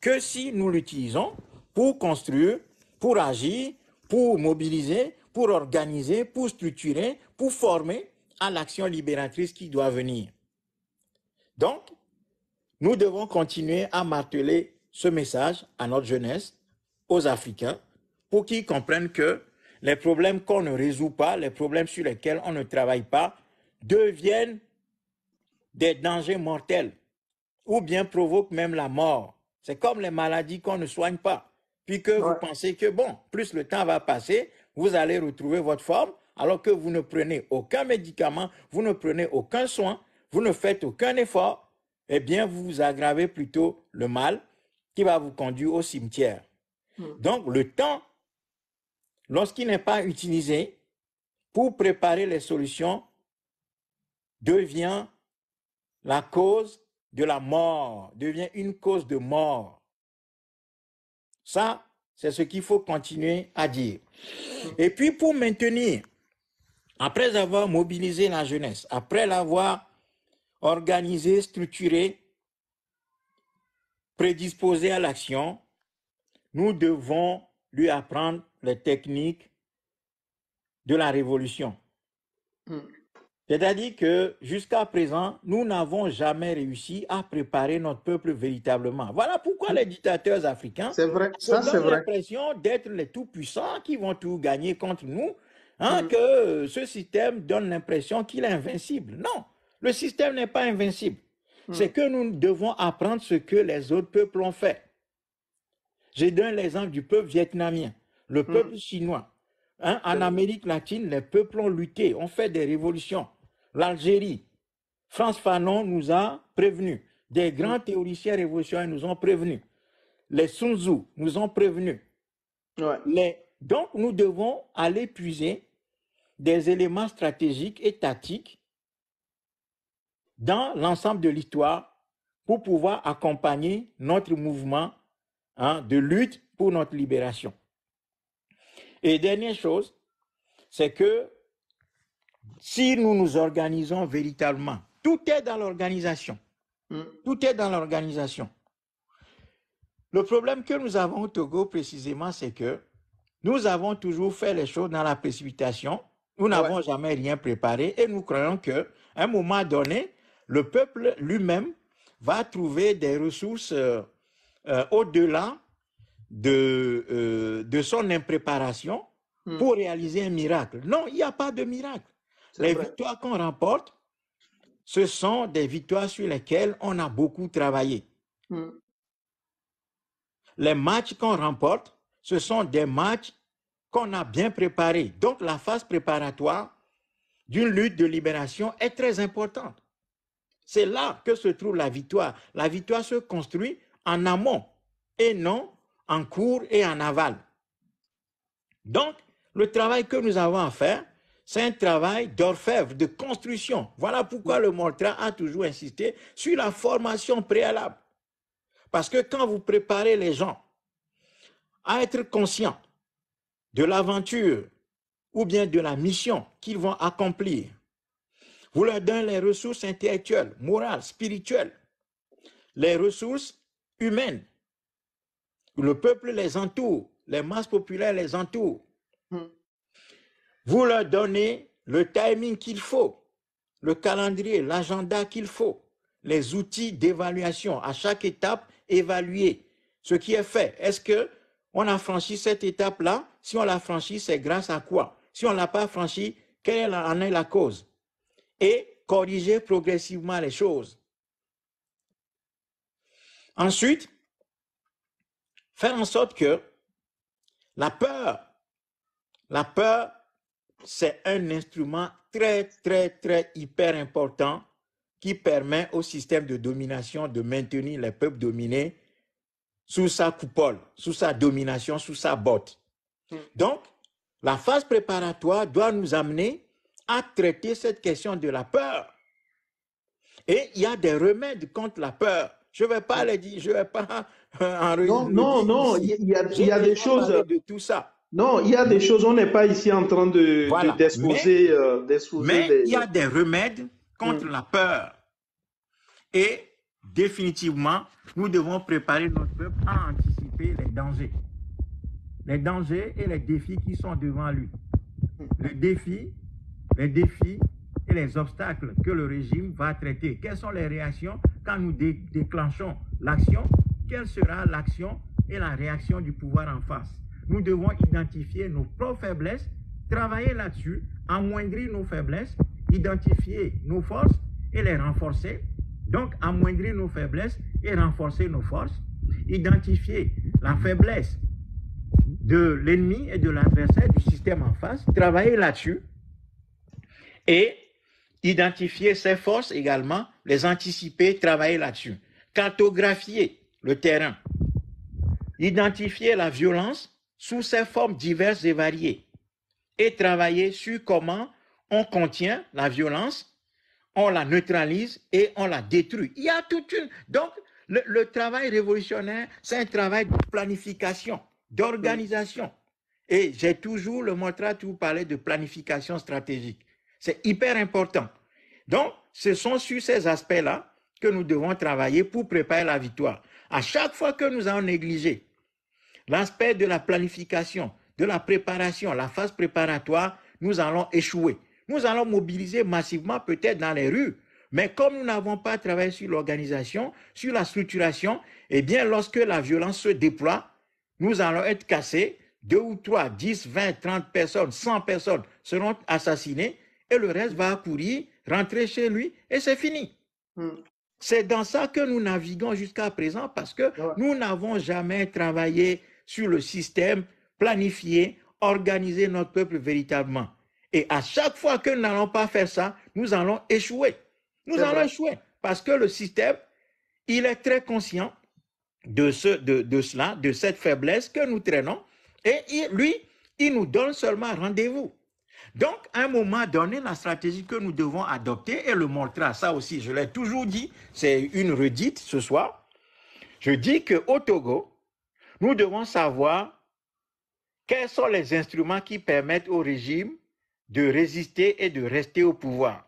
que si nous l'utilisons pour construire, pour agir, pour mobiliser, pour organiser, pour structurer, pour former à l'action libératrice qui doit venir. Donc, nous devons continuer à marteler ce message à notre jeunesse, aux Africains pour qu'ils comprennent que les problèmes qu'on ne résout pas, les problèmes sur lesquels on ne travaille pas, deviennent des dangers mortels ou bien provoquent même la mort. C'est comme les maladies qu'on ne soigne pas. Puis que vous pensez que, bon, plus le temps va passer, vous allez retrouver votre forme, alors que vous ne prenez aucun médicament, vous ne prenez aucun soin, vous ne faites aucun effort, eh bien, vous aggravez plutôt le mal qui va vous conduire au cimetière. Hmm. Donc, le temps, lorsqu'il n'est pas utilisé pour préparer les solutions, devient la cause de la mort, devient une cause de mort. Ça, c'est ce qu'il faut continuer à dire. Hmm. Et puis pour maintenir, après avoir mobilisé la jeunesse, après l'avoir organisée, structurée, prédisposée à l'action, nous devons lui apprendre les techniques de la révolution. Hmm. C'est-à-dire que jusqu'à présent, nous n'avons jamais réussi à préparer notre peuple véritablement. Voilà pourquoi les dictateurs africains ont l'impression d'être les tout-puissants qui vont tout gagner contre nous, hein, hmm. que ce système donne l'impression qu'il est invincible. Non, le système n'est pas invincible. Hmm. C'est que nous devons apprendre ce que les autres peuples ont fait. J'ai donné l'exemple du peuple vietnamien, le hmm. peuple chinois. Hein, en Amérique latine, les peuples ont lutté, ont fait des révolutions. L'Algérie, France Fanon nous a prévenus. Des hmm. grands théoriciens révolutionnaires nous ont prévenus. Les Sun nous ont prévenus. Donc, nous devons aller puiser des éléments stratégiques et tactiques dans l'ensemble de l'histoire pour pouvoir accompagner notre mouvement Hein, de lutte pour notre libération. Et dernière chose, c'est que si nous nous organisons véritablement, tout est dans l'organisation. Hmm. Tout est dans l'organisation. Le problème que nous avons au Togo précisément, c'est que nous avons toujours fait les choses dans la précipitation. Nous n'avons jamais rien préparé et nous croyons que, un moment donné, le peuple lui-même va trouver des ressources euh, euh, au-delà de, euh, de son impréparation hmm. pour réaliser un miracle. Non, il n'y a pas de miracle. Les victoires qu'on remporte, ce sont des victoires sur lesquelles on a beaucoup travaillé. Hmm. Les matchs qu'on remporte, ce sont des matchs qu'on a bien préparés. Donc la phase préparatoire d'une lutte de libération est très importante. C'est là que se trouve la victoire. La victoire se construit en amont et non en cours et en aval. Donc, le travail que nous avons à faire, c'est un travail d'orfèvre, de construction. Voilà pourquoi le Montra a toujours insisté sur la formation préalable. Parce que quand vous préparez les gens à être conscients de l'aventure ou bien de la mission qu'ils vont accomplir, vous leur donnez les ressources intellectuelles, morales, spirituelles, les ressources humaine. Le peuple les entoure, les masses populaires les entourent. Hmm. Vous leur donnez le timing qu'il faut, le calendrier, l'agenda qu'il faut, les outils d'évaluation. À chaque étape, évaluer ce qui est fait. Est-ce que on a franchi cette étape-là Si on l'a franchi, c'est grâce à quoi Si on l'a pas franchi, quelle en est la cause Et corriger progressivement les choses. Ensuite, faire en sorte que la peur, la peur, c'est un instrument très, très, très hyper important qui permet au système de domination de maintenir les peuples dominés sous sa coupole, sous sa domination, sous sa botte. Hmm. Donc, la phase préparatoire doit nous amener à traiter cette question de la peur. Et il y a des remèdes contre la peur. Je ne vais pas les dire, je ne vais pas euh, en Non, non, non, il y, a, des choses. Non, il y a des choses, on n'est pas ici en train de, disposer. Mais, euh, il y a des remèdes contre mm. la peur. Et définitivement, nous devons préparer notre peuple à anticiper les dangers. Les dangers et les défis qui sont devant lui. Les défis, les défis et les obstacles que le régime va traiter. Quelles sont les réactions quand nous déclenchons l'action, quelle sera l'action et la réaction du pouvoir en face. Nous devons identifier nos propres faiblesses, travailler là-dessus, amoindrir nos faiblesses, identifier nos forces et les renforcer. Donc, amoindrir nos faiblesses et renforcer nos forces. Identifier la faiblesse de l'ennemi et de l'adversaire du système en face, travailler là-dessus et identifier ses forces également, les anticiper, travailler là-dessus. Cartographier le terrain. Identifier la violence sous ses formes diverses et variées. Et travailler sur comment on contient la violence, on la neutralise et on la détruit. Il y a toute une... Donc, le, travail révolutionnaire, c'est un travail de planification, d'organisation. Et j'ai toujours le mantra à tout de planification stratégique. C'est hyper important. Donc, ce sont sur ces aspects-là que nous devons travailler pour préparer la victoire. À chaque fois que nous avons négligé l'aspect de la planification, de la préparation, la phase préparatoire, nous allons échouer. Nous allons mobiliser massivement peut-être dans les rues, mais comme nous n'avons pas travaillé sur l'organisation, sur la structuration, eh bien, lorsque la violence se déploie, nous allons être cassés. Deux ou trois, dix, vingt, trente personnes, cent personnes seront assassinées et le reste va courir, rentrer chez lui et c'est fini. Hmm. C'est dans ça que nous naviguons jusqu'à présent parce que nous n'avons jamais travaillé sur le système, planifié, organisé notre peuple véritablement. Et à chaque fois que nous n'allons pas faire ça, nous allons échouer. Nous allons échouer parce que le système, il est très conscient de, ce, de, cela, de cette faiblesse que nous traînons. Et lui, il nous donne seulement rendez-vous. Donc, à un moment donné, la stratégie que nous devons adopter et le montrer ça aussi, je l'ai toujours dit, c'est une redite ce soir. Je dis que au Togo, nous devons savoir quels sont les instruments qui permettent au régime de résister et de rester au pouvoir.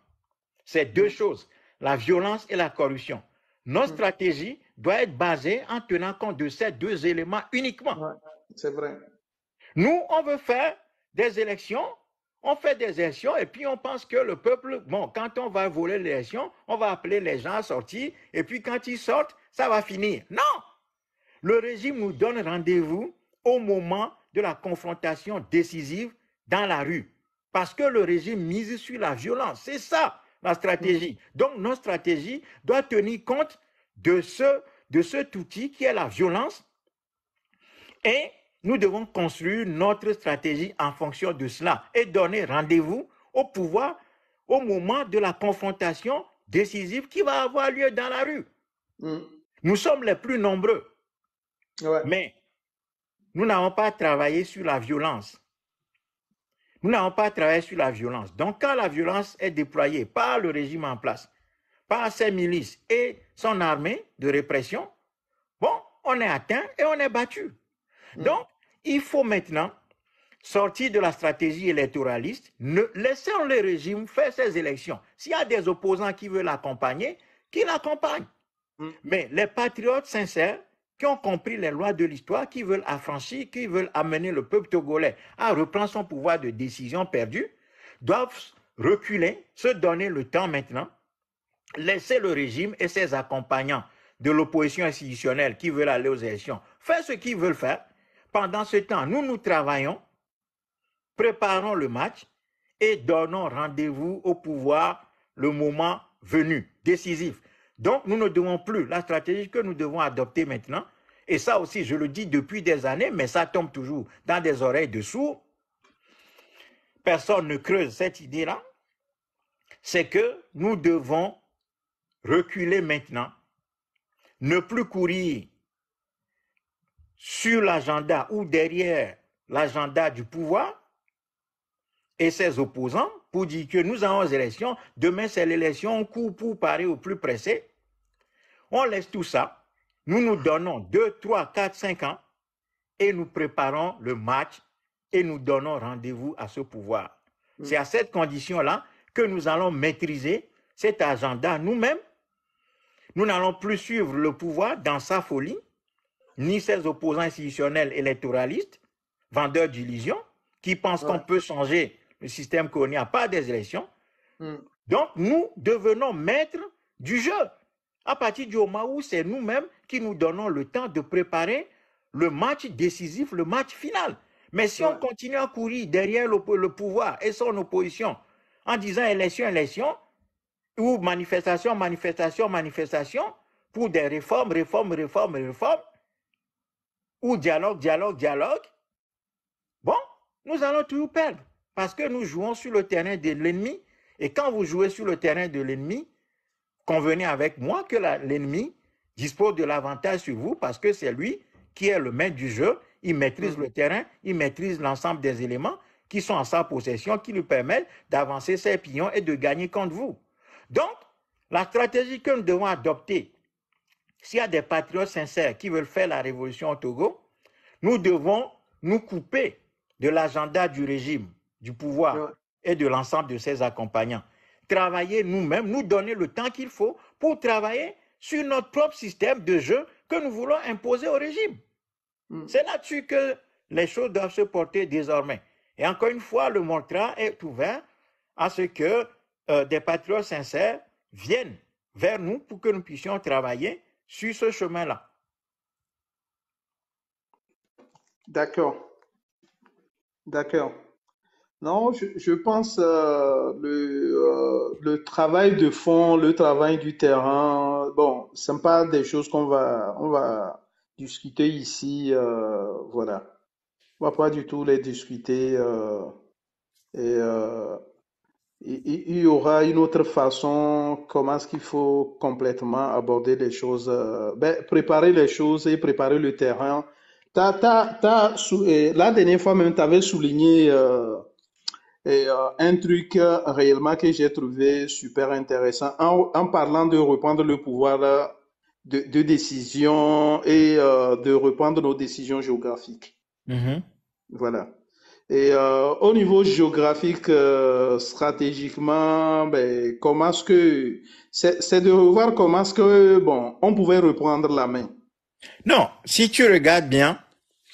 C'est deux choses, la violence et la corruption. Notre mm. stratégie doit être basée en tenant compte de ces deux éléments uniquement. c'est vrai. Nous, on veut faire des élections on fait des élections et puis on pense que le peuple, bon, quand on va voler les l'élection, on va appeler les gens à sortir et puis quand ils sortent, ça va finir. Non Le régime nous donne rendez-vous au moment de la confrontation décisive dans la rue. Parce que le régime mise sur la violence. C'est ça la stratégie. Donc notre stratégie doit tenir compte de ce, de cet outil qui est la violence et nous devons construire notre stratégie en fonction de cela et donner rendez-vous au pouvoir au moment de la confrontation décisive qui va avoir lieu dans la rue. Hmm. Nous sommes les plus nombreux. Mais nous n'avons pas travaillé sur la violence. Nous n'avons pas travaillé sur la violence. Donc quand la violence est déployée par le régime en place, par ses milices et son armée de répression, bon, on est atteint et on est battu. Mm. Donc, il faut maintenant sortir de la stratégie électoraliste, ne laissons le régime faire ses élections. S'il y a des opposants qui veulent l'accompagner, qu'il l'accompagnent. Mm. Mais les patriotes sincères qui ont compris les lois de l'histoire, qui veulent affranchir, qui veulent amener le peuple togolais à reprendre son pouvoir de décision perdu, doivent reculer, se donner le temps maintenant, laisser le régime et ses accompagnants de l'opposition institutionnelle qui veulent aller aux élections faire ce qu'ils veulent faire, pendant ce temps, nous, nous travaillons, préparons le match et donnons rendez-vous au pouvoir le moment venu, décisif. Donc, nous ne devons plus, la stratégie que nous devons adopter maintenant, et ça aussi, je le dis depuis des années, mais ça tombe toujours dans des oreilles de sourds, personne ne creuse cette idée-là, c'est que nous devons reculer maintenant, ne plus courir sur l'agenda ou derrière l'agenda du pouvoir et ses opposants pour dire que nous avons élections demain c'est l'élection, on court pour parer au plus pressé. On laisse tout ça, nous nous donnons 2, 3, 4, 5 ans et nous préparons le match et nous donnons rendez-vous à ce pouvoir. Hmm. C'est à cette condition-là que nous allons maîtriser cet agenda nous-mêmes. Nous n'allons plus suivre le pouvoir dans sa folie ni ses opposants institutionnels électoralistes, vendeurs d'illusions, qui pensent qu'on peut changer le système qu'on a par des élections. Hmm. Donc, nous devenons maîtres du jeu. À partir du moment où c'est nous-mêmes qui nous donnons le temps de préparer le match décisif, le match final. Mais si on continue à courir derrière le, le, pouvoir et son opposition en disant élection, élection, ou manifestation, manifestation, manifestation, pour des réformes, réformes, réformes, réformes, ou dialogue, dialogue, dialogue, bon, nous allons toujours perdre parce que nous jouons sur le terrain de l'ennemi. Et quand vous jouez sur le terrain de l'ennemi, convenez avec moi que l'ennemi dispose de l'avantage sur vous parce que c'est lui qui est le maître du jeu, il maîtrise le mhm. terrain, il maîtrise l'ensemble des éléments qui sont en sa possession, qui lui permettent d'avancer ses pions et de gagner contre vous. Donc, la stratégie que nous devons adopter s'il y a des patriotes sincères qui veulent faire la révolution au Togo, nous devons nous couper de l'agenda du régime, du pouvoir et de l'ensemble de ses accompagnants. Travailler nous-mêmes, nous donner le temps qu'il faut pour travailler sur notre propre système de jeu que nous voulons imposer au régime. Mm. C'est là-dessus que les choses doivent se porter désormais. Et encore une fois, le mantra est ouvert à ce que euh, des patriotes sincères viennent vers nous pour que nous puissions travailler sur ce chemin-là. D'accord. D'accord. Non, je, pense euh, le, euh, le travail de fond, le travail du terrain, bon, ce n'est pas des choses qu'on va, on va discuter ici, euh, voilà. On va pas du tout les discuter. et il y aura une autre façon, comment est-ce qu'il faut complètement aborder les choses, euh, ben, préparer les choses et préparer le terrain. la dernière fois même, tu avais souligné euh, euh, un truc réellement que j'ai trouvé super intéressant en, parlant de reprendre le pouvoir de, décision et de reprendre nos décisions géographiques. Mm-hmm. Voilà. Et euh, au niveau géographique, euh, stratégiquement, ben, comment est-ce que c'est, de voir comment est-ce que bon, on pouvait reprendre la main. Non, si tu regardes bien,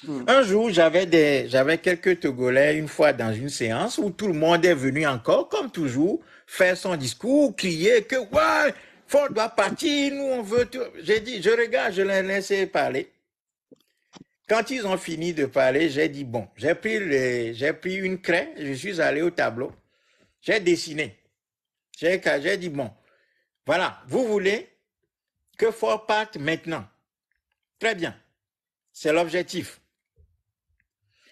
hmm. un jour j'avais des, j'avais quelques Togolais une fois dans une séance où tout le monde est venu encore, comme toujours, faire son discours, crier que ouais, Ford doit partir, nous on veut. Tout. J'ai dit, je regarde, je l'ai laissé parler. Quand ils ont fini de parler, j'ai dit, bon, j'ai pris, une craie, je suis allé au tableau, j'ai dessiné. J'ai, dit, bon, voilà, vous voulez que Fort parte maintenant. Très bien, c'est l'objectif.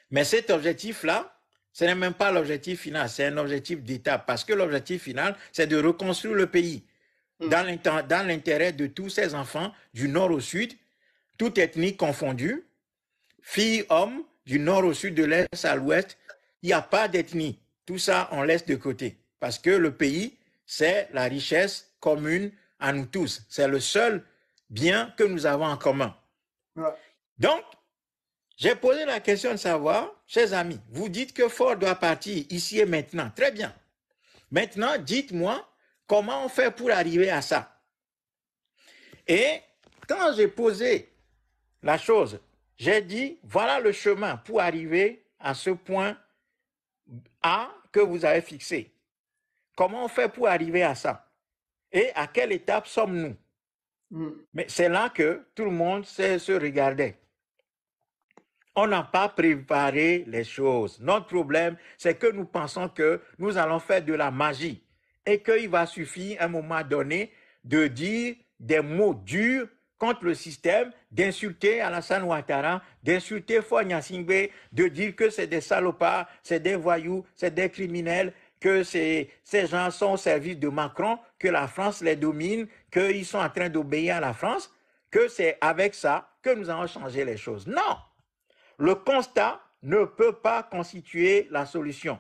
Mais cet objectif-là, ce n'est même pas l'objectif final, c'est un objectif d'État, parce que l'objectif final, c'est de reconstruire le pays mm. dans l'intérêt de tous ces enfants du nord au sud, toute ethnie confondue, Fille, homme, du nord au sud, de l'est à l'ouest, il n'y a pas d'ethnie. Tout ça, on laisse de côté. Parce que le pays, c'est la richesse commune à nous tous. C'est le seul bien que nous avons en commun. Donc, j'ai posé la question de savoir, chers amis, vous dites que Ford doit partir ici et maintenant. Très bien. Maintenant, dites-moi comment on fait pour arriver à ça. Et quand j'ai posé la chose j'ai dit, voilà le chemin pour arriver à ce point A que vous avez fixé. Comment on fait pour arriver à ça Et à quelle étape sommes-nous hmm. Mais c'est là que tout le monde se regardait. On n'a pas préparé les choses. Notre problème, c'est que nous pensons que nous allons faire de la magie et qu'il va suffire à un moment donné de dire des mots durs contre le système, d'insulter Alassane Ouattara, d'insulter Fouanya Singbe, de dire que c'est des salopards, c'est des voyous, c'est des criminels, que ces, ces gens sont au service de Macron, que la France les domine, qu'ils sont en train d'obéir à la France, que c'est avec ça que nous allons changer les choses. Non, le constat ne peut pas constituer la solution.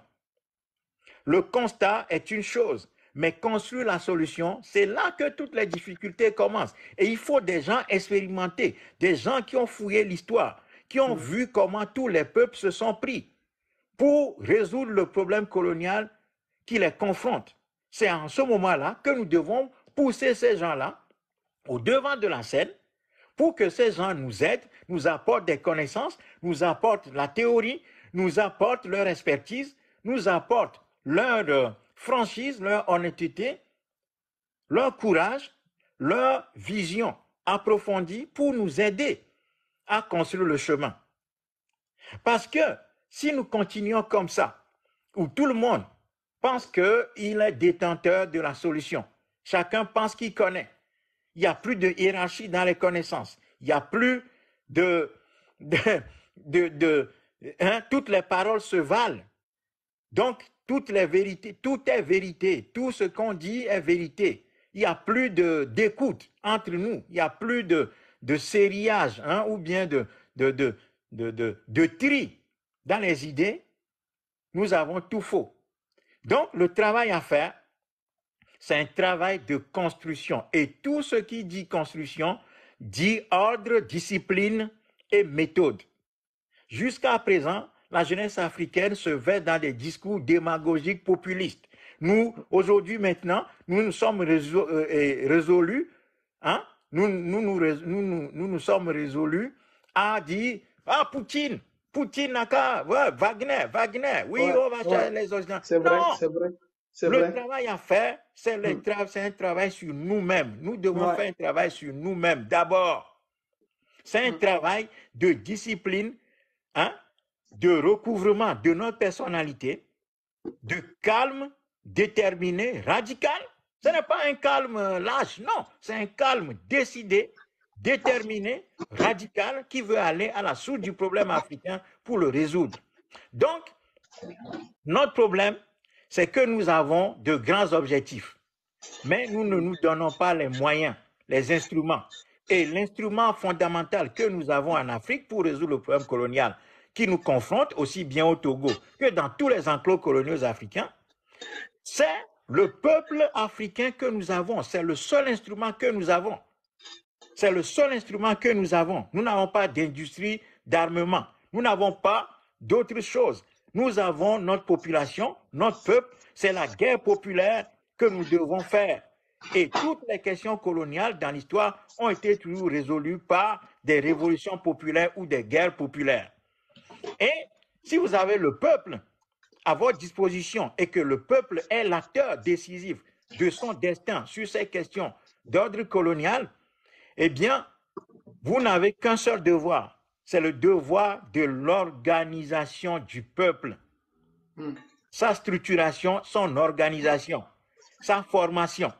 Le constat est une chose, mais construire la solution, c'est là que toutes les difficultés commencent. Et il faut des gens expérimentés, des gens qui ont fouillé l'histoire, qui ont mm. vu comment tous les peuples se sont pris pour résoudre le problème colonial qui les confronte. C'est en ce moment-là que nous devons pousser ces gens-là au devant de la scène pour que ces gens nous aident, nous apportent des connaissances, nous apportent la théorie, nous apportent leur expertise, nous apportent leur euh, franchise, leur honnêteté, leur courage, leur vision approfondie pour nous aider à construire le chemin. Parce que si nous continuons comme ça, où tout le monde pense qu'il est détenteur de la solution, chacun pense qu'il connaît, il n'y a plus de hiérarchie dans les connaissances, il n'y a plus de... de, hein, toutes les paroles se valent. Donc, toutes les vérités, tout est vérité. Tout ce qu'on dit est vérité. Il n'y a plus d'écoute entre nous. Il n'y a plus de, de sériage hein, ou bien de, de, de, de tri dans les idées. Nous avons tout faux. Donc, le travail à faire, c'est un travail de construction. Et tout ce qui dit construction dit ordre, discipline et méthode. Jusqu'à présent, la jeunesse africaine se vêt dans des discours démagogiques populistes. Nous, aujourd'hui, maintenant, nous nous sommes euh, résolus, hein, nous nous, nous, nous nous, sommes résolus à dire, ah, Poutine, Poutine Wagner, Wagner, oui, on oh, va les Occidentaux. C'est vrai, c'est vrai. Le travail à faire, hmm. c'est un travail sur nous-mêmes. Nous devons faire un travail sur nous-mêmes d'abord. C'est un hmm. travail de discipline, hein, de recouvrement de notre personnalité, de calme déterminé, radical. Ce n'est pas un calme euh, lâche, non, c'est un calme décidé, déterminé, radical, qui veut aller à la source du problème africain pour le résoudre. Donc, notre problème, c'est que nous avons de grands objectifs, mais nous ne nous donnons pas les moyens, les instruments. Et l'instrument fondamental que nous avons en Afrique pour résoudre le problème colonial, qui nous confronte aussi bien au Togo que dans tous les enclos coloniaux africains, c'est le peuple africain que nous avons. C'est le seul instrument que nous avons. C'est le seul instrument que nous avons. Nous n'avons pas d'industrie d'armement. Nous n'avons pas d'autre chose. Nous avons notre population, notre peuple. C'est la guerre populaire que nous devons faire. Et toutes les questions coloniales dans l'histoire ont été toujours résolues par des révolutions populaires ou des guerres populaires. Et si vous avez le peuple à votre disposition et que le peuple est l'acteur décisif de son destin sur ces questions d'ordre colonial, eh bien, vous n'avez qu'un seul devoir, c'est le devoir de l'organisation du peuple, hmm. sa structuration, son organisation, sa formation.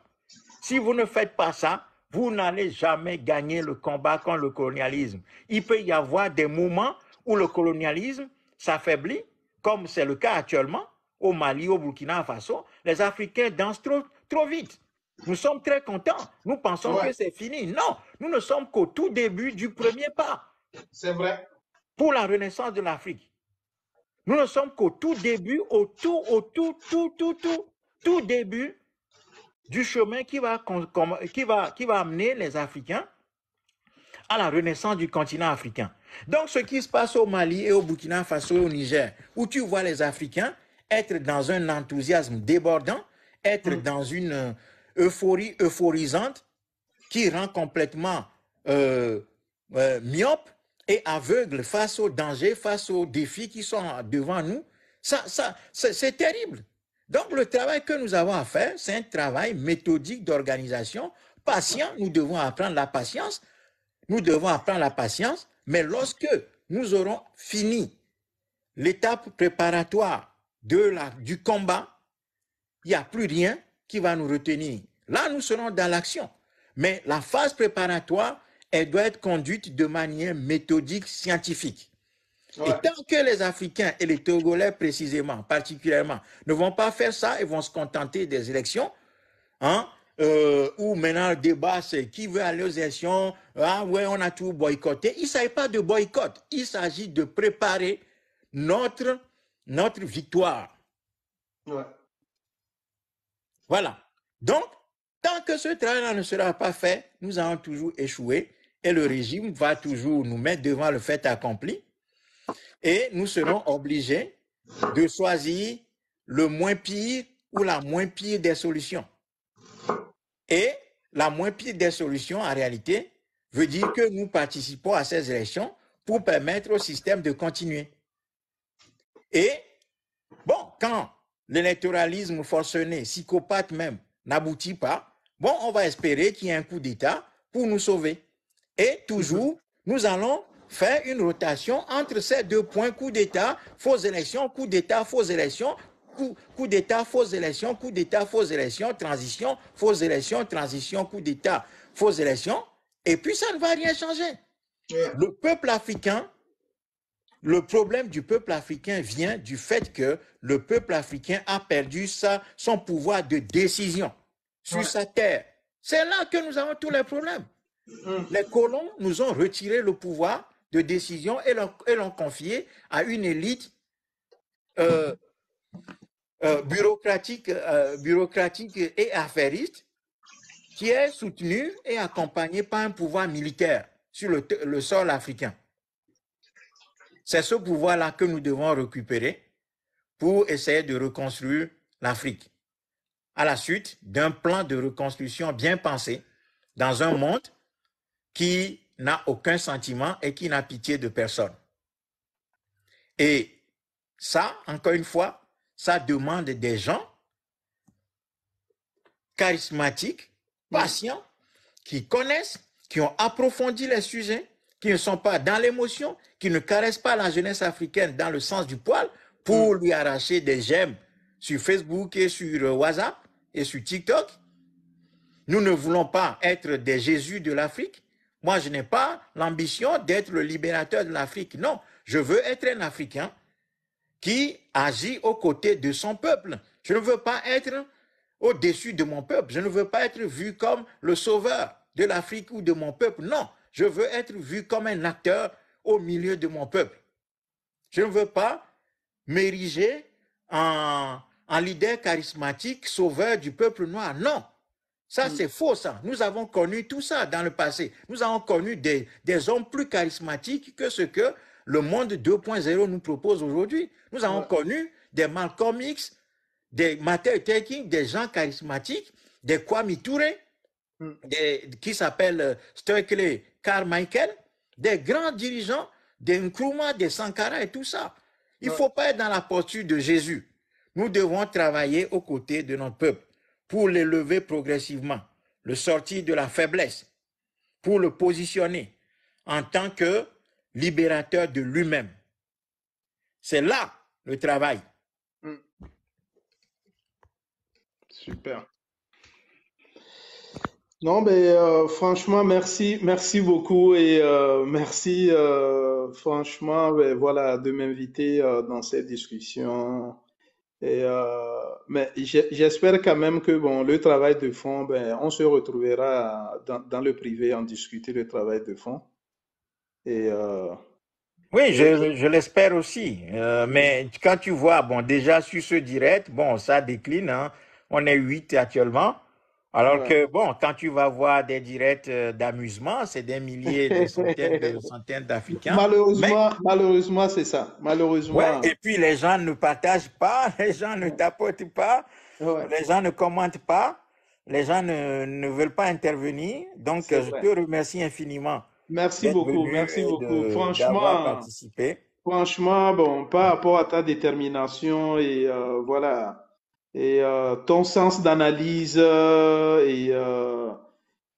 Si vous ne faites pas ça, vous n'allez jamais gagner le combat contre le colonialisme. Il peut y avoir des moments où le colonialisme s'affaiblit, comme c'est le cas actuellement au Mali, au Burkina Faso, les Africains dansent trop, vite. Nous sommes très contents. Nous pensons que c'est fini. Non, nous ne sommes qu'au tout début du premier pas. C'est vrai. Pour la renaissance de l'Afrique. Nous ne sommes qu'au tout début, au tout, au tout, tout, tout, tout, tout début du chemin qui va, qui va, qui va amener les Africains à la renaissance du continent africain. Donc, ce qui se passe au Mali et au Burkina Faso au Niger, où tu vois les Africains être dans un enthousiasme débordant, être hmm. dans une euh, euphorie euphorisante qui rend complètement euh, euh, myope et aveugle face aux dangers, face aux défis qui sont devant nous. c'est terrible. Donc, le travail que nous avons à faire, c'est un travail méthodique d'organisation, patient. Nous devons apprendre la patience. Nous devons apprendre la patience mais lorsque nous aurons fini l'étape préparatoire de la, du combat, il n'y a plus rien qui va nous retenir. Là, nous serons dans l'action. Mais la phase préparatoire, elle doit être conduite de manière méthodique, scientifique. Et tant que les Africains et les Togolais précisément, particulièrement, ne vont pas faire ça et vont se contenter des élections, hein, euh, où maintenant le débat c'est qui veut aller aux élections, ah ouais, on a tout boycotté. Il ne s'agit pas de boycott. Il s'agit de préparer notre, notre victoire. Voilà. Donc, tant que ce travail-là ne sera pas fait, nous allons toujours échouer et le régime va toujours nous mettre devant le fait accompli et nous serons obligés de choisir le moins pire ou la moins pire des solutions. Et la moins pire des solutions, en réalité, veut dire que nous participons à ces élections pour permettre au système de continuer. Et, bon, quand l'électoralisme forcené, psychopathe même, n'aboutit pas, bon, on va espérer qu'il y ait un coup d'État pour nous sauver. Et toujours, mhm. nous allons faire une rotation entre ces deux points, coup d'État, fausse élection, coup d'État, fausse élection, coup, coup d'État, fausse élection, coup d'État, fausse élection, transition, fausse élection, transition, coup d'État, fausse élection, et puis, ça ne va rien changer. Le peuple africain, le problème du peuple africain vient du fait que le peuple africain a perdu son pouvoir de décision sur sa terre. C'est là que nous avons tous les problèmes. Mm-hmm. Les colons nous ont retiré le pouvoir de décision et l'ont confié à une élite euh, euh, euh, bureaucratique et affairiste qui est soutenu et accompagné par un pouvoir militaire sur le, sol africain. C'est ce pouvoir-là que nous devons récupérer pour essayer de reconstruire l'Afrique, à la suite d'un plan de reconstruction bien pensé dans un monde qui n'a aucun sentiment et qui n'a pitié de personne. Et ça, encore une fois, ça demande des gens charismatiques patients, qui connaissent, qui ont approfondi les sujets, qui ne sont pas dans l'émotion, qui ne caressent pas la jeunesse africaine dans le sens du poil pour mm. lui arracher des j'aime sur Facebook et sur euh, WhatsApp et sur TikTok. Nous ne voulons pas être des Jésus de l'Afrique. Moi, je n'ai pas l'ambition d'être le libérateur de l'Afrique. Non, je veux être un Africain qui agit aux côtés de son peuple. Je ne veux pas être au-dessus de mon peuple. Je ne veux pas être vu comme le sauveur de l'Afrique ou de mon peuple. Non, je veux être vu comme un acteur au milieu de mon peuple. Je ne veux pas m'ériger en, leader charismatique, sauveur du peuple noir. Non, ça mm. c'est faux, ça. Nous avons connu tout ça dans le passé. Nous avons connu des, hommes plus charismatiques que ce que le monde 2.0 nous propose aujourd'hui. Nous avons connu des Malcolm X, des Martin des gens charismatiques, des Kwame Touré, hmm. qui s'appellent euh, Stokely Michael, des grands dirigeants, des Nkrumah, des Sankara et tout ça. Il ne faut pas être dans la posture de Jésus. Nous devons travailler aux côtés de notre peuple pour l'élever progressivement, le sortir de la faiblesse, pour le positionner en tant que libérateur de lui-même. C'est là le travail. Super. Non, mais euh, franchement, merci, merci beaucoup et euh, merci, euh, franchement, ben, voilà, de m'inviter dans cette discussion. Et, mais j'espère quand même que bon, le travail de fond, ben, on se retrouvera dans, le privé en discuter le travail de fond. Et Oui, je, l'espère aussi. mais quand tu vois, bon, déjà sur ce direct, bon, ça décline, hein on est huit actuellement. Alors que, bon, quand tu vas voir des directs euh, d'amusement, c'est des milliers, des centaines, des centaines d'Africains. Malheureusement, malheureusement, c'est ça. Malheureusement. et puis, les gens ne partagent pas, les gens ne tapotent pas, les gens ne commentent pas, les gens ne, veulent pas intervenir. Donc, euh, je te remercie infiniment. Merci beaucoup, merci beaucoup. franchement, franchement, bon, par rapport à ta détermination et euh, voilà et euh, ton sens d'analyse euh, et, euh,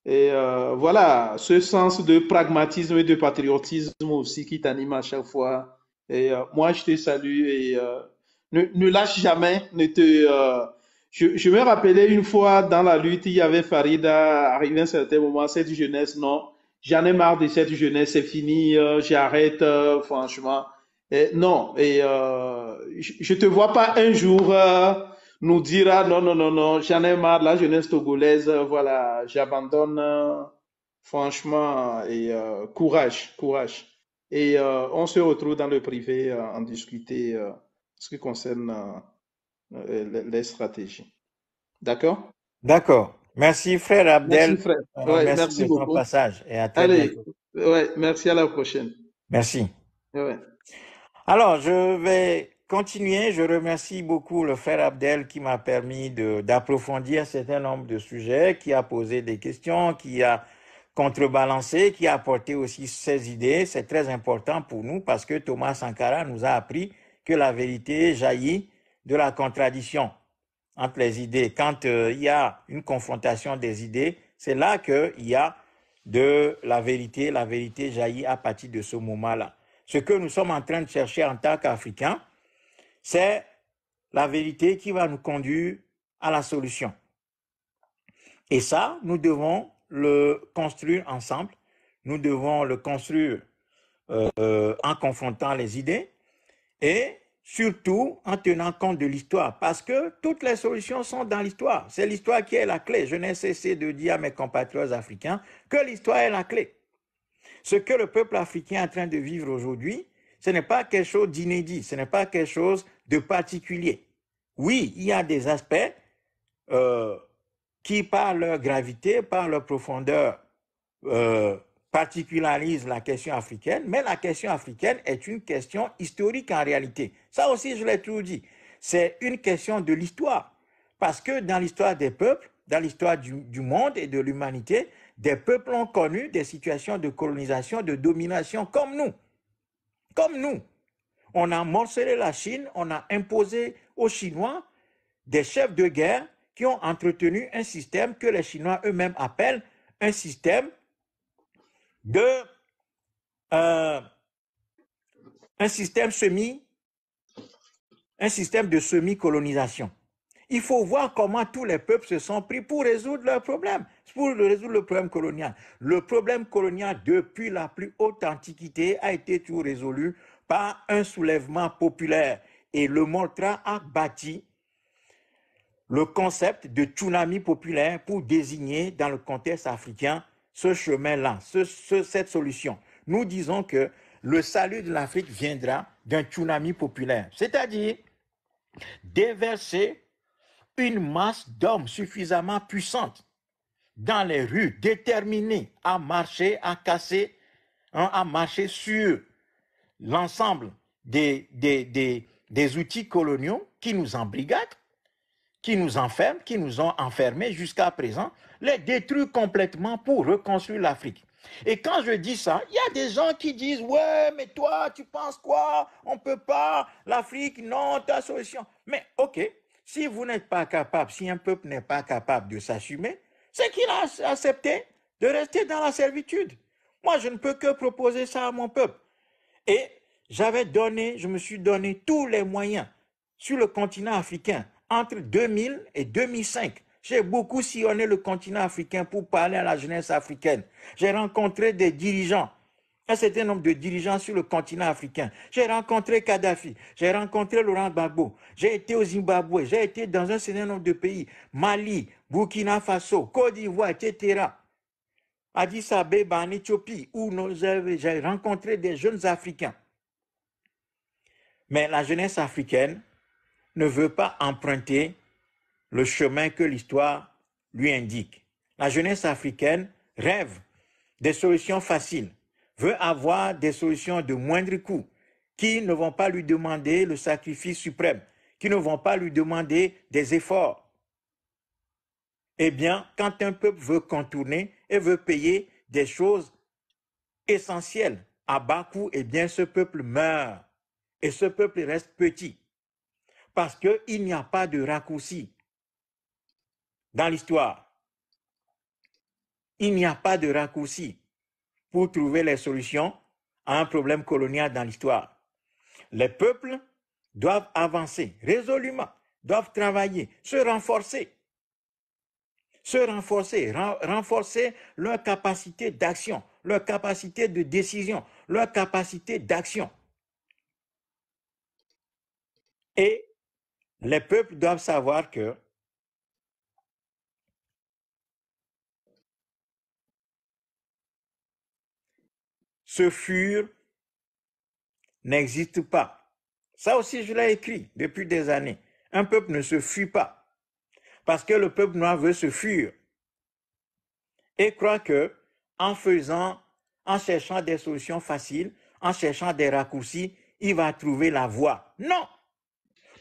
et euh, voilà, ce sens de pragmatisme et de patriotisme aussi qui t'anime à chaque fois. Et moi, je te salue et ne, ne, lâche jamais, ne te... Je, je, me rappelais une fois dans la lutte, il y avait Farida, arrivé un certain moment, cette jeunesse, non, j'en ai marre de cette jeunesse, c'est fini, j'arrête, franchement. Et non, et je, je te vois pas un jour nous dira non, non, non, non, j'en ai marre, la jeunesse togolaise, voilà, j'abandonne, franchement, et euh, courage, courage. Et euh, on se retrouve dans le privé euh, en discuter ce qui concerne les stratégies. D'accord D'accord. Merci frère Abdel. Merci frère. merci, merci Ton passage et à bientôt. Ouais, merci à la prochaine. Merci. Alors, je vais continuez. Je remercie beaucoup le frère Abdel qui m'a permis d'approfondir un certain nombre de sujets, qui a posé des questions, qui a contrebalancé, qui a apporté aussi ses idées. C'est très important pour nous parce que Thomas Sankara nous a appris que la vérité jaillit de la contradiction entre les idées. Quand euh, il y a une confrontation des idées, c'est là qu'il y a de la vérité. La vérité jaillit à partir de ce moment-là. Ce que nous sommes en train de chercher en tant qu'Africains, c'est la vérité qui va nous conduire à la solution. Et ça, nous devons le construire ensemble. Nous devons le construire euh, en confrontant les idées et surtout en tenant compte de l'histoire, parce que toutes les solutions sont dans l'histoire. C'est l'histoire qui est la clé. Je n'ai cessé de dire à mes compatriotes africains que l'histoire est la clé. Ce que le peuple africain est en train de vivre aujourd'hui, ce n'est pas quelque chose d'inédit, ce n'est pas quelque chose de particulier. Oui, il y a des aspects euh, qui, par leur gravité, par leur profondeur, euh, particularisent la question africaine, mais la question africaine est une question historique en réalité. Ça aussi, je l'ai toujours dit, c'est une question de l'histoire. Parce que dans l'histoire des peuples, dans l'histoire du monde et de l'humanité, des peuples ont connu des situations de colonisation, de domination comme nous. Comme nous. On a morcelé la Chine, on a imposé aux Chinois des chefs de guerre qui ont entretenu un système que les Chinois eux-mêmes appellent un système de euh, un système semi un système de semi-colonisation. Il faut voir comment tous les peuples se sont pris pour résoudre leur problème, pour résoudre le problème colonial. Le problème colonial, depuis la plus haute antiquité, a été tout résolu par un soulèvement populaire et le Moltra a bâti le concept de tsunami populaire pour désigner dans le contexte africain ce chemin-là, ce, cette solution. Nous disons que le salut de l'Afrique viendra d'un tsunami populaire, c'est-à-dire déverser une masse d'hommes suffisamment puissante dans les rues, déterminés à marcher, à casser, hein, à marcher sur l'ensemble des, des, outils coloniaux qui nous embrigadent, qui nous enferment, qui nous ont enfermés jusqu'à présent, les détruit complètement pour reconstruire l'Afrique. Et quand je dis ça, il y a des gens qui disent Ouais, mais toi, tu penses quoi On ne peut pas, l'Afrique, non, ta solution. Mais ok, si vous n'êtes pas capable, si un peuple n'est pas capable de s'assumer, c'est qu'il a accepté de rester dans la servitude. Moi, je ne peux que proposer ça à mon peuple. Et j'avais donné, je me suis donné tous les moyens sur le continent africain entre 2000 et 2005. J'ai beaucoup sillonné le continent africain pour parler à la jeunesse africaine. J'ai rencontré des dirigeants, un certain nombre de dirigeants sur le continent africain. J'ai rencontré Kadhafi, j'ai rencontré Laurent Gbagbo, j'ai été au Zimbabwe, j'ai été dans un certain nombre de pays, Mali, Burkina Faso, Côte d'Ivoire, etc. Addis Abeba en Éthiopie, où j'ai rencontré des jeunes Africains. Mais la jeunesse africaine ne veut pas emprunter le chemin que l'histoire lui indique. La jeunesse africaine rêve des solutions faciles, veut avoir des solutions de moindre coût, qui ne vont pas lui demander le sacrifice suprême, qui ne vont pas lui demander des efforts. Eh bien, quand un peuple veut contourner et veut payer des choses essentielles à bas coût, eh bien, ce peuple meurt. Et ce peuple reste petit. Parce qu'il n'y a pas de raccourci dans l'histoire. Il n'y a pas de raccourci pour trouver les solutions à un problème colonial dans l'histoire. Les peuples doivent avancer résolument, doivent travailler, se renforcer se renforcer, renforcer leur capacité d'action, leur capacité de décision, leur capacité d'action. Et les peuples doivent savoir que ce fur n'existe pas. Ça aussi, je l'ai écrit depuis des années. Un peuple ne se fuit pas parce que le peuple noir veut se fuir et croit que en faisant, en cherchant des solutions faciles, en cherchant des raccourcis, il va trouver la voie. Non,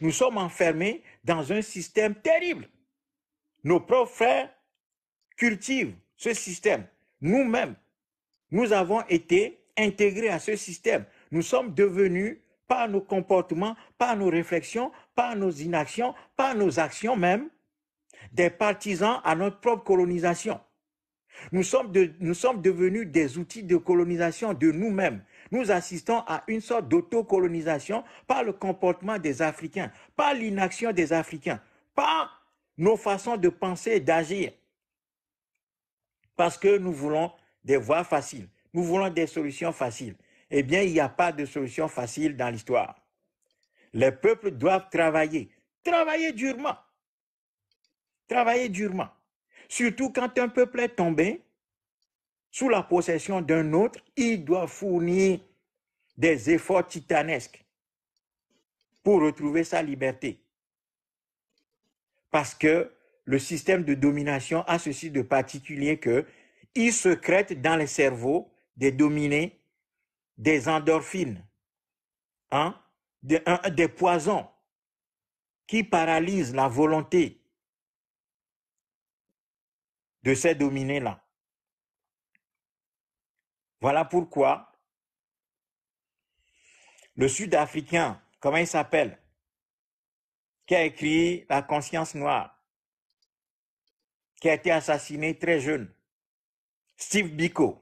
nous sommes enfermés dans un système terrible. Nos propres frères cultivent ce système. Nous-mêmes, nous avons été intégrés à ce système. Nous sommes devenus, par nos comportements, par nos réflexions, par nos inactions, par nos actions même, des partisans à notre propre colonisation. Nous sommes, devenus des outils de colonisation de nous-mêmes. Nous assistons à une sorte d'autocolonisation par le comportement des Africains, par l'inaction des Africains, par nos façons de penser et d'agir. Parce que nous voulons des voies faciles, nous voulons des solutions faciles. Eh bien, il n'y a pas de solution facile dans l'histoire. Les peuples doivent travailler, travailler durement. Travailler durement. Surtout quand un peuple est tombé sous la possession d'un autre, il doit fournir des efforts titanesques pour retrouver sa liberté. Parce que le système de domination a ceci de particulier que il secrète dans les cerveaux des dominés des endorphines, hein, des poisons qui paralysent la volonté de ces dominés-là. Voilà pourquoi le Sud-Africain, comment il s'appelle, qui a écrit La conscience noire, qui a été assassiné très jeune, Steve Biko,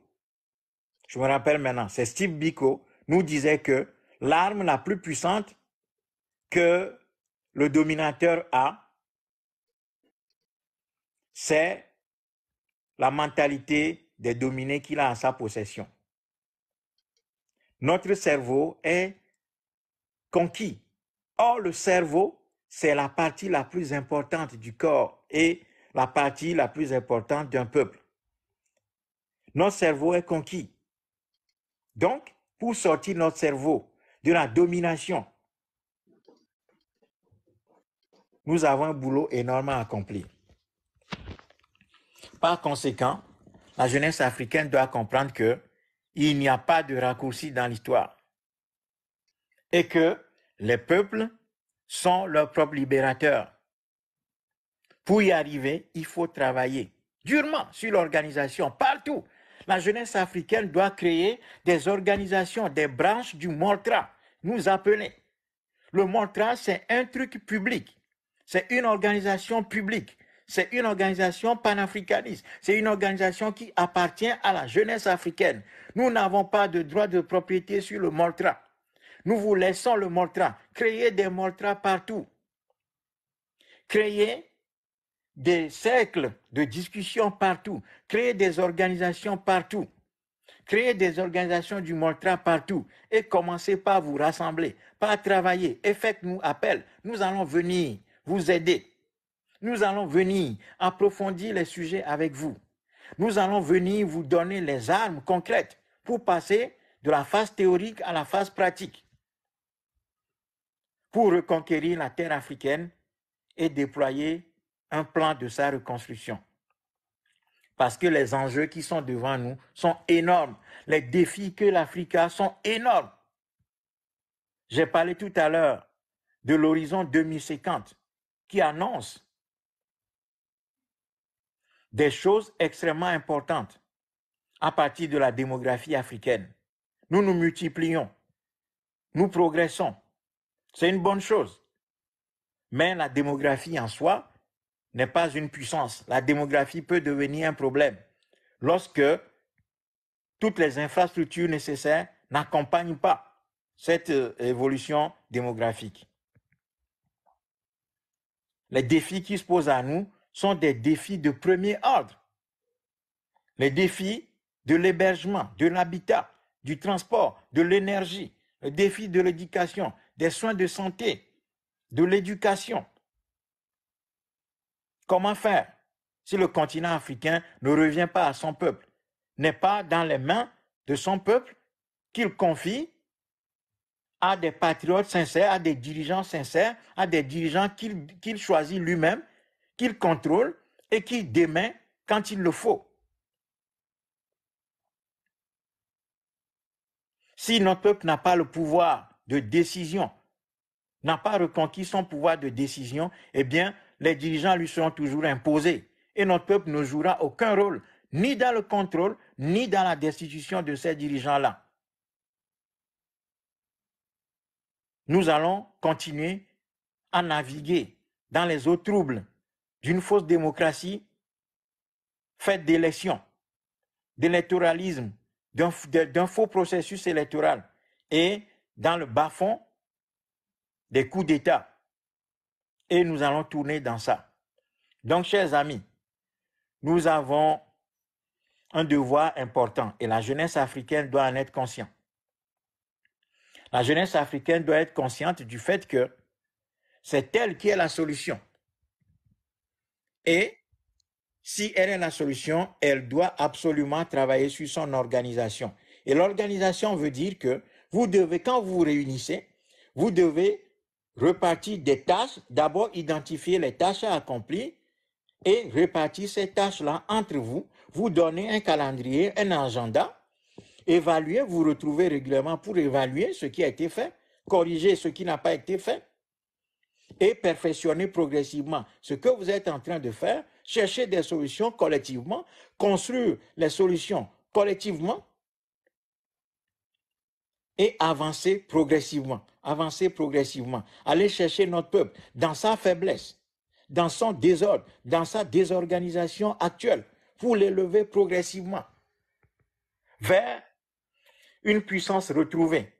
je me rappelle maintenant, c'est Steve Biko, nous disait que l'arme la plus puissante que le dominateur a, c'est la mentalité des dominés qu'il a en sa possession. Notre cerveau est conquis. Or, le cerveau, c'est la partie la plus importante du corps et la partie la plus importante d'un peuple. Notre cerveau est conquis. Donc, pour sortir notre cerveau de la domination, nous avons un boulot énorme à accomplir. Par conséquent, la jeunesse africaine doit comprendre que il n'y a pas de raccourci dans l'histoire et que les peuples sont leurs propres libérateurs. Pour y arriver, il faut travailler durement sur l'organisation partout. La jeunesse africaine doit créer des organisations, des branches du Mortra, nous appeler. Le mantra c'est un truc public. C'est une organisation publique c'est une organisation panafricaniste. C'est une organisation qui appartient à la jeunesse africaine. Nous n'avons pas de droit de propriété sur le Moltra. Nous vous laissons le Moltra. Créez des Moltras partout. Créez des cercles de discussion partout. Créez des organisations partout. Créez des organisations du Moltra partout. Et commencez par vous rassembler, par travailler. Et faites-nous appel. Nous allons venir vous aider. Nous allons venir approfondir les sujets avec vous. Nous allons venir vous donner les armes concrètes pour passer de la phase théorique à la phase pratique, pour reconquérir la terre africaine et déployer un plan de sa reconstruction. Parce que les enjeux qui sont devant nous sont énormes. Les défis que l'Afrique a sont énormes. J'ai parlé tout à l'heure de l'horizon 2050 qui annonce des choses extrêmement importantes à partir de la démographie africaine. Nous nous multiplions, nous progressons. C'est une bonne chose. Mais la démographie en soi n'est pas une puissance. La démographie peut devenir un problème lorsque toutes les infrastructures nécessaires n'accompagnent pas cette euh, évolution démographique. Les défis qui se posent à nous sont des défis de premier ordre. Les défis de l'hébergement, de l'habitat, du transport, de l'énergie, le défi de l'éducation, des soins de santé, de l'éducation. Comment faire si le continent africain ne revient pas à son peuple, n'est pas dans les mains de son peuple qu'il confie à des patriotes sincères, à des dirigeants sincères, à des dirigeants qu'il choisit lui-même qu'il contrôle et qui démet quand il le faut. Si notre peuple n'a pas le pouvoir de décision, n'a pas reconquis son pouvoir de décision, eh bien, les dirigeants lui seront toujours imposés. Et notre peuple ne jouera aucun rôle, ni dans le contrôle, ni dans la destitution de ces dirigeants-là. Nous allons continuer à naviguer dans les eaux troubles d'une fausse démocratie faite d'élections, d'électoralisme, d'un faux processus électoral et dans le bas-fond des coups d'État. Et nous allons tourner dans ça. Donc, chers amis, nous avons un devoir important et la jeunesse africaine doit en être consciente. La jeunesse africaine doit être consciente du fait que c'est elle qui est la solution. Et si elle est la solution, elle doit absolument travailler sur son organisation. Et l'organisation veut dire que vous devez, quand vous vous réunissez, vous devez repartir des tâches, d'abord identifier les tâches à accomplir et répartir ces tâches-là entre vous, vous donner un calendrier, un agenda, évaluer, vous retrouver régulièrement pour évaluer ce qui a été fait, corriger ce qui n'a pas été fait, et perfectionner progressivement ce que vous êtes en train de faire, chercher des solutions collectivement, construire les solutions collectivement et avancer progressivement, avancer progressivement, aller chercher notre peuple dans sa faiblesse, dans son désordre, dans sa désorganisation actuelle, pour l'élever progressivement vers une puissance retrouvée.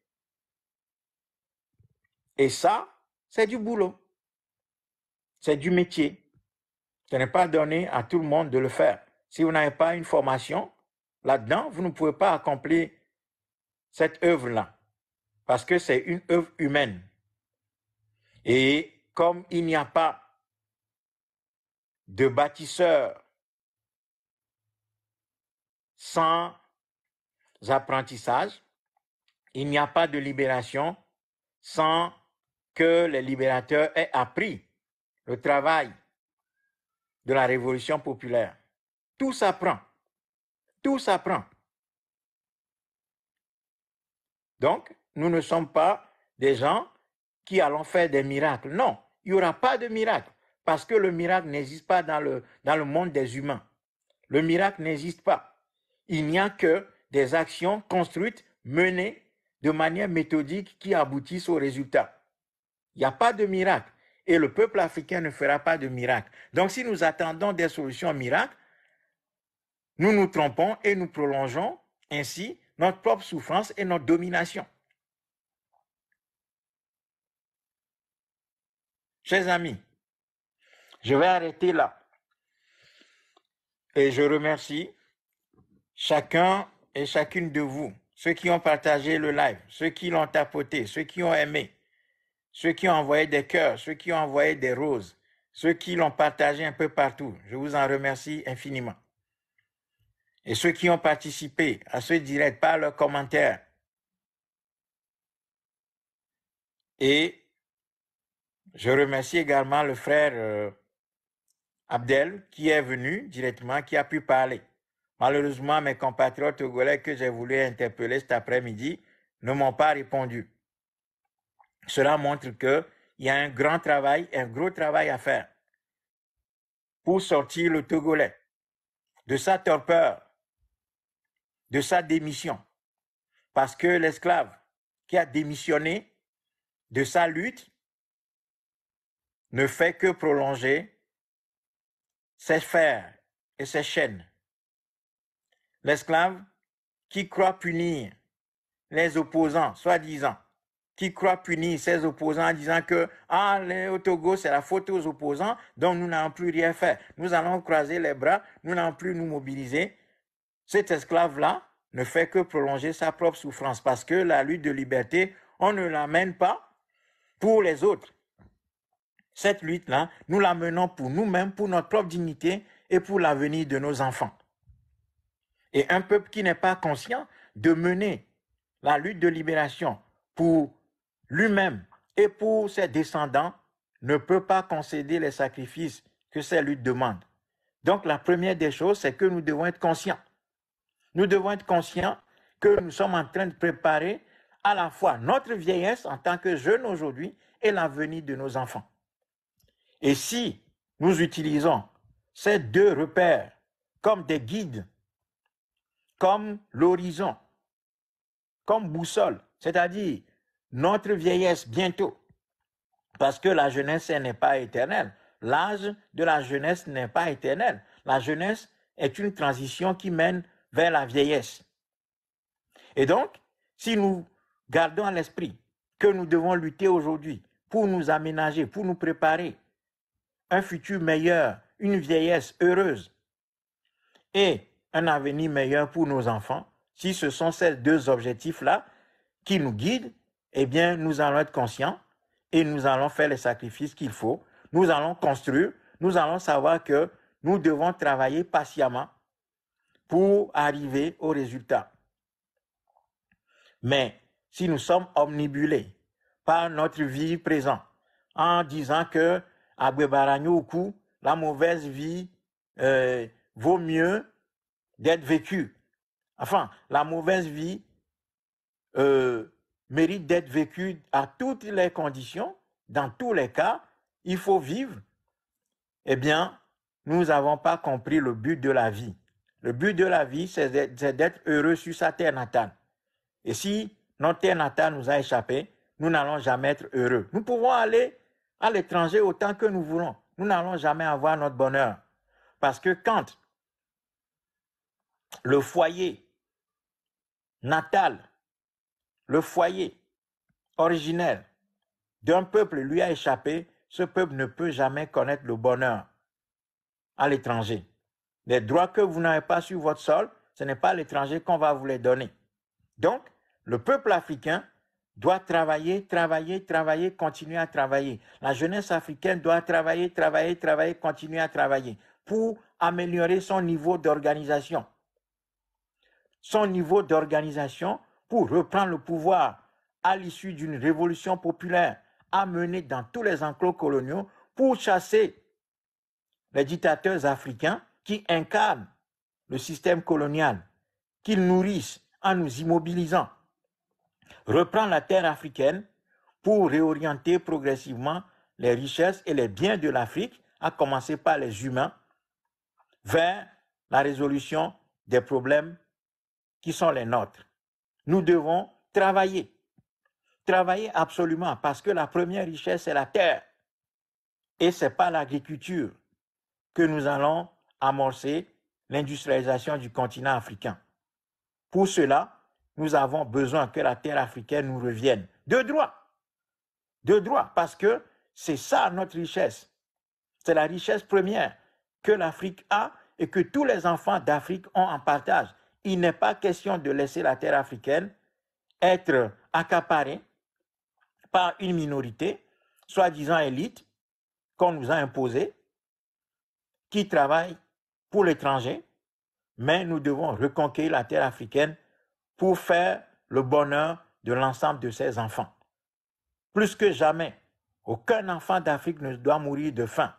Et ça, c'est du boulot, c'est du métier. Ce n'est pas donné à tout le monde de le faire. Si vous n'avez pas une formation là-dedans, vous ne pouvez pas accomplir cette œuvre-là, parce que c'est une œuvre humaine. Et comme il n'y a pas de bâtisseur sans apprentissage, il n'y a pas de libération sans que les libérateurs aient appris le travail de la révolution populaire. Tout s'apprend. Tout s'apprend. Donc, nous ne sommes pas des gens qui allons faire des miracles. Non, il n'y aura pas de miracle parce que le miracle n'existe pas dans le, monde des humains. Le miracle n'existe pas. Il n'y a que des actions construites, menées de manière méthodique qui aboutissent au résultat. Il n'y a pas de miracle. Et le peuple africain ne fera pas de miracle. Donc si nous attendons des solutions miracles, nous nous trompons et nous prolongeons ainsi notre propre souffrance et notre domination. Chers amis, je vais arrêter là. Et je remercie chacun et chacune de vous, ceux qui ont partagé le live, ceux qui l'ont tapoté, ceux qui ont aimé ceux qui ont envoyé des cœurs, ceux qui ont envoyé des roses, ceux qui l'ont partagé un peu partout. Je vous en remercie infiniment. Et ceux qui ont participé à ce direct par leurs commentaires. Et je remercie également le frère euh, Abdel qui est venu directement, qui a pu parler. Malheureusement, mes compatriotes togolais que j'ai voulu interpeller cet après-midi ne m'ont pas répondu. Cela montre qu'il y a un grand travail, un gros travail à faire pour sortir le Togolais de sa torpeur, de sa démission. Parce que l'esclave qui a démissionné de sa lutte ne fait que prolonger ses fers et ses chaînes. L'esclave qui croit punir les opposants, soi-disant, qui croit punir ses opposants en disant que ah, les Togo, c'est la faute aux opposants, donc nous n'avons plus rien faire. Nous allons croiser les bras, nous n'allons plus nous mobiliser. Cet esclave-là ne fait que prolonger sa propre souffrance parce que la lutte de liberté, on ne l'amène pas pour les autres. Cette lutte-là, nous la menons pour nous-mêmes, pour notre propre dignité et pour l'avenir de nos enfants. Et un peuple qui n'est pas conscient de mener la lutte de libération pour lui-même et pour ses descendants ne peut pas concéder les sacrifices que celle lui demande. Donc la première des choses, c'est que nous devons être conscients. Nous devons être conscients que nous sommes en train de préparer à la fois notre vieillesse en tant que jeunes aujourd'hui et l'avenir de nos enfants. Et si nous utilisons ces deux repères comme des guides, comme l'horizon, comme boussole, c'est-à-dire notre vieillesse bientôt. Parce que la jeunesse n'est pas éternelle. L'âge de la jeunesse n'est pas éternel. La jeunesse est une transition qui mène vers la vieillesse. Et donc, si nous gardons à l'esprit que nous devons lutter aujourd'hui pour nous aménager, pour nous préparer un futur meilleur, une vieillesse heureuse et un avenir meilleur pour nos enfants, si ce sont ces deux objectifs-là qui nous guident, eh bien, nous allons être conscients et nous allons faire les sacrifices qu'il faut. Nous allons construire. Nous allons savoir que nous devons travailler patiemment pour arriver au résultat. Mais si nous sommes omnibulés par notre vie présente, en disant que à Bebaranyoukou, la mauvaise vie euh, vaut mieux d'être vécue. Enfin, la mauvaise vie euh, mérite d'être vécu à toutes les conditions, dans tous les cas, il faut vivre, eh bien, nous n'avons pas compris le but de la vie. Le but de la vie, c'est d'être heureux sur sa terre natale. Et si notre terre natale nous a échappé, nous n'allons jamais être heureux. Nous pouvons aller à l'étranger autant que nous voulons. Nous n'allons jamais avoir notre bonheur. Parce que quand le foyer natal le foyer originel d'un peuple lui a échappé, ce peuple ne peut jamais connaître le bonheur à l'étranger. Les droits que vous n'avez pas sur votre sol, ce n'est pas à l'étranger qu'on va vous les donner. Donc, le peuple africain doit travailler, travailler, travailler, continuer à travailler. La jeunesse africaine doit travailler, travailler, travailler, continuer à travailler pour améliorer son niveau d'organisation. Son niveau d'organisation pour reprendre le pouvoir à l'issue d'une révolution populaire amenée dans tous les enclos coloniaux pour chasser les dictateurs africains qui incarnent le système colonial, qu'ils nourrissent en nous immobilisant. Reprendre la terre africaine pour réorienter progressivement les richesses et les biens de l'Afrique, à commencer par les humains, vers la résolution des problèmes qui sont les nôtres. Nous devons travailler. Travailler absolument parce que la première richesse, c'est la terre. Et ce n'est pas l'agriculture que nous allons amorcer l'industrialisation du continent africain. Pour cela, nous avons besoin que la terre africaine nous revienne. De droit. De droit, parce que c'est ça notre richesse. C'est la richesse première que l'Afrique a et que tous les enfants d'Afrique ont en partage il n'est pas question de laisser la terre africaine être accaparée par une minorité, soi-disant élite, qu'on nous a imposée, qui travaille pour l'étranger, mais nous devons reconquérir la terre africaine pour faire le bonheur de l'ensemble de ses enfants. Plus que jamais, aucun enfant d'Afrique ne doit mourir de faim.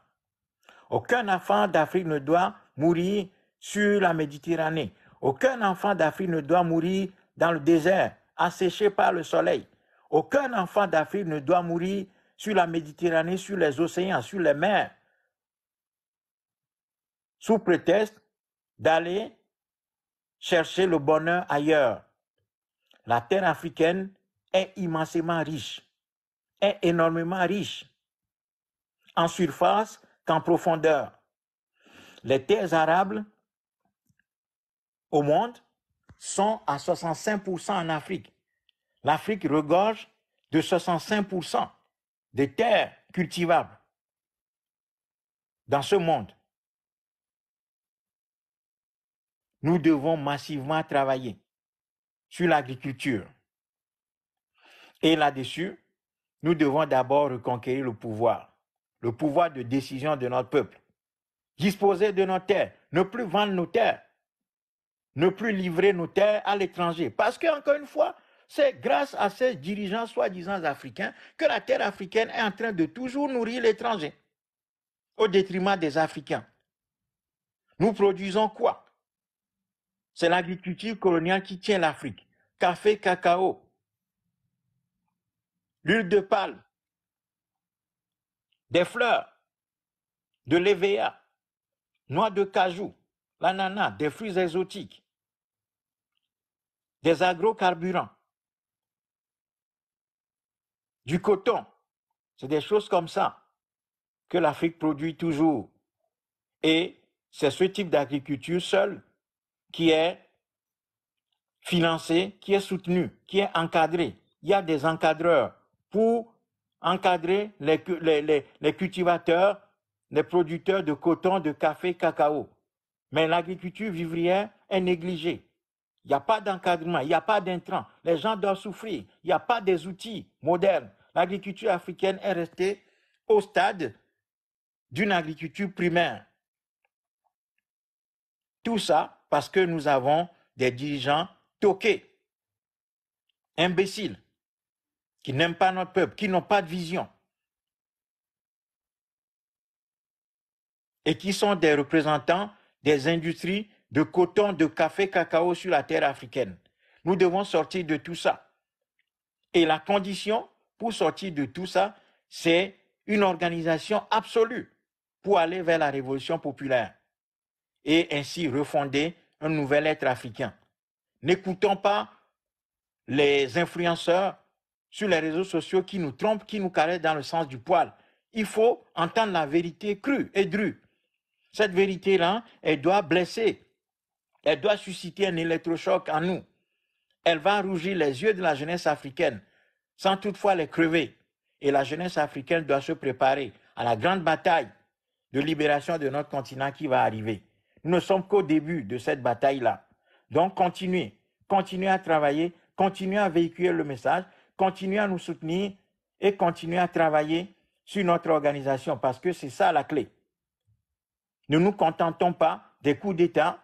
Aucun enfant d'Afrique ne doit mourir sur la Méditerranée. Aucun enfant d'Afrique ne doit mourir dans le désert, asséché par le soleil. Aucun enfant d'Afrique ne doit mourir sur la Méditerranée, sur les océans, sur les mers, sous prétexte d'aller chercher le bonheur ailleurs. La terre africaine est immensément riche, est énormément riche, en surface qu'en profondeur. Les terres arables au monde sont à 65% en Afrique. L'Afrique regorge de 65% des terres cultivables dans ce monde. Nous devons massivement travailler sur l'agriculture. Et là-dessus, nous devons d'abord reconquérir le pouvoir, le pouvoir de décision de notre peuple. Disposer de nos terres, ne plus vendre nos terres, ne plus livrer nos terres à l'étranger. Parce que, encore une fois, c'est grâce à ces dirigeants soi-disant africains que la terre africaine est en train de toujours nourrir l'étranger, au détriment des Africains. Nous produisons quoi C'est l'agriculture coloniale qui tient l'Afrique. Café, cacao, l'huile de palme, des fleurs, de l'EVA, noix de cajou, l'ananas, des fruits exotiques des agrocarburants, du coton. C'est des choses comme ça que l'Afrique produit toujours. Et c'est ce type d'agriculture seule qui est financée, qui est soutenue, qui est encadrée. Il y a des encadreurs pour encadrer les, les, les cultivateurs, les producteurs de coton, de café, cacao. Mais l'agriculture vivrière est négligée. Il n'y a pas d'encadrement, il n'y a pas d'intrants. Les gens doivent souffrir. Il n'y a pas des outils modernes. L'agriculture africaine est restée au stade d'une agriculture primaire. Tout ça parce que nous avons des dirigeants toqués, imbéciles, qui n'aiment pas notre peuple, qui n'ont pas de vision et qui sont des représentants des industries de coton, de café, cacao sur la terre africaine. Nous devons sortir de tout ça. Et la condition pour sortir de tout ça, c'est une organisation absolue pour aller vers la révolution populaire et ainsi refonder un nouvel être africain. N'écoutons pas les influenceurs sur les réseaux sociaux qui nous trompent, qui nous caressent dans le sens du poil. Il faut entendre la vérité crue et drue. Cette vérité-là, elle doit blesser elle doit susciter un électrochoc en nous. Elle va rougir les yeux de la jeunesse africaine, sans toutefois les crever. Et la jeunesse africaine doit se préparer à la grande bataille de libération de notre continent qui va arriver. Nous ne sommes qu'au début de cette bataille-là. Donc continuez, continuez à travailler, continuez à véhiculer le message, continuez à nous soutenir et continuez à travailler sur notre organisation parce que c'est ça la clé. Ne nous contentons pas des coups d'État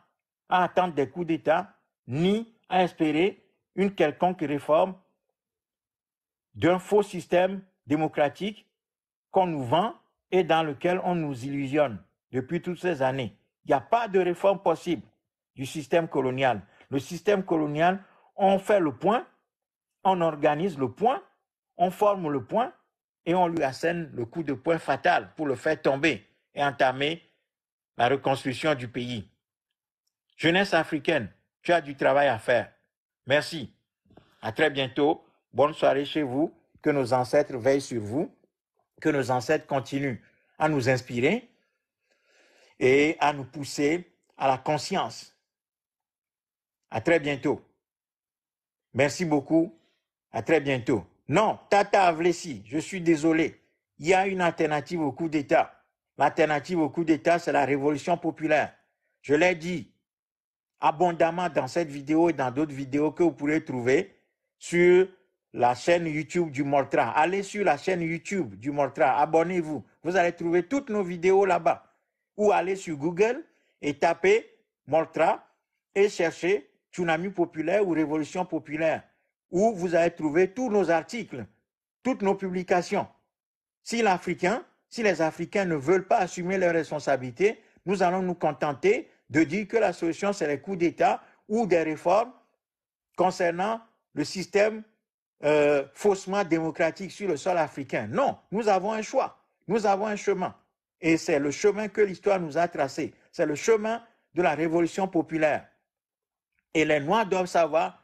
à attendre des coups d'État, ni à espérer une quelconque réforme d'un faux système démocratique qu'on nous vend et dans lequel on nous illusionne depuis toutes ces années. Il n'y a pas de réforme possible du système colonial. Le système colonial, on fait le point, on organise le point, on forme le point et on lui assène le coup de poing fatal pour le faire tomber et entamer la reconstruction du pays. Jeunesse africaine, tu as du travail à faire. Merci. À très bientôt. Bonne soirée chez vous. Que nos ancêtres veillent sur vous. Que nos ancêtres continuent à nous inspirer et à nous pousser à la conscience. À très bientôt. Merci beaucoup. À très bientôt. Non, Tata Avlessi, je suis désolé. Il y a une alternative au coup d'État. L'alternative au coup d'État, c'est la révolution populaire. Je l'ai dit, abondamment dans cette vidéo et dans d'autres vidéos que vous pourrez trouver sur la chaîne YouTube du Mortra. Allez sur la chaîne YouTube du Mortra, abonnez-vous. Vous allez trouver toutes nos vidéos là-bas. Ou allez sur Google et tapez Mortra et cherchez Tsunami populaire ou Révolution populaire, où vous allez trouver tous nos articles, toutes nos publications. Si l'Africain, si les Africains ne veulent pas assumer leurs responsabilités, nous allons nous contenter de dire que la solution, c'est les coups d'État ou des réformes concernant le système euh, faussement démocratique sur le sol africain. Non, nous avons un choix, nous avons un chemin. Et c'est le chemin que l'histoire nous a tracé. C'est le chemin de la révolution populaire. Et les Noirs doivent savoir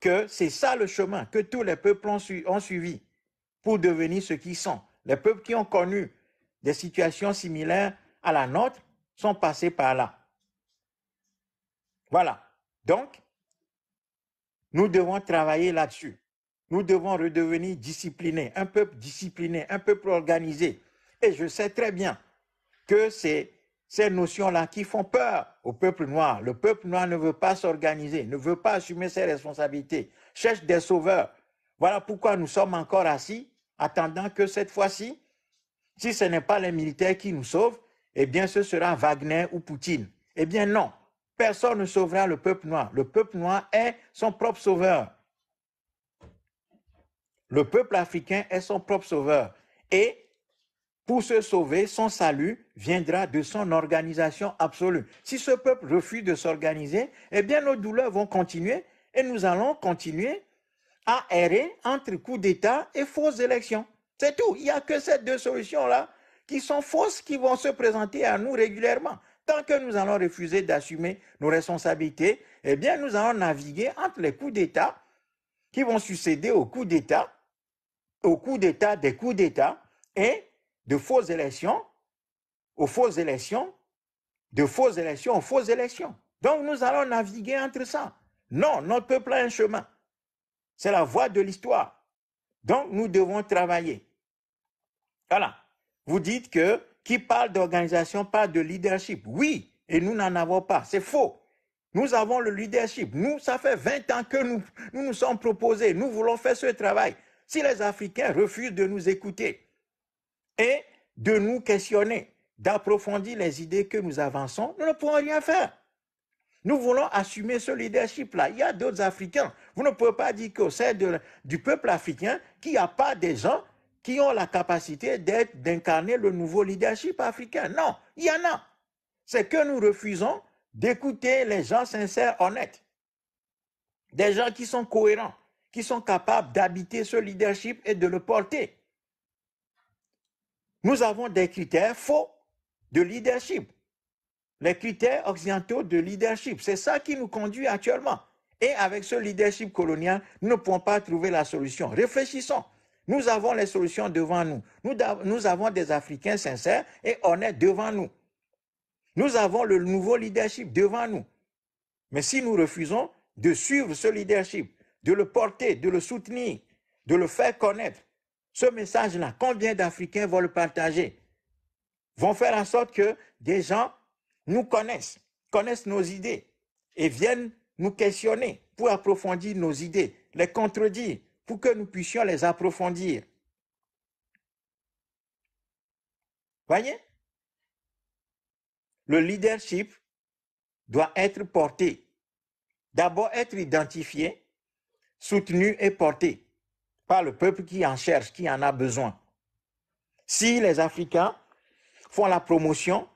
que c'est ça le chemin que tous les peuples ont, ont suivi pour devenir ce qu'ils sont. Les peuples qui ont connu des situations similaires à la nôtre sont passés par là. Voilà. Donc, nous devons travailler là-dessus. Nous devons redevenir disciplinés, un peuple discipliné, un peuple organisé. Et je sais très bien que c'est ces notions-là qui font peur au peuple noir. Le peuple noir ne veut pas s'organiser, ne veut pas assumer ses responsabilités, cherche des sauveurs. Voilà pourquoi nous sommes encore assis, attendant que cette fois-ci, si ce n'est pas les militaires qui nous sauvent, eh bien ce sera Wagner ou Poutine. Eh bien non, Personne ne sauvera le peuple noir. Le peuple noir est son propre sauveur. Le peuple africain est son propre sauveur. Et pour se sauver, son salut viendra de son organisation absolue. Si ce peuple refuse de s'organiser, eh bien nos douleurs vont continuer et nous allons continuer à errer entre coups d'État et fausses élections. C'est tout. Il n'y a que ces deux solutions-là qui sont fausses, qui vont se présenter à nous régulièrement tant que nous allons refuser d'assumer nos responsabilités, eh bien, nous allons naviguer entre les coups d'État qui vont succéder aux coups d'État, aux coups d'État des coups d'État et de fausses élections aux fausses élections, de fausses élections aux fausses élections. Donc, nous allons naviguer entre ça. Non, notre peuple a un chemin. C'est la voie de l'histoire. Donc, nous devons travailler. Voilà. Vous dites que qui parle d'organisation parle de leadership. Oui, et nous n'en avons pas. C'est faux. Nous avons le leadership. Nous, ça fait 20 ans que nous nous, nous sommes proposés. Nous voulons faire ce travail. Si les Africains refusent de nous écouter et de nous questionner, d'approfondir les idées que nous avançons, nous ne pourrons rien faire. Nous voulons assumer ce leadership-là. Il y a d'autres Africains. Vous ne pouvez pas dire qu'au sein du peuple africain, qu'il n'y a pas des gens qui ont la capacité d'être, d'incarner le nouveau leadership africain. Non, il y en a. C'est que nous refusons d'écouter les gens sincères, honnêtes. Des gens qui sont cohérents, qui sont capables d'habiter ce leadership et de le porter. Nous avons des critères faux de leadership. Les critères occidentaux de leadership. C'est ça qui nous conduit actuellement. Et avec ce leadership colonial, nous ne pouvons pas trouver la solution. Réfléchissons. Nous avons les solutions devant nous. Nous, avons des Africains sincères et honnêtes devant nous. Nous avons le nouveau leadership devant nous. Mais si nous refusons de suivre ce leadership, de le porter, de le soutenir, de le faire connaître, ce message-là, combien d'Africains vont le partager Vont faire en sorte que des gens nous connaissent, connaissent nos idées et viennent nous questionner pour approfondir nos idées, les contredire, pour que nous puissions les approfondir. Voyez Le leadership doit être porté. D'abord être identifié, soutenu et porté par le peuple qui en cherche, qui en a besoin. Si les Africains font la promotion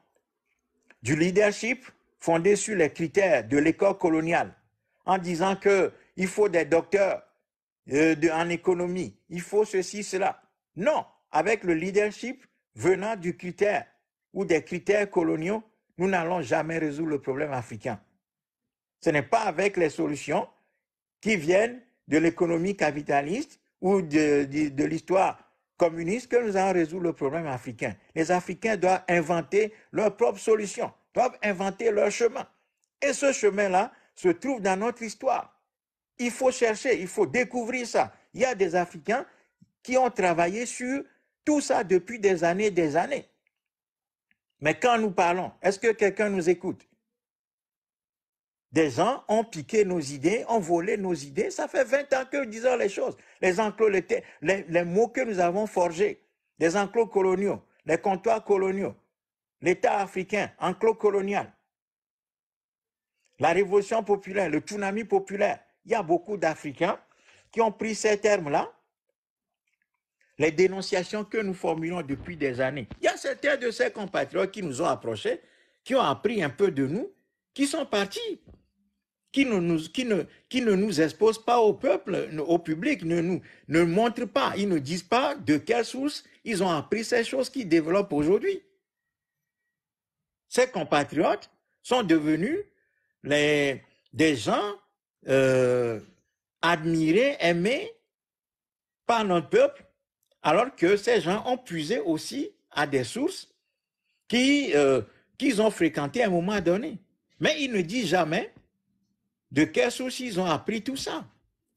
du leadership fondé sur les critères de l'école coloniale, en disant qu'il faut des docteurs, euh, de, en économie, il faut ceci, cela. Non, avec le leadership venant du critère ou des critères coloniaux, nous n'allons jamais résoudre le problème africain. Ce n'est pas avec les solutions qui viennent de l'économie capitaliste ou de, de l'histoire communiste que nous allons résoudre le problème africain. Les Africains doivent inventer leurs propres solutions, doivent inventer leur chemin. Et ce chemin-là se trouve dans notre histoire. Il faut chercher, il faut découvrir ça. Il y a des Africains qui ont travaillé sur tout ça depuis des années des années. Mais quand nous parlons, est-ce que quelqu'un nous écoute Des gens ont piqué nos idées, ont volé nos idées. Ça fait 20 ans que nous disons les choses. Les enclos, les, les mots que nous avons forgés, les enclos coloniaux, les comptoirs coloniaux, l'État africain, enclos colonial, la révolution populaire, le tsunami populaire, il y a beaucoup d'Africains qui ont pris ces termes-là, les dénonciations que nous formulons depuis des années. Il y a certains de ces compatriotes qui nous ont approchés, qui ont appris un peu de nous, qui sont partis, qui ne nous, exposent pas au peuple, au public, ne nous montrent pas, ils ne disent pas de quelle source ils ont appris ces choses qu'ils développent aujourd'hui. Ces compatriotes sont devenus des gens euh, admirés, aimés par notre peuple, alors que ces gens ont puisé aussi à des sources euh, qu'ils ont fréquentées à un moment donné. Mais ils ne disent jamais de quelles sources ils ont appris tout ça.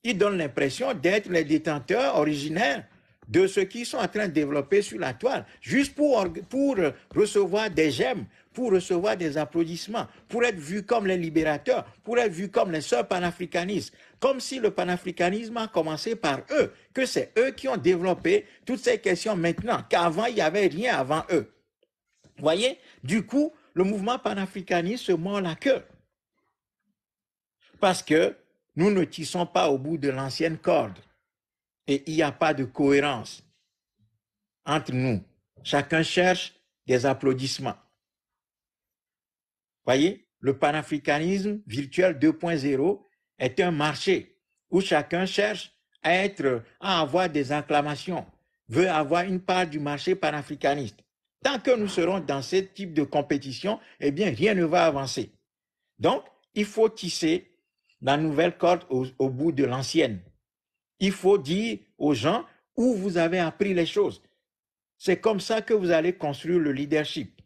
Ils donnent l'impression d'être les détenteurs originaires de ce qu'ils sont en train de développer sur la toile, juste pour, pour euh, recevoir des gemmes, pour recevoir des applaudissements, pour être vus comme les libérateurs, pour être vus comme les soeurs panafricanistes, comme si le panafricanisme a commencé par eux, que c'est eux qui ont développé toutes ces questions maintenant, qu'avant il n'y avait rien avant eux. Voyez, du coup, le mouvement panafricaniste se mord la queue. Parce que nous ne tissons pas au bout de l'ancienne corde et il n'y a pas de cohérence entre nous. Chacun cherche des applaudissements. Voyez, le panafricanisme virtuel 2.0 est un marché où chacun cherche à être, à avoir des acclamations, veut avoir une part du marché panafricaniste. Tant que nous serons dans ce type de compétition, eh bien, rien ne va avancer. Donc, il faut tisser la nouvelle corde au bout de l'ancienne. Il faut dire aux gens où vous avez appris les choses. C'est comme ça que vous allez construire le leadership.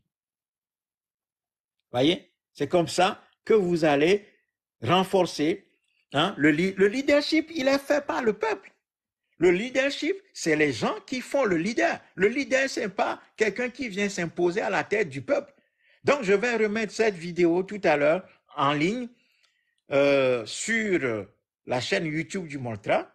Voyez C'est comme ça que vous allez renforcer hein, le, leadership. Il est fait par le peuple. Le leadership, c'est les gens qui font le leader. Le leader, c'est pas quelqu'un qui vient s'imposer à la tête du peuple. Donc, je vais remettre cette vidéo tout à l'heure en ligne euh, sur la chaîne YouTube du Moltra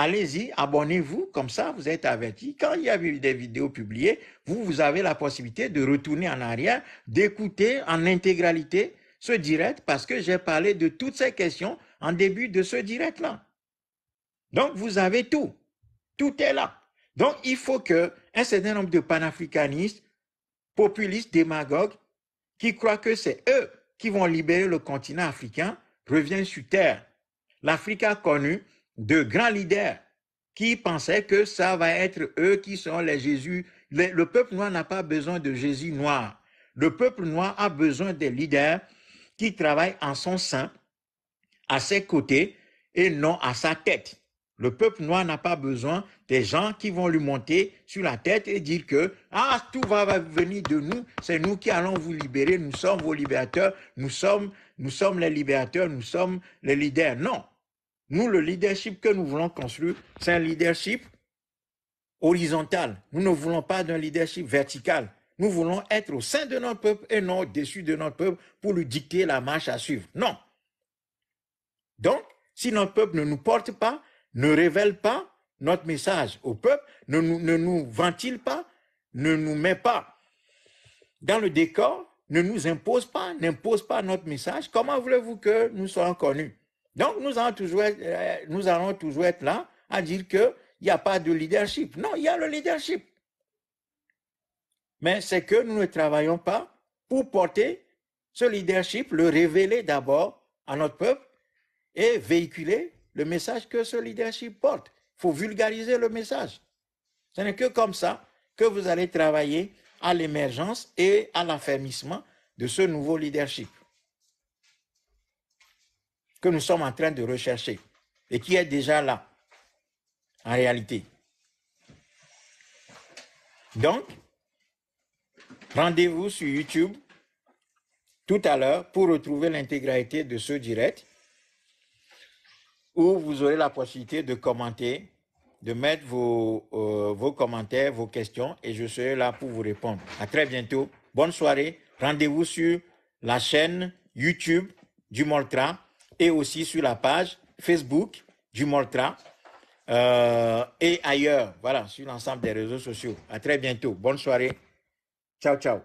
allez-y, abonnez-vous, comme ça vous êtes averti. Quand il y a eu des vidéos publiées, vous, vous avez la possibilité de retourner en arrière, d'écouter en intégralité ce direct, parce que j'ai parlé de toutes ces questions en début de ce direct-là. Donc, vous avez tout. Tout est là. Donc, il faut que un certain nombre de panafricanistes, populistes, démagogues, qui croient que c'est eux qui vont libérer le continent africain, reviennent sur terre. L'Afrique a connu de grands leaders qui pensaient que ça va être eux qui sont les Jésus. Le, peuple noir n'a pas besoin de Jésus noir. Le peuple noir a besoin des leaders qui travaillent en son sein, à ses côtés et non à sa tête. Le peuple noir n'a pas besoin des gens qui vont lui monter sur la tête et dire que ah tout va venir de nous, c'est nous qui allons vous libérer, nous sommes vos libérateurs, nous sommes nous sommes les libérateurs, nous sommes les leaders. Non, nous, le leadership que nous voulons construire, c'est un leadership horizontal. Nous ne voulons pas d'un leadership vertical. Nous voulons être au sein de notre peuple et non au-dessus de notre peuple pour lui dicter la marche à suivre. Non. Donc, si notre peuple ne nous porte pas, ne révèle pas notre message au peuple, ne nous, ne nous ventile pas, ne nous met pas dans le décor, ne nous impose pas, n'impose pas notre message, comment voulez-vous que nous soyons connus donc, nous allons toujours être, euh, nous allons là à dire qu'il n'y a pas de leadership. Non, il y a le leadership. Mais c'est que nous ne travaillons pas pour porter ce leadership, le révéler d'abord à notre peuple et véhiculer le message que ce leadership porte. Il faut vulgariser le message. Ce n'est que comme ça que vous allez travailler à l'émergence et à l'affermissement de ce nouveau leadership que nous sommes en train de rechercher et qui est déjà là, en réalité. Donc, rendez-vous sur YouTube tout à l'heure pour retrouver l'intégralité de ce direct où vous aurez la possibilité de commenter, de mettre vos, euh, vos commentaires, vos questions et je serai là pour vous répondre. À très bientôt. Bonne soirée. Rendez-vous sur la chaîne YouTube du Moltra et aussi sur la page Facebook du Moltra euh, et ailleurs, voilà, sur l'ensemble des réseaux sociaux. À très bientôt. Bonne soirée. Ciao, ciao.